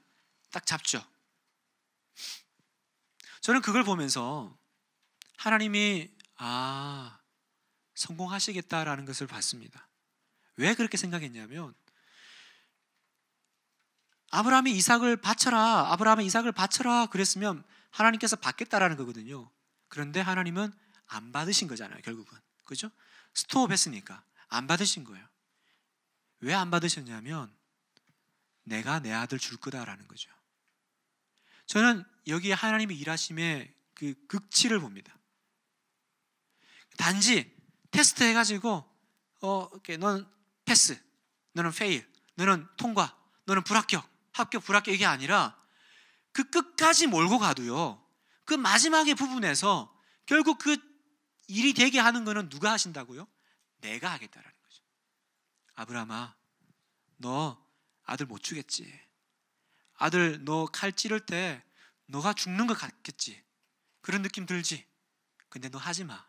딱 잡죠. 저는 그걸 보면서 하나님이 아, 성공하시겠다라는 것을 봤습니다. 왜 그렇게 생각했냐면 아브라함이 이삭을 바쳐라. 아브라함이 이삭을 바쳐라 그랬으면 하나님께서 받겠다라는 거거든요. 그런데 하나님은 안 받으신 거잖아요, 결국은. 그죠? 스톱 했으니까 안 받으신 거예요. 왜 안 받으셨냐면 내가 내 아들 줄 거다라는 거죠. 저는 여기 에 하나님의 일하심의 그 극치를 봅니다. 단지 테스트 해가지고 어, 이렇게 너는 패스, 너는 페일, 너는 통과, 너는 불합격, 합격, 불합격 이게 아니라 그 끝까지 몰고 가도요. 그마지막에 부분에서 결국 그 일이 되게 하는 거는 누가 하신다고요? 내가 하겠다라는 거죠. 아브라함아, 너 아들 못 주겠지. 아들 너 칼 찌를 때 너가 죽는 것 같겠지. 그런 느낌 들지. 근데 너 하지 마.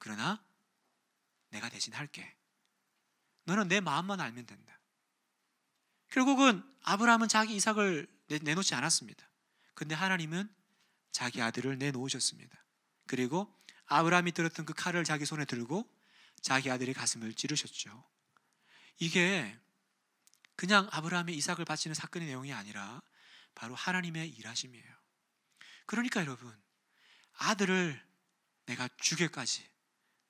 그러나 내가 대신 할게. 너는 내 마음만 알면 된다. 결국은 아브라함은 자기 이삭을 내놓지 않았습니다. 근데 하나님은 자기 아들을 내놓으셨습니다. 그리고 아브라함이 들었던 그 칼을 자기 손에 들고 자기 아들의 가슴을 찌르셨죠. 이게 그냥 아브라함의 이삭을 바치는 사건의 내용이 아니라 바로 하나님의 일하심이에요. 그러니까 여러분, 아들을 내가 죽여까지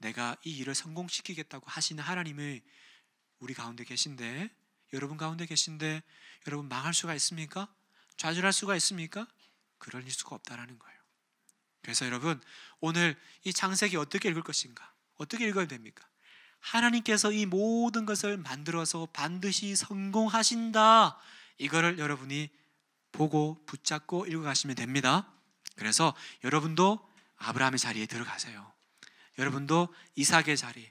내가 이 일을 성공시키겠다고 하시는 하나님이 우리 가운데 계신데 여러분 가운데 계신데 여러분 망할 수가 있습니까? 좌절할 수가 있습니까? 그럴 수가 없다라는 거예요. 그래서 여러분 오늘 이 창세기 어떻게 읽을 것인가? 어떻게 읽어야 됩니까? 하나님께서 이 모든 것을 만들어서 반드시 성공하신다. 이거를 여러분이 보고 붙잡고 읽어가시면 됩니다. 그래서 여러분도 아브라함의 자리에 들어가세요. 여러분도 이삭의 자리,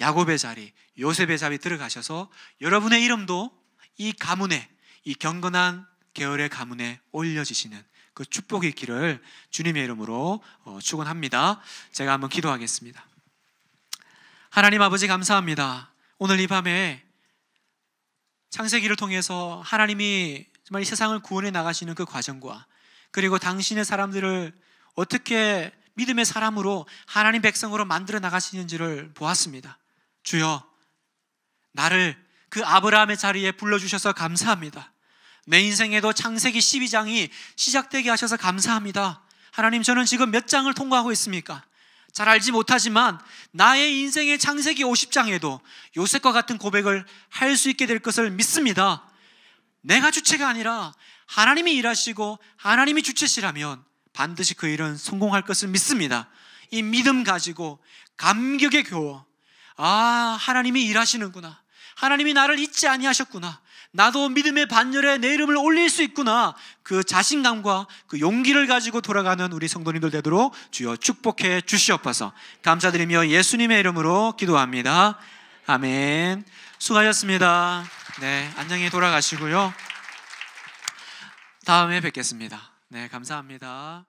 야곱의 자리, 요셉의 자리 들어가셔서 여러분의 이름도 이 가문에 이 경건한 계열의 가문에 올려지시는 그 축복의 길을 주님의 이름으로 어, 축원합니다. 제가 한번 기도하겠습니다. 하나님 아버지 감사합니다. 오늘 이 밤에 창세기를 통해서 하나님이 정말 이 세상을 구원해 나가시는 그 과정과 그리고 당신의 사람들을 어떻게 믿음의 사람으로 하나님 백성으로 만들어 나가시는지를 보았습니다. 주여, 나를 그 아브라함의 자리에 불러주셔서 감사합니다. 내 인생에도 창세기 12장이 시작되게 하셔서 감사합니다. 하나님, 저는 지금 몇 장을 통과하고 있습니까? 잘 알지 못하지만 나의 인생의 창세기 50장에도 요셉과 같은 고백을 할 수 있게 될 것을 믿습니다. 내가 주체가 아니라 하나님이 일하시고 하나님이 주체시라면 반드시 그 일은 성공할 것을 믿습니다. 이 믿음 가지고 감격의 교호. 아, 하나님이 일하시는구나. 하나님이 나를 잊지 아니하셨구나. 나도 믿음의 반열에 내 이름을 올릴 수 있구나. 그 자신감과 그 용기를 가지고 돌아가는 우리 성도님들 되도록 주여 축복해 주시옵소서. 감사드리며 예수님의 이름으로 기도합니다. 아멘. 수고하셨습니다. 네, 안녕히 돌아가시고요. 다음에 뵙겠습니다. 네, 감사합니다.